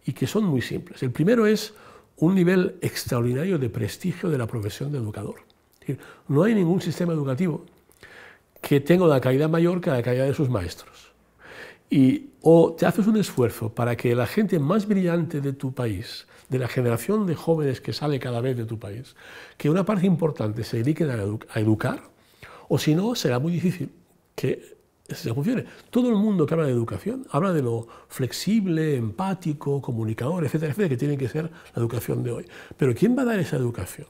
y que son muy simples. El primero es un nivel extraordinario de prestigio de la profesión de educador. no hay ningún sistema educativo que tenga la calidad mayor que la calidad de sus maestros. Y o te haces un esfuerzo para que la gente más brillante de tu país, de la generación de jóvenes que sale cada vez de tu país, que una parte importante se dedique a educar, o si no, será muy difícil que se funcione. Todo el mundo que habla de educación habla de lo flexible, empático, comunicador, etcétera, etcétera, que tiene que ser la educación de hoy. Pero ¿quién va a dar esa educación?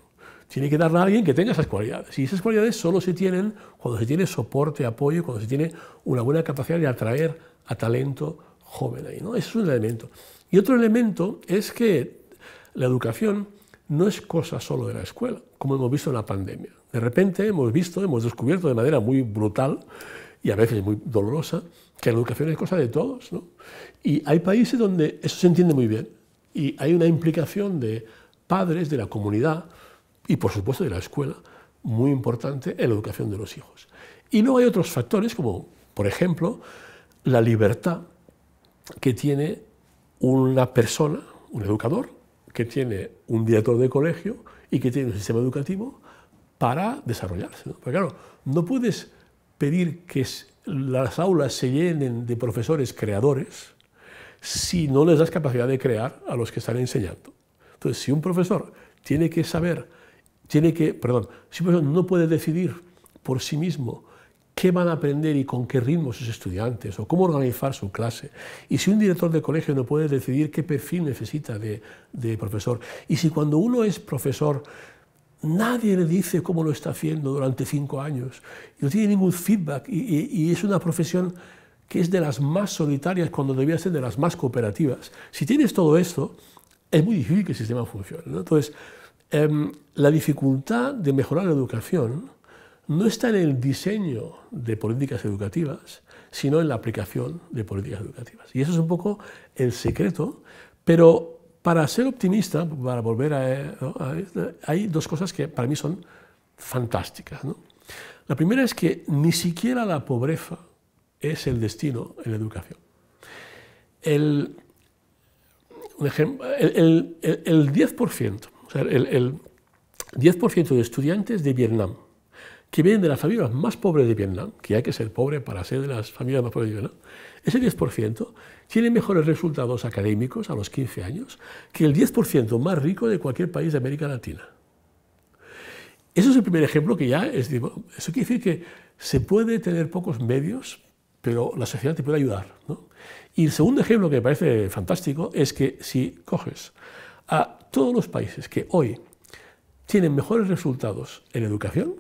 Tiene que darla a alguien que tenga esas cualidades. Y esas cualidades solo se tienen cuando se tiene soporte, apoyo, cuando se tiene una buena capacidad de atraer a talento joven ahí. ¿no? Ese es un elemento. Y otro elemento es que la educación no es cosa solo de la escuela, como hemos visto en la pandemia. De repente hemos visto, hemos descubierto de manera muy brutal y a veces muy dolorosa, que la educación es cosa de todos. ¿no? Y hay países donde eso se entiende muy bien y hay una implicación de padres, de la comunidad y, por supuesto, de la escuela muy importante en la educación de los hijos. Y luego hay otros factores, como, por ejemplo, la libertad que tiene una persona, un educador, que tiene un director de colegio y que tiene un sistema educativo para desarrollarse. Porque claro, no puedes pedir que las aulas se llenen de profesores creadores si no les das capacidad de crear a los que están enseñando. Entonces, si un profesor tiene que saber, tiene que, perdón, si no puede decidir por sí mismo qué van a aprender y con qué ritmo sus estudiantes, o cómo organizar su clase. Y si un director de colegio no puede decidir qué perfil necesita de, de profesor, y si cuando uno es profesor Nadie le dice cómo lo está haciendo durante cinco años. No tiene ningún feedback y, es una profesión que es de las más solitarias cuando debía ser de las más cooperativas. Si tienes todo esto, es muy difícil que el sistema funcione. Entonces, em, la dificultad de mejorar la educación no está en el diseño de políticas educativas, sino en la aplicación de políticas educativas. Y eso es un poco el secreto, pero para ser optimista, para volver a, este, hay dos cosas que para mí son fantásticas. La primera es que ni siquiera la pobreza es el destino en la educación. El, ejemplo, el, 10%, el, 10 de estudiantes de Vietnam que vienen de las familias más pobres de Vietnam, que hay que ser pobre para ser de las familias más pobres de Vietnam, ese 10% tienen mejores resultados académicos a los 15 años que el 10% más rico de cualquier país de América Latina. Eso es el primer ejemplo que ya es... Eso quiere decir que se puede tener pocos medios, pero la sociedad te puede ayudar. Y el segundo ejemplo que me parece fantástico es que si coges a todos los países que hoy tienen mejores resultados en educación,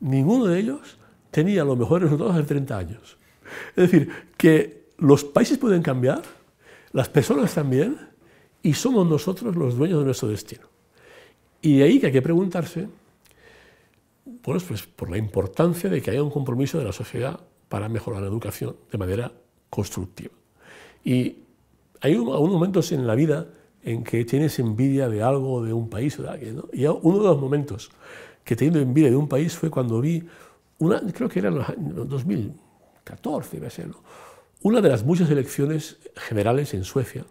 ninguno de ellos tenía los mejores resultados hace 30 años. Es decir, que los países pueden cambiar, las personas también, y somos nosotros los dueños de nuestro destino. Y de ahí que hay que preguntarse, pues por la importancia de que haya un compromiso de la sociedad para mejorar la educación de manera constructiva. Y hay algunos momentos en la vida en que tienes envidia de algo, de un país, de alguien, y uno de los momentos que tenido envidia de un país fue cuando vi, una, creo que era en 2014, iba a ser, ¿no? una de las muchas elecciones generales en Suecia,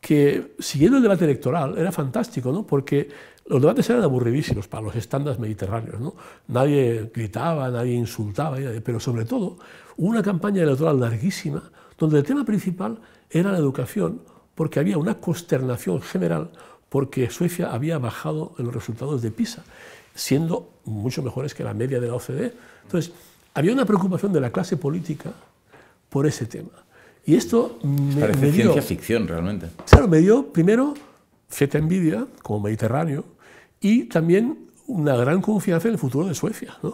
que siguiendo el debate electoral era fantástico, ¿no? porque los debates eran aburridísimos para los estándares mediterráneos. ¿no? Nadie gritaba, nadie insultaba, pero sobre todo hubo una campaña electoral larguísima donde el tema principal era la educación, porque había una consternación general porque Suecia había bajado en los resultados de PISA, siendo mucho mejores que la media de la OCDE. Entonces, había una preocupación de la clase política por ese tema. Y esto me, Parece dio, ciencia ficción, realmente. Claro, me dio primero cierta envidia, como Mediterráneo, y también una gran confianza en el futuro de Suecia.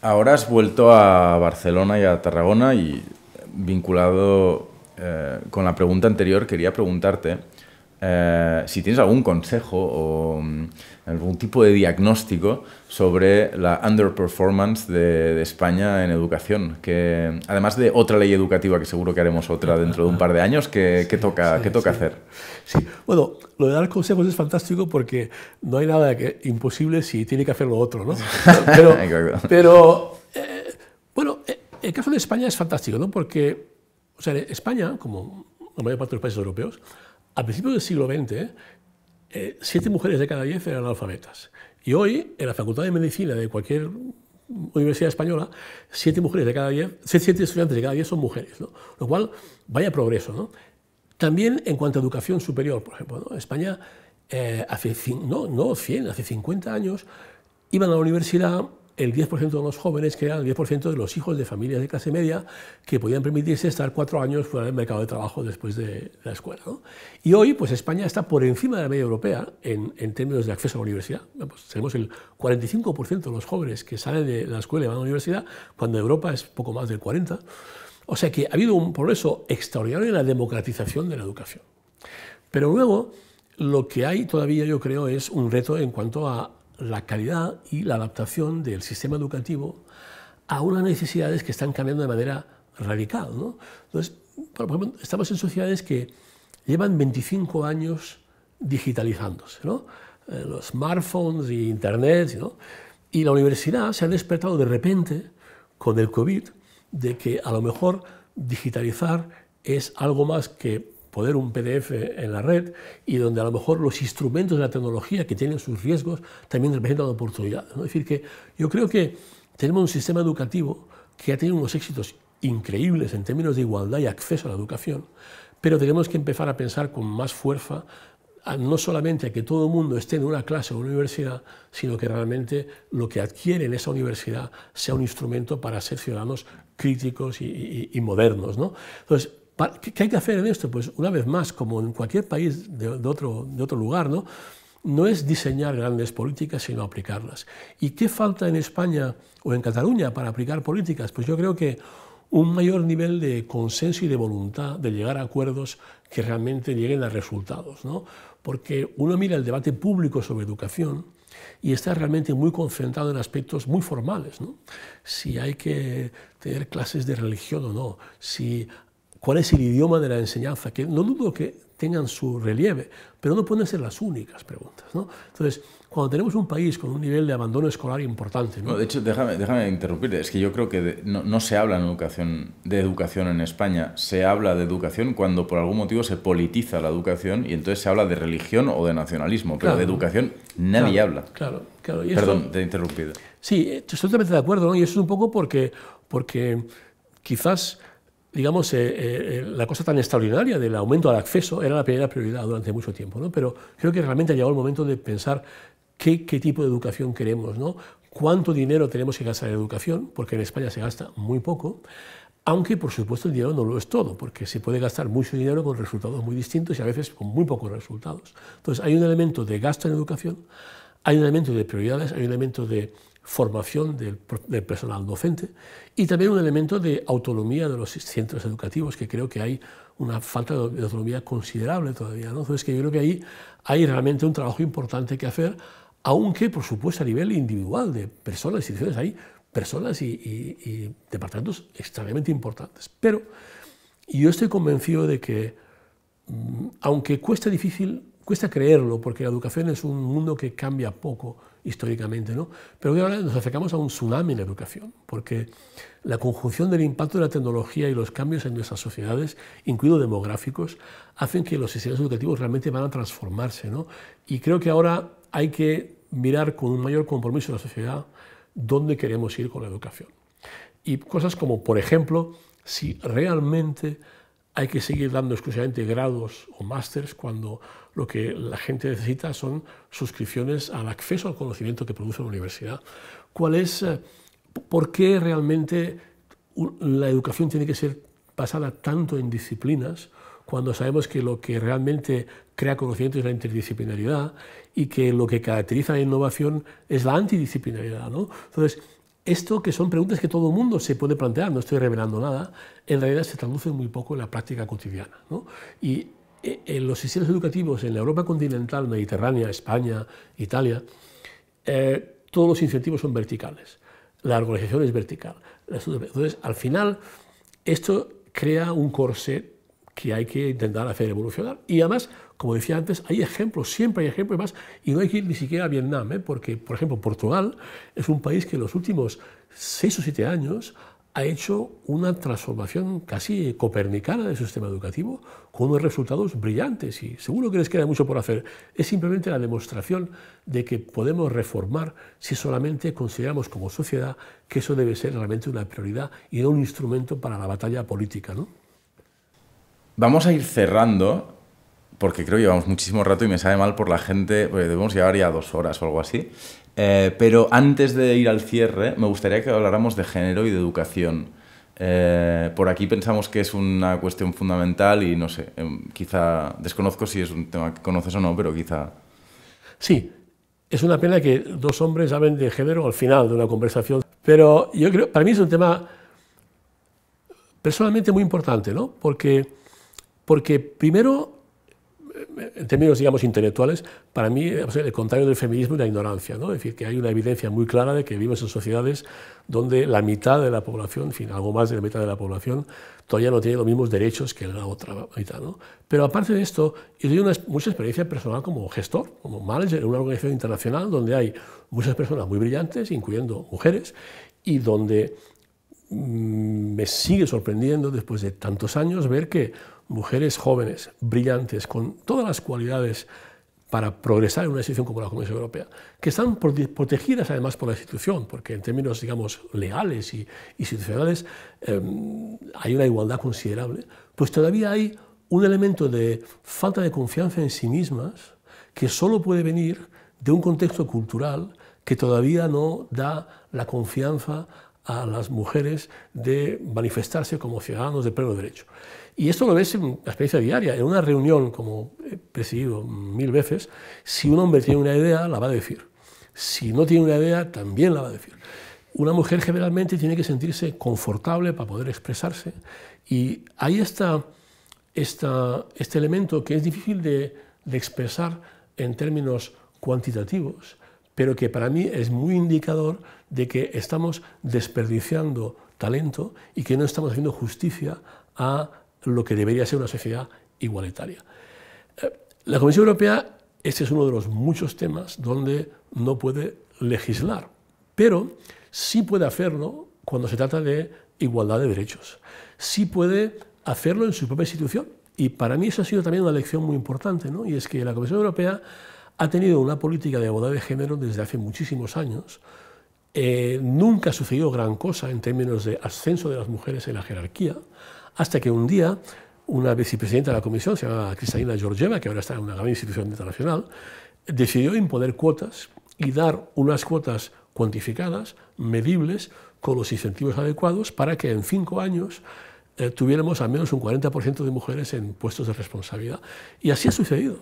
Ahora has vuelto a Barcelona y a Tarragona y vinculado eh, con la pregunta anterior, quería preguntarte eh, si tienes algún consejo o mm, algún tipo de diagnóstico sobre la underperformance de, de, España en educación, que además de otra ley educativa, que seguro que haremos otra dentro de un par de años, ¿qué, toca, toca hacer? Sí, bueno, lo de dar consejos es fantástico porque no hay nada que, imposible si tiene que hacer lo otro, ¿no? Pero, eh, bueno, eh, el caso de España es fantástico, ¿no? Porque, o sea, España, como la mayor parte de los países europeos, a principios del siglo XX, eh, siete mujeres de cada diez eran alfabetas. Y hoy, en la Facultad de Medicina de cualquier universidad española, siete mujeres de cada siete estudiantes de cada diez son mujeres, lo cual vaya progreso. También en cuanto a educación superior, por ejemplo, En España eh, hace, no, 100, hace 50 años iban a la universidad el 10% de los jóvenes, que eran el 10% de los hijos de familias de clase media, que podían permitirse estar cuatro años fuera del mercado de trabajo después de, la escuela. ¿no? Y hoy, pues España está por encima de la media europea en, términos de acceso a la universidad. Pues, tenemos el 45% de los jóvenes que salen de la escuela y van a la universidad, cuando en Europa es poco más del 40%. O sea que ha habido un progreso extraordinario en la democratización de la educación. Pero luego, lo que hay todavía, yo creo, es un reto en cuanto a la calidad y la adaptación del sistema educativo a unas necesidades que están cambiando de manera radical. Entonces, estamos en sociedades que llevan 25 años digitalizándose, eh, los smartphones y Internet, y la universidad se ha despertado de repente con el COVID de que a lo mejor digitalizar es algo más que poder un PDF en la red y donde a lo mejor los instrumentos de la tecnología que tienen sus riesgos también representan oportunidades. ¿no? Es decir, que yo creo que tenemos un sistema educativo que ha tenido unos éxitos increíbles en términos de igualdad y acceso a la educación, pero tenemos que empezar a pensar con más fuerza no solamente a que todo el mundo esté en una clase o una universidad, sino que realmente lo que adquiere en esa universidad sea un instrumento para ser ciudadanos críticos y, modernos. Entonces, ¿Qué hay que hacer en esto? Pues una vez más, como en cualquier país de, otro, de otro lugar, ¿no? no es diseñar grandes políticas, sino aplicarlas. ¿Y qué falta en España o en Cataluña para aplicar políticas? Pues yo creo que un mayor nivel de consenso y de voluntad de llegar a acuerdos que realmente lleguen a resultados. ¿no? Porque uno mira el debate público sobre educación y está realmente muy concentrado en aspectos muy formales. ¿no? Si hay que tener clases de religión o no, si cuál es el idioma de la enseñanza, que no dudo que tengan su relieve, pero no pueden ser las únicas preguntas. ¿no? Entonces, cuando tenemos un país con un nivel de abandono escolar importante... ¿no? de hecho, déjame, déjame interrumpir, es que yo creo que no, se habla en educación, de educación en España, se habla de educación cuando por algún motivo se politiza la educación y entonces se habla de religión o de nacionalismo, pero de educación nadie habla. Claro, claro. Perdón, te he interrumpido. Sí, estoy totalmente de acuerdo, y eso es un poco porque, porque quizás digamos, eh, eh, eh, la cosa tan extraordinaria del aumento al acceso era la primera prioridad durante mucho tiempo, ¿no? pero creo que realmente ha llegado el momento de pensar qué, qué tipo de educación queremos, ¿no? cuánto dinero tenemos que gastar en educación, porque en España se gasta muy poco, aunque por supuesto el dinero no lo es todo, porque se puede gastar mucho dinero con resultados muy distintos y a veces con muy pocos resultados. Entonces hay un elemento de gasto en educación, hay un elemento de prioridades, hay un elemento de formación del, personal docente y también un elemento de autonomía de los centros educativos, que creo que hay una falta de autonomía considerable todavía. ¿no? Entonces, que yo creo que ahí hay realmente un trabajo importante que hacer, aunque, por supuesto, a nivel individual de personas, y instituciones, hay personas y, y departamentos extremadamente importantes. Pero yo estoy convencido de que, mm, aunque cuesta difícil, cuesta creerlo, porque la educación es un mundo que cambia poco, históricamente, ¿no? Pero hoy ahora nos acercamos a un tsunami en la educación, porque la conjunción del impacto de la tecnología y los cambios en nuestras sociedades, incluidos demográficos, hacen que los sistemas educativos realmente van a transformarse, ¿no? Y creo que ahora hay que mirar con un mayor compromiso en la sociedad dónde queremos ir con la educación. Y cosas como, por ejemplo, si realmente hay que seguir dando exclusivamente grados o másteres cuando lo que la gente necesita son suscripciones al acceso al conocimiento que produce la universidad. ¿Cuál es, eh, por qué realmente la educación tiene que ser basada tanto en disciplinas cuando sabemos que lo que realmente crea conocimiento es la interdisciplinaridad y que lo que caracteriza la innovación es la antidisciplinaridad? ¿no? Entonces, esto que son preguntas que todo el mundo se puede plantear, no estoy revelando nada, en realidad se traduce muy poco en la práctica cotidiana. ¿no? Y eh, en los sistemas educativos en la Europa continental, Mediterránea, España, Italia, eh, todos los incentivos son verticales, la organización es vertical. Entonces, al final, esto crea un corsé que hay que intentar hacer evolucionar. Y además, como decía antes, hay ejemplos, siempre hay ejemplos más, y no hay que ir ni siquiera a Vietnam, ¿eh? porque, por ejemplo, Portugal es un país que en los últimos seis o siete años ha hecho una transformación casi copernicana del sistema educativo con unos resultados brillantes y seguro que les queda mucho por hacer. Es simplemente la demostración de que podemos reformar si solamente consideramos como sociedad que eso debe ser realmente una prioridad y no un instrumento para la batalla política. Vamos a ir cerrando porque creo que llevamos muchísimo rato y me sabe mal por la gente, debemos llevar ya dos horas o algo así. Eh, pero antes de ir al cierre, me gustaría que habláramos de género y de educación. Eh, por aquí pensamos que es una cuestión fundamental y no sé, em, quizá desconozco si es un tema que conoces o no, pero quizá... Sí, es una pena que dos hombres hablen de género al final de una conversación, pero yo creo, para mí es un tema personalmente muy importante, ¿no? Porque, porque primero en términos, digamos, intelectuales, para mí el contrario del feminismo y la ignorancia. ¿no? Es decir, que hay una evidencia muy clara de que vivimos en sociedades donde la mitad de la población, en fin, algo más de la mitad de la población, todavía no tiene los mismos derechos que la otra mitad. ¿no? Pero aparte de esto, yo tengo una, mucha experiencia personal como gestor, como manager en una organización internacional donde hay muchas personas muy brillantes, incluyendo mujeres, y donde mm, me sigue sorprendiendo después de tantos años ver que mujeres jóvenes, brillantes, con todas las cualidades para progresar en una institución como la Comisión Europea, que están protegidas además por la institución, porque en términos, digamos, legales y institucionales em, hay una igualdad considerable, pues todavía hay un elemento de falta de confianza en sí mismas que solo puede venir de un contexto cultural que todavía no da la confianza a las mujeres de manifestarse como ciudadanos de pleno derecho. Y esto lo ves en la experiencia diaria. En una reunión, como he presidido mil veces, si un hombre tiene una idea, la va a decir. Si no tiene una idea, también la va a decir. Una mujer generalmente tiene que sentirse confortable para poder expresarse. Y hay está esta, este elemento que es difícil de, de expresar en términos cuantitativos, pero que para mí es muy indicador de que estamos desperdiciando talento y que no estamos haciendo justicia a lo que debería ser una sociedad igualitaria. Eh, la Comisión Europea, este es uno de los muchos temas donde no puede legislar, pero sí puede hacerlo cuando se trata de igualdad de derechos, sí puede hacerlo en su propia institución. Y para mí eso ha sido también una lección muy importante, y es que la Comisión Europea ha tenido una política de igualdad de género desde hace muchísimos años, eh, nunca ha sucedido gran cosa en términos de ascenso de las mujeres en la jerarquía, hasta que un día una vicepresidenta de la Comisión, se llama Cristalina Georgieva, que ahora está en una gran institución internacional, decidió imponer cuotas y dar unas cuotas cuantificadas, medibles, con los incentivos adecuados para que en cinco años eh, tuviéramos al menos un 40% de mujeres en puestos de responsabilidad. Y así ha sucedido.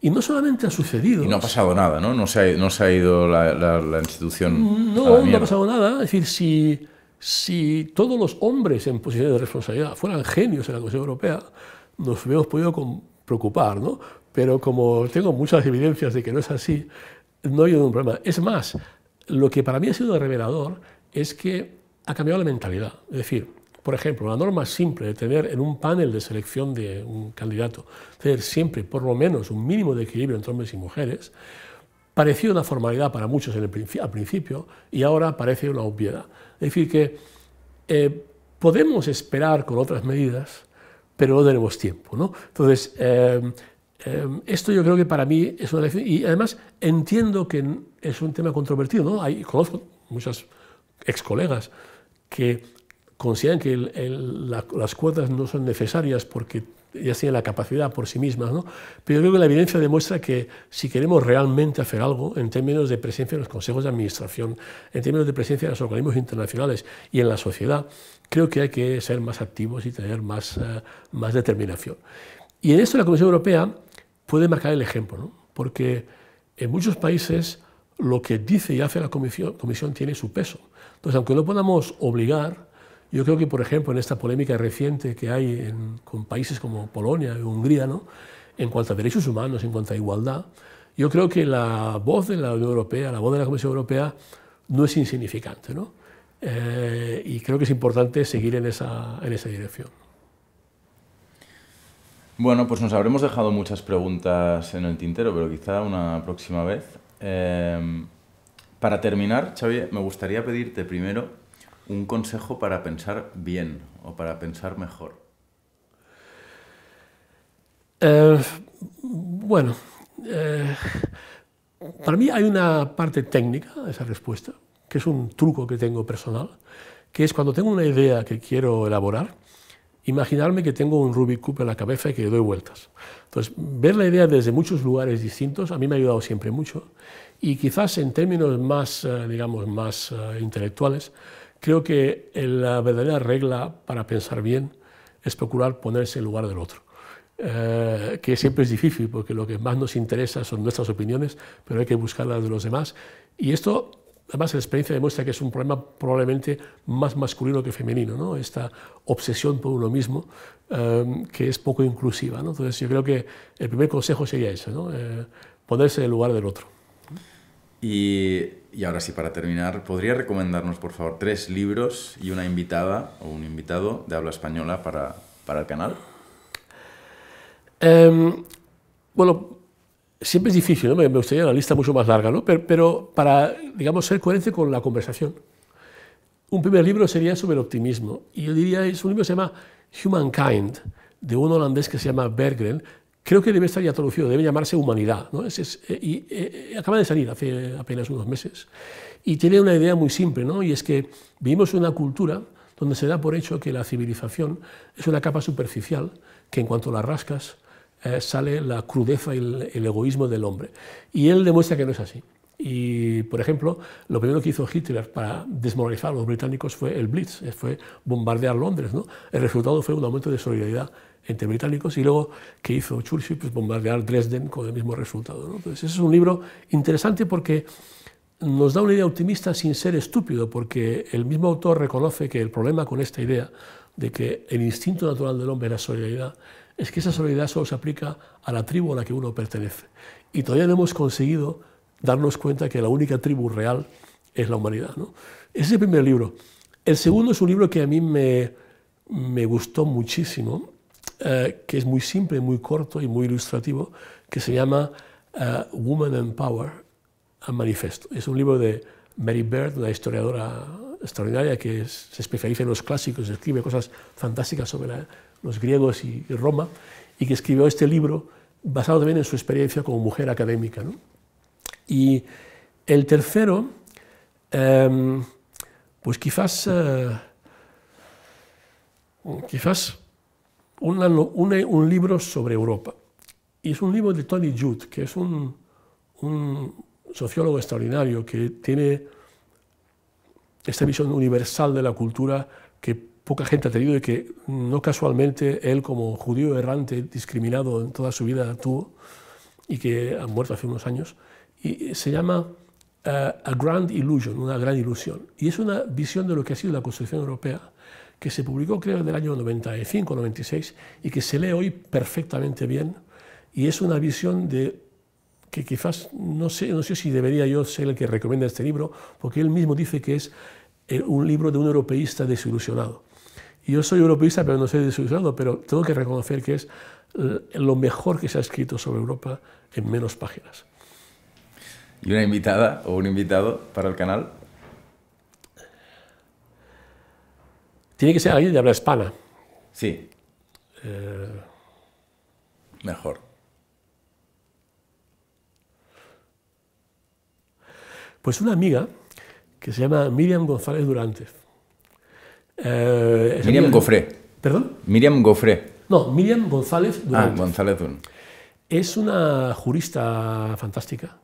Y no solamente ha sucedido... Y no ha pasado nada, ¿no? No se ha, se ha ido la, la institución... No, no ha pasado nada. Es decir, si si todos los hombres en posiciones de responsabilidad fueran genios en la Comisión Europea, nos hubiéramos podido preocupar, ¿no? Pero como tengo muchas evidencias de que no es así, no hay ningún problema. Es más, lo que para mí ha sido revelador es que ha cambiado la mentalidad. Es decir, por ejemplo, la norma simple de tener en un panel de selección de un candidato, tener siempre por lo menos un mínimo de equilibrio entre hombres y mujeres, parecía una formalidad para muchos al principio y ahora parece una obviedad. Es decir, que eh, podemos esperar con otras medidas, pero no tenemos tiempo. ¿no? Entonces, em, em, esto yo creo que para mí es una lección, y además entiendo que es un tema controvertido. ¿no? Hay, conozco muchas ex colegas que consideran que las cuotas no son necesarias porque ya tienen la capacidad por sí mismas, ¿no? pero yo creo que la evidencia demuestra que si queremos realmente hacer algo en términos de presencia en los consejos de administración, en términos de presencia en los organismos internacionales y en la sociedad, creo que hay que ser más activos y tener más, eh, más determinación. Y en esto la Comisión Europea puede marcar el ejemplo, porque en muchos países lo que dice y hace la Comisión, comisión tiene su peso. Entonces, aunque no podamos obligar, yo creo que, por ejemplo, en esta polémica reciente que hay con países como Polonia y Hungría, ¿no? en cuanto a derechos humanos, en cuanto a igualdad, yo creo que la voz de la Unión Europea, la voz de la Comisión Europea, no es insignificante. Eh, y creo que es importante seguir en esa, dirección. Bueno, pues nos habremos dejado muchas preguntas en el tintero, pero quizá una próxima vez. Eh, para terminar, Xavier, me gustaría pedirte primero un consejo para pensar bien o para pensar mejor. Eh, bueno, eh, para mí hay una parte técnica de esa respuesta, que es un truco que tengo personal, que es cuando tengo una idea que quiero elaborar, imaginarme que tengo un Rubik's Cube en la cabeza y que doy vueltas. Entonces, ver la idea desde muchos lugares distintos a mí me ha ayudado siempre mucho y quizás en términos más, eh, digamos, más intelectuales, Creo que la verdadera regla para pensar bien es procurar ponerse en lugar del otro. Eh, que siempre es difícil porque lo que más nos interesa son nuestras opiniones, pero hay que buscar las de los demás. Y esto, además, la experiencia demuestra que es un problema probablemente más masculino que femenino, ¿no? esta obsesión por uno mismo em, que es poco inclusiva. Entonces, yo creo que el primer consejo sería ese, ¿no? Eh, ponerse en el lugar del otro. Y y ahora sí, para terminar, ¿podría recomendarnos, por favor, tres libros y una invitada o un invitado de habla española para, el canal? Em, bueno, siempre es difícil, ¿no? me gustaría una lista mucho más larga, ¿no? pero, pero, para, digamos, ser coherente con la conversación. Un primer libro sería sobre el optimismo, y yo diría, es un libro que se llama Humankind, de un holandés que se llama Bergren creo que debe estar ya traducido, debe llamarse Humanidad. ¿no? Eh, y, eh, acaba de salir hace apenas unos meses. Y tiene una idea muy simple, ¿no? y es que vivimos en una cultura donde se da por hecho que la civilización es una capa superficial que en cuanto la rascas eh, sale la crudeza y el, egoísmo del hombre. Y él demuestra que no es así. Y, por ejemplo, lo primero que hizo Hitler para desmoralizar a los británicos fue el Blitz, fue bombardear Londres. El resultado fue un aumento de solidaridad entre británicos, y luego que hizo Churchill, pues bombardear Dresden con el mismo resultado. Entonces, ese es un libro interesante porque nos da una idea optimista sin ser estúpido, porque el mismo autor reconoce que el problema con esta idea de que el instinto natural del hombre es la solidaridad, es que esa solidaridad solo se aplica a la tribu a la que uno pertenece. Y todavía no hemos conseguido darnos cuenta que la única tribu real es la humanidad. Ese es el primer libro. El segundo es un libro que a mí me, me gustó muchísimo eh, que es muy simple, muy corto y muy ilustrativo, que se llama eh, Woman and Power, a Manifesto. Es un libro de Mary Bird, una historiadora extraordinaria que se especializa en los clásicos, escribe cosas fantásticas sobre los griegos y, Roma, y que escribió este libro basado también en su experiencia como mujer académica. ¿no? Y el tercero, em, pues quizás, eh, quizás un libro sobre Europa. Y es un libro de Tony Judd, que es un, sociólogo extraordinario que tiene esta visión universal de la cultura que poca gente ha tenido y que no casualmente él como judío errante discriminado en toda su vida tuvo y que ha muerto hace unos años y se llama eh, A Grand Illusion, una gran ilusión y es una visión de lo que ha sido la construcción europea que se publicó creo del año 95-96 y que se lee hoy perfectamente bien y es una visión de que quizás no sé, no sé si debería yo ser el que recomienda este libro, porque él mismo dice que es eh, un libro de un europeísta desilusionado. Y yo soy europeísta, pero no soy desilusionado, pero tengo que reconocer que es eh, lo mejor que se ha escrito sobre Europa en menos páginas. ¿Y una invitada o un invitado para el canal? Tiene que ser alguien de habla hispana. Sí. Eh. Mejor. Pues una amiga que se llama Miriam González Durante. Eh, Miriam Gofré. ¿Perdón? Miriam Gofré. No, Miriam González ah, Durante. Ah, González Es una jurista fantástica,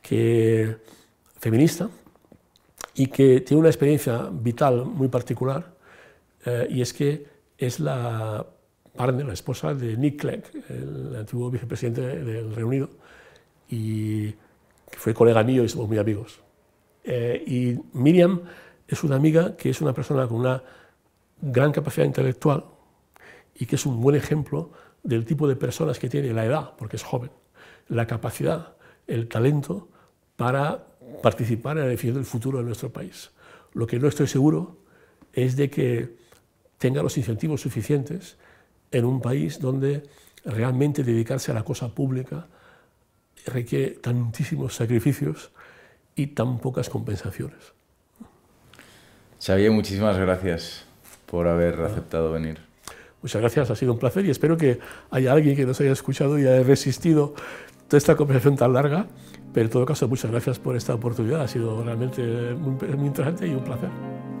que, feminista, y que tiene una experiencia vital muy particular eh, y es que es la de la esposa de Nick Clegg, el antiguo vicepresidente del Reino Unido, y fue colega mío y somos muy amigos. Eh, y Miriam es una amiga que es una persona con una gran capacidad intelectual y que es un buen ejemplo del tipo de personas que tiene la edad, porque es joven, la capacidad, el talento para participar en la definición del futuro de nuestro país. Lo que no estoy seguro es de que tenga los incentivos suficientes en un país donde realmente dedicarse a la cosa pública requiere tantísimos sacrificios y tan pocas compensaciones. Xavier, muchísimas gracias por haber aceptado venir. Muchas gracias, ha sido un placer y espero que haya alguien que nos haya escuchado y haya resistido toda esta conversación tan larga, pero en todo caso muchas gracias por esta oportunidad, ha sido realmente muy, muy interesante y un placer.